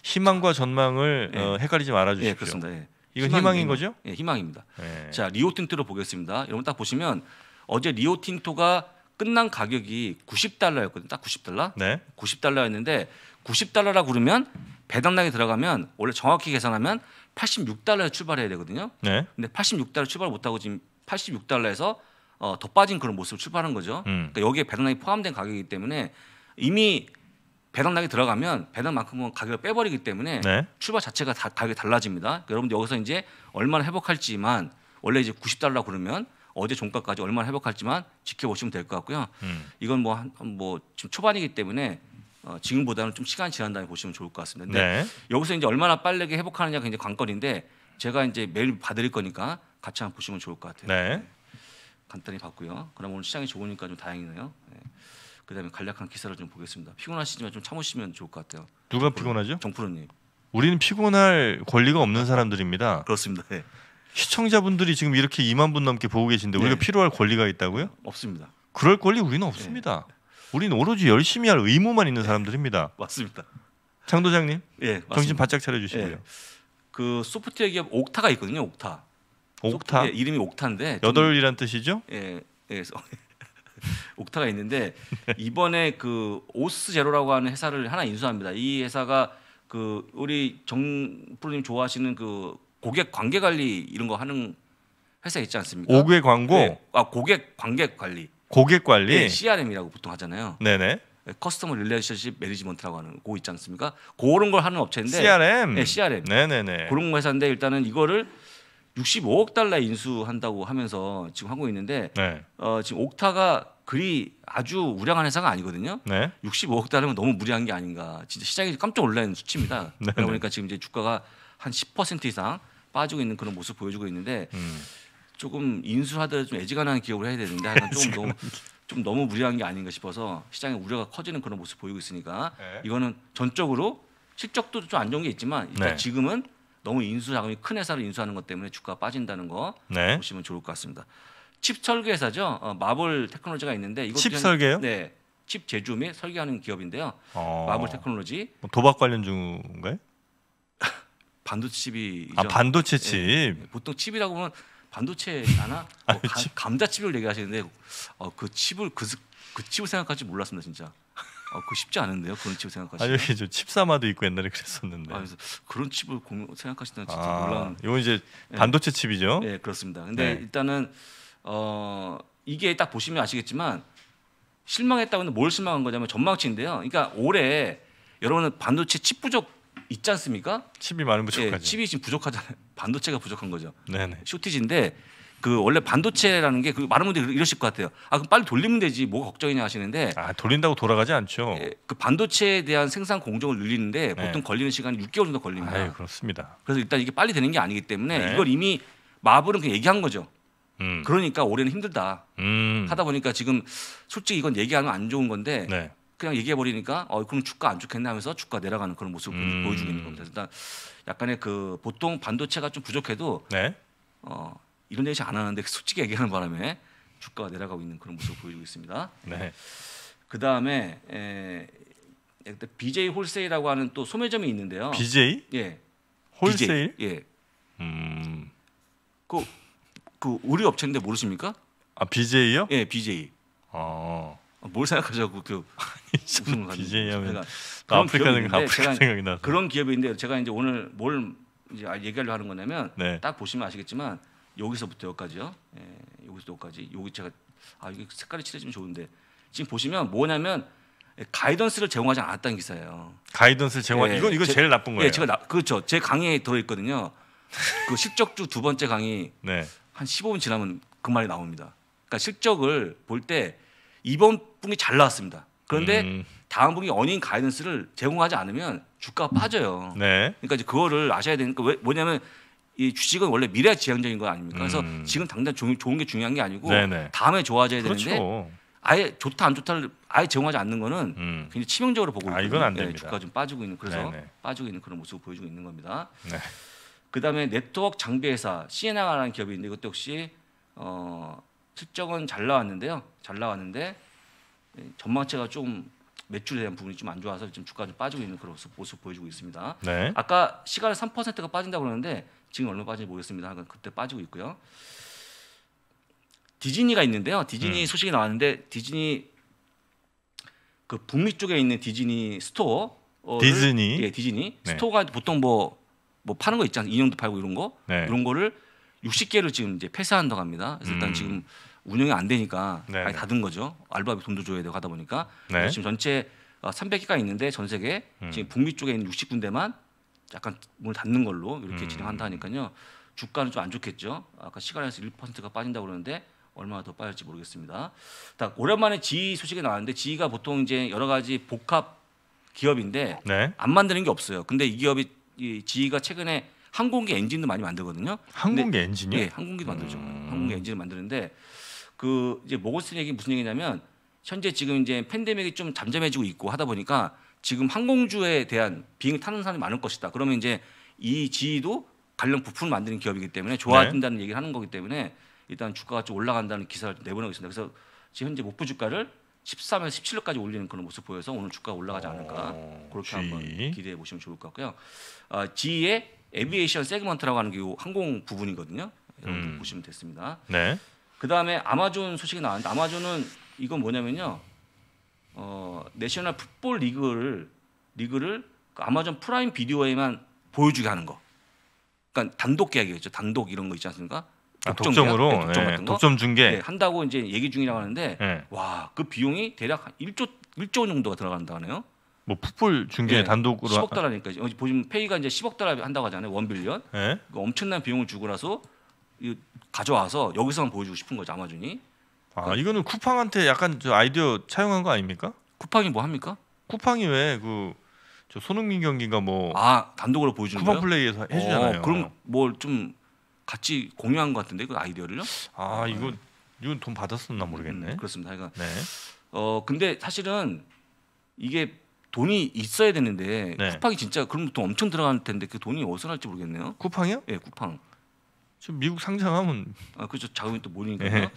희망과 전망을 네. 어, 헷갈리지 말아 네, 주십시오. 네, 그렇습니다. 네. 이건 희망인 거죠? 예, 희망입니다. 네. 자, 리오틴트로 보겠습니다. 여러분 딱 보시면 어제 리오틴토가 끝난 가격이 90달러였거든. 요딱 90달러. 네. 90달러였는데 90달러라고 그러면 배당량이 들어가면 원래 정확히 계산하면 86달러에 출발해야 되거든요. 네. 근데 86달러 출발 못 하고 지금 86달러에서 어, 더 빠진 그런 모습을 출발한 거죠. 음. 그러니까 여기에 배당량이 포함된 가격이기 때문에 이미 배당량이 들어가면 배당만큼은 가격을 빼버리기 때문에 네. 출발 자체가 다, 가격이 달라집니다. 그러니까 여러분 들 여기서 이제 얼마나 회복할지만 원래 이제 90달러 그러면 어제 종가까지 얼마나 회복할지만 지켜보시면 될 것 같고요. 음. 이건 뭐, 한, 뭐 지금 초반이기 때문에 어, 지금보다는 좀 시간 지난 다음에 보시면 좋을 것 같습니다. 근데 네. 여기서 이제 얼마나 빠르게 회복하느냐가 굉장히 관건인데 제가 이제 매일 봐드릴 거니까 같이 한번 보시면 좋을 것 같아요. 네. 네. 간단히 봤고요. 그럼 오늘 시장이 좋으니까 좀 다행이네요. 네. 그다음에 간략한 기사를 좀 보겠습니다. 피곤하시지만 좀 참으시면 좋을 것 같아요. 누가 피곤하죠? 정프로님. 우리는 피곤할 권리가 없는 사람들입니다. 그렇습니다. 네. 시청자분들이 지금 이렇게 2만 분 넘게 보고 계신데 우리가 네. 필요할 권리가 있다고요? 없습니다. 그럴 권리 우리는 없습니다. 네. 우리는 오로지 열심히 할 의무만 있는 사람들입니다. 네. 맞습니다. 장 도장님, 예, 맞 정신 바짝 차려주시고요. 예. 그 소프트웨어 기업 옥타가 있거든요. 옥타. 옥타. 소프트, 예, 이름이 옥타인데 여덟이란 뜻이죠? 예. 예. *laughs* 옥타가 있는데 이번에 그 오스 제로라고 하는 회사를 하나 인수합니다. 이 회사가 그 우리 정 프로님 좋아하시는 그 고객 관계 관리 이런 거 하는 회사 있지 않습니까? 오개 광고. 네. 아 고객 관계 관리. 고객 관리. 네, CRM이라고 보통 하잖아요. 네네. 커스터머 릴레이션십 매니지먼트라고 하는 거 있지 않습니까? 그런 걸 하는 업체인데 CRM. 네, CRM. 네네네. 그런 회사인데 일단은 이거를 65억 달러 인수한다고 하면서 지금 하고 있는데 네. 어, 지금 옥타가 그리 아주 우량한 회사가 아니거든요. 네. 65억 달러면 너무 무리한 게 아닌가. 진짜 시장이 깜짝 놀라는 수치입니다. *laughs* 그러니까 지금 이제 주가가 한10% 이상 빠지고 있는 그런 모습 보여주고 있는데 음. 조금 인수하더라도 좀 애지간한 기업을 해야 되는데 약간 조금 너무 좀 너무 무리한 게 아닌가 싶어서 시장의 우려가 커지는 그런 모습 보이고 있으니까 네. 이거는 전적으로 실적도 좀 안 좋은 게 있지만 일단 네. 지금은 너무 인수 자금이 큰 회사를 인수하는 것 때문에 주가가 빠진다는 거 네. 보시면 좋을 것 같습니다. 칩 설계 사죠 어, 마블 테크놀로지가 있는데 이거 칩 설계요? 네. 칩 제조 및 설계하는 기업인데요. 어... 마블 테크놀로지. 뭐 도박 관련 중인가요? 반도칩이 체아 반도체 칩 예, 예, 보통 칩이라고 하면 반도체 하나 뭐 *laughs* 감자칩을 얘기하시는데 어, 그 칩을 그, 그 칩을 생각할지 몰랐습니다 진짜 어, 그 쉽지 않은데요 그런 칩을 생각하시면 아 여기 저 칩사마도 있고 옛날에 그랬었는데 아, 그래서 그런 칩을 생각하시는 진짜 아, 놀라운 이건 이제 예. 반도체 칩이죠 네 그렇습니다 근데 네. 일단은 어, 이게 딱 보시면 아시겠지만 실망했다고 하는뭘 실망한 거냐면 전망치인데요 그러니까 올해 여러분은 반도체 칩 부족 있지 않습니까? 칩이 많은 예, 부족하죠. 예, 칩이 지금 부족하잖아요. 반도체가 부족한 거죠. 네네. 쇼티지인데 그 원래 반도체라는 게 그 많은 분들이 이러실 것 같아요. 아 그럼 빨리 돌리면 되지 뭐 걱정이냐 하시는데 아 돌린다고 돌아가지 않죠. 예, 그 반도체에 대한 생산 공정을 늘리는데 네. 보통 걸리는 시간이 6개월 정도 걸립니다. 아유, 그렇습니다. 그래서 일단 이게 빨리 되는 게 아니기 때문에 네. 이걸 이미 마블은 그 얘기한 거죠. 음. 그러니까 올해는 힘들다. 음. 하다 보니까 지금 솔직히 이건 얘기하면 안 좋은 건데 네. 그냥 얘기해 버리니까 어 그럼 주가 안좋겠나 하면서 주가 내려가는 그런 모습을 음. 보여주고 있는 겁니다. 일단 약간의 그 보통 반도체가 좀 부족해도 네. 어 이런 얘기 안 하는데 솔직히 얘기하는 바람에 주가가 내려가고 있는 그런 모습을 보여주고 있습니다. 네. 그 다음에 예, BJ 홀세일이라고 하는 또 소매점이 있는데요. BJ? 예. 홀세일? BJ, 예. 음. 그, 그 의류 업체인데 모르십니까? 아 BJ요? 예, BJ. 아. 뭘 생각하자고 그 *laughs* 무슨 BJ 하면 그러니까 그런 기업인데 아프리카 제가 생각이 나 그런 기업인데 제가 이제 오늘 뭘 이제 아, 얘기하려 하는 거냐면 네. 딱 보시면 아시겠지만 여기서부터 여기까지요. 예, 여기서 여기까지 여기 제가 아 이게 색깔이 칠해지면 좋은데 지금 보시면 뭐냐면 가이던스를 제공하지 않았다는 기사예요. 가이던스를 제공한 예, 이건 이거 제, 제일 나쁜 예, 거예요. 예, 제가 나, 그렇죠. 제 강의에 들어 있거든요. 그 실적주 두 번째 강의 네. 한 15분 지나면 그 말이 나옵니다. 그러니까 실적을 볼때 이번 분기 잘 나왔습니다. 그런데 음. 다음 분기 어닝 가이던스를 제공하지 않으면 주가 가 음. 빠져요. 네. 그러니까 이제 그거를 아셔야 되니까 왜, 뭐냐면 이 주식은 원래 미래 지향적인 거 아닙니까? 그래서 음. 지금 당장 조, 좋은 게 중요한 게 아니고 네네. 네. 다음에 좋아져야 그렇죠. 되는데 아예 좋다 안 좋다를 아예 제공하지 않는 거는 음. 굉장히 치명적으로 보고 있는 아, 이건 안 네, 됩니다. 네, 주가 좀 빠지고 있는 그래서 네네. 네. 빠지고 있는 그런 모습을 보여주고 있는 겁니다. 네. 그다음에 네트워크 장비 회사 시에나라는 기업이 있는데 이것도 역시 어 실적은 잘 나왔는데요. 잘 나왔는데 예, 전망치가 좀 매출에 대한 부분이 좀 안 좋아서 지금 주가 가좀 빠지고 있는 그런 모습 보여주고 있습니다. 네. 아까 시간에 3%가 빠진다고 그러는데 지금 얼마 빠진지 모르겠습니다. 그때 빠지고 있고요. 디즈니가 있는데요. 디즈니 음. 소식이 나왔는데 디즈니 그 북미 쪽에 있는 디즈니 스토어 디즈니 예 디즈니 네. 스토어가 보통 뭐뭐 뭐 파는 거 있잖아요. 인형도 팔고 이런 거 네. 이런 거를 60개를 지금 이제 패스한다고 합니다. 그래서 일단 음. 지금 운영이 안 되니까 네, 아예 네. 닫은 거죠. 알바비 돈도 줘야 되고 하다 보니까 네. 지금 전체 300개가 어, 있는데 전 세계 음. 지금 북미 쪽에 있는 60군데만 약간 문을 닫는 걸로 이렇게 음. 진행한다니까요. 하 주가는 좀 안 좋겠죠. 아까 시간에서 1%가 빠진다고 그러는데 얼마나 더 빠질지 모르겠습니다. 딱 오랜만에 지이 소식이 나왔는데 지이가 보통 이제 여러 가지 복합 기업인데 네. 안 만드는 게 없어요. 근데 이 기업이 이 지이가 최근에 항공기 엔진도 많이 만들거든요. 항공기 엔진이요? 예, 항공기도 만들죠. 음... 항공기 엔진을 만드는데 그 이제 모고스는 얘기 무슨 얘기냐면 현재 지금 이제 팬데믹이 좀 잠잠해지고 있고 하다 보니까 지금 항공주에 대한 비행 타는 사람이 많을 것이다. 그러면 이제 이 지도 관련 부품을 만드는 기업이기 때문에 좋아진다는 네. 얘기를 하는 거기 때문에 일단 주가가 좀 올라간다는 기사를 내보내고 있습니다. 그래서 지금 현재 목표 주가를 13에서 17일까지 올리는 그런 모습 보여서 오늘 주가가 올라가지 않을까 어, 그렇게 한번 기대해 보시면 좋을 것 같고요. 어, 아, G의 에비에이션 세그먼트라고 하는 게요 항공 부분이거든요. 여러분 음. 보시면 됐습니다. 네. 그 다음에 아마존 소식이 나왔는데 아마존은 이건 뭐냐면요. 어, 내셔널 풋볼 리그를 리그를 그 아마존 프라임 비디오에만 보여주게 하는 거. 그러니까 단독 계약이겠죠. 단독 이런 거 있지 않습니까? 아, 독점 아, 으로 네, 독점, 네, 독점 중계 네, 한다고 이제 얘기 중이라고 하는데 네. 와그 비용이 대략 1조 1조 정도가 들어간다 네요 뭐 풋볼 중계 예, 단독으로 10억 달러니까 어, 보시면 페이가 이제 10억 달러 한다고 하잖아요. 원 빌리언. 예? 그 엄청난 비용을 주고 나서 가져와서 여기서만 보여주고 싶은 거죠 아마존이. 아 그러니까 이거는 쿠팡한테 약간 저 아이디어 차용한 거 아닙니까? 쿠팡이 뭐 합니까? 쿠팡이 왜 그 저 손흥민 경기가 뭐아 단독으로 보여주는 쿠팡 거예요? 플레이에서 어, 해주잖아요. 어, 그럼 뭘 좀 같이 공유한 것 같은데 그 아이디어를요? 아, 아 네. 이거 이건 돈 받았었나 모르겠네. 음, 그렇습니다. 그러니까 네. 어 근데 사실은 이게 돈이 있어야 되는데 네. 쿠팡이 진짜 그런 돈 엄청 들어갈 텐데 그 돈이 어디서 날지 모르겠네요. 쿠팡이요? 예, 쿠팡. 지금 미국 상장하면 아 그렇죠 자금이 또 모이니까 네.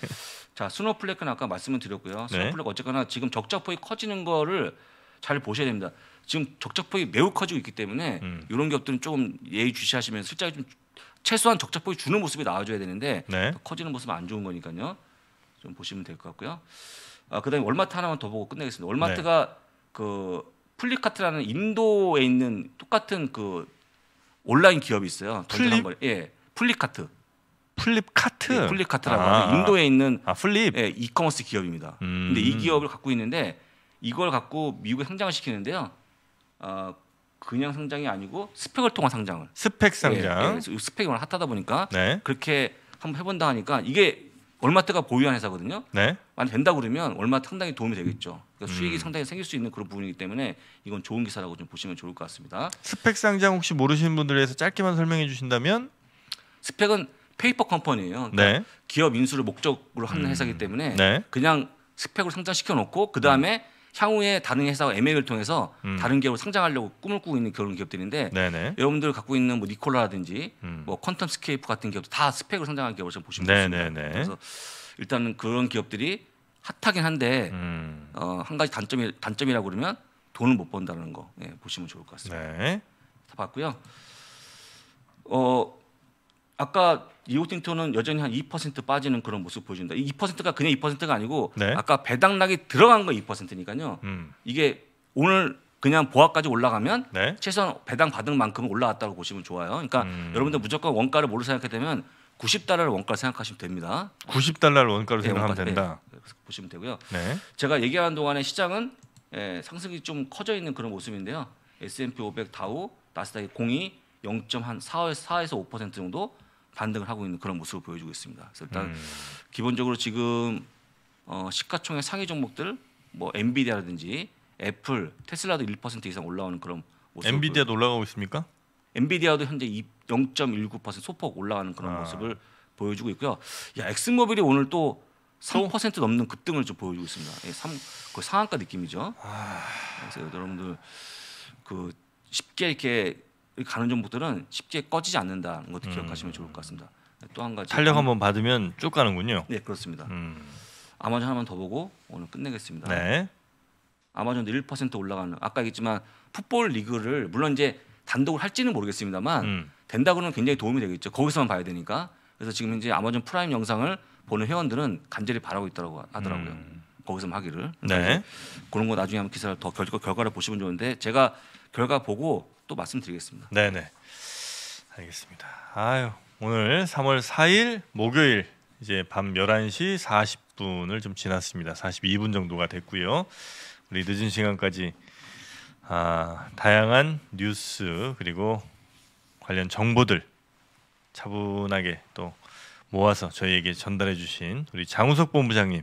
자 스노플레크는 아까 말씀을 드렸고요 스노플레크 네. 어쨌거나 지금 적자폭이 커지는 거를 잘 보셔야 됩니다 지금 적자폭이 매우 커지고 있기 때문에 음. 이런 기업들은 조금 예의주시하시면 실제 좀 최소한 적자폭이 주는 모습이 나와줘야 되는데 네. 커지는 모습은 안 좋은 거니까요 좀 보시면 될 것 같고요 아 그다음에 월마트 하나만 더 보고 끝내겠습니다 월마트가 네. 그 플립카트라는 인도에 있는 똑같은 그 온라인 기업이 있어요. 플립 예 플립카트. 플립카트. 예, 플립카트라고 아, 하는 인도에 아. 있는 아, 플립 예, 이커머스 기업입니다. 음. 근데 이 음. 기업을 갖고 있는데 이걸 갖고 미국에 상장을 시키는데요. 어, 그냥 상장이 아니고 스펙을 통한 상장을. 스펙 상장. 예, 예, 스펙이 워낙 핫하다 보니까 네. 그렇게 한번 해본다 하니까 이게 얼마 때가 보유한 회사거든요. 네. 만약 된다 그러면 얼마 상당히 도움이 되겠죠. 그러니까 수익이 음. 상당히 생길 수 있는 그런 부분이기 때문에 이건 좋은 기사라고 좀 보시면 좋을 것 같습니다. 스펙 상장 혹시 모르시는 분들 위해서 짧게만 설명해 주신다면 스펙은 페이퍼 컴퍼니예요. 그러니까 네. 기업 인수를 목적으로 하는 음. 회사이기 때문에 네. 그냥 스펙으로 상장시켜 놓고 그 다음에 음. 향후에 다른 회사와 M&A를 통해서 음. 다른 기업으 상장하려고 꿈을 꾸고 있는 그런 기업들인데 네네. 네. 여러분들 갖고 있는 뭐 니콜라라든지 음. 뭐 퀀텀 스케이프 같은 기업도 다 스펙으로 상장한 기업으로 네, 보시면 좋습니다. 네, 그래서 일단은 그런 기업들이 핫하긴 한데 음. 어, 한 가지 단점이 단점이라고 그러면 돈을 못 번다는 거 예, 보시면 좋을 것 같습니다. 네. 다 봤고요. 어 아까 리오틴토는 여전히 한 2% 빠지는 그런 모습 보여준다. 이 2%가 그냥 2%가 아니고 네. 아까 배당락이 들어간 거 2%니까요. 음. 이게 오늘 그냥 보합까지 올라가면 네. 최소한 배당 받은 만큼 올라왔다고 보시면 좋아요. 그러니까 음. 여러분들 무조건 원가를 모르 생각하게 되면 90달러를 원가로 생각하시면 됩니다. 90달러를 원가로 네, 생각하면 원가, 네, 된다. 네, 보시면 되고요. 네. 제가 얘기하는 동안에 시장은 예, 상승이 좀 커져 있는 그런 모습인데요. S&P 500 다우 나스닥의 공이 0.4에서 5% 정도 반등을 하고 있는 그런 모습을 보여주고 있습니다. 그래서 일단 음. 기본적으로 지금 어, 시가총액 상위 종목들 뭐 엔비디아라든지 애플, 테슬라도 1% 이상 올라오는 그런 모습. 엔비디아도 올라가고 있습니까? 엔비디아도 현재 0.19% 소폭 올라가는 그런 아. 모습을 보여주고 있고요. 야 엑스모빌이 오늘 또 3% 넘는 급등을 좀 보여주고 있습니다. 예, 3, 거의 그 상한가 느낌이죠. 아... 그래서 여러분들 그 쉽게 이렇게 가는 종목들은 쉽게 꺼지지 않는다는 것도 음... 기억하시면 좋을 것 같습니다. 네, 또한 가지 탄력 한번 받으면 쭉 가는군요. 네 그렇습니다. 음... 아마존 하나만 더 보고 오늘 끝내겠습니다. 네. 아마존도 1% 올라가는 아까 얘기했지만 풋볼 리그를 물론 이제 단독을 할지는 모르겠습니다만 음. 된다 그러면 굉장히 도움이 되겠죠. 거기서만 봐야 되니까. 그래서 지금 이제 아마존 프라임 영상을 보는 회원들은 간절히 바라고 있더라고 하더라고요. 음. 거기서 하기를. 네. 그런 거 나중에 한번 기사를 더 결, 결과를 보시면 좋은데 제가 결과 보고 또 말씀드리겠습니다. 네, 네. 알겠습니다. 아유, 오늘 3월 4일 목요일 이제 밤 11시 40분을 좀 지났습니다. 42분 정도가 됐고요. 우리 늦은 시간까지 아, 다양한 뉴스 그리고 관련 정보들 차분하게 또 모아서 저희에게 전달해 주신 우리 장우석 본부장님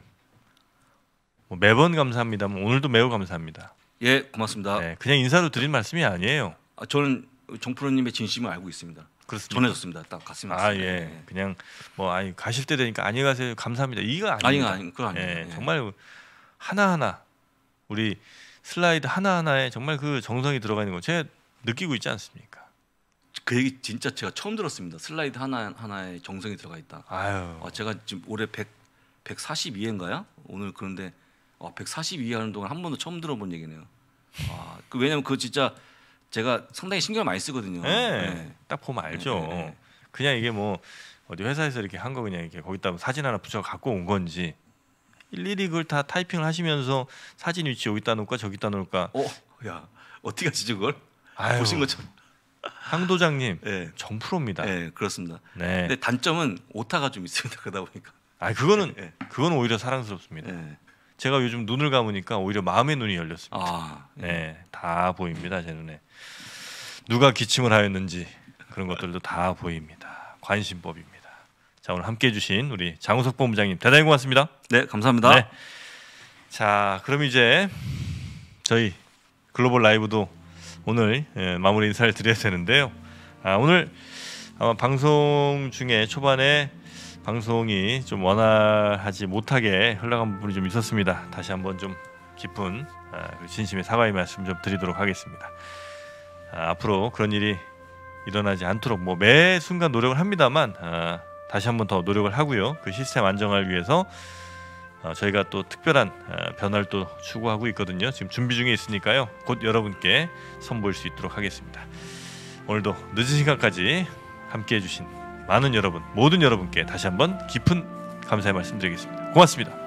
뭐 매번 감사합니다 뭐 오늘도 매우 감사합니다. 예, 고맙습니다. 네, 그냥 인사로 드린 말씀이 아니에요. 아, 저는 정프로님의 진심을 알고 있습니다. 그렇습니다. 전해졌습니다. 딱갔습아 예. 예. 그냥 뭐 아니 가실 때 되니까 안녕 가세요. 감사합니다. 이거 아니에 아니 그 아니에요. 예, 예. 정말 하나 하나 우리 슬라이드 하나 하나에 정말 그 정성이 들어가 있는 거 제가 느끼고 있지 않습니까? 그 얘기 진짜 제가 처음 들었습니다. 슬라이드 하나 하나에 정성이 들어가 있다. 아유. 아, 제가 지금 올해 100 142회인가요? 오늘 그런데 아, 142회 하는 동안 한 번도 처음 들어본 얘기네요. 아, 그 왜냐면 그 진짜 제가 상당히 신경을 많이 쓰거든요. 네, 네. 딱 보면 네, 알죠. 네, 네, 그냥 이게 뭐 어디 회사에서 이렇게 한 거 그냥 이렇게 거기다 사진 하나 붙여 갖고 온 건지 일일이 그걸 다 타이핑을 하시면서 사진 위치 여기다 놓을까 저기다 놓을까. 어, 야 어떻게 하시죠 그걸? 아유. 보신 것처럼. 향 도장님 네. 예. 정프로입니다. 네, 예, 그렇습니다. 네. 근데 단점은 오타가 좀 있습니다. 그러다 보니까. 아, 그거는 네. 그건 오히려 사랑스럽습니다. 네. 제가 요즘 눈을 감으니까 오히려 마음의 눈이 열렸습니다. 아, 네, 다 보입니다 제 눈에 누가 기침을 하였는지 그런 것들도 다 보입니다. 관심법입니다. 자 오늘 함께해 주신 우리 장우석 본부장님 대단히 고맙습니다. 네 감사합니다. 네. 자 그럼 이제 저희 글로벌 라이브도 오늘 예, 마무리 인사를 드려야 되는데요. 아, 오늘 아마 방송 중에 초반에 방송이 좀 원활하지 못하게 흘러간 부분이 좀 있었습니다. 다시 한번 좀 깊은 아, 진심의 사과의 말씀 좀 드리도록 하겠습니다. 아, 앞으로 그런 일이 일어나지 않도록 뭐 매 순간 노력을 합니다만 아, 다시 한번 더 노력을 하고요. 그 시스템 안정화를 위해서 어, 저희가 또 특별한 어, 변화를 또 추구하고 있거든요. 지금 준비 중에 있으니까요. 곧 여러분께 선보일 수 있도록 하겠습니다. 오늘도 늦은 시간까지 함께해 주신 많은 여러분, 모든 여러분께 다시 한번 깊은 감사의 말씀드리겠습니다. 고맙습니다.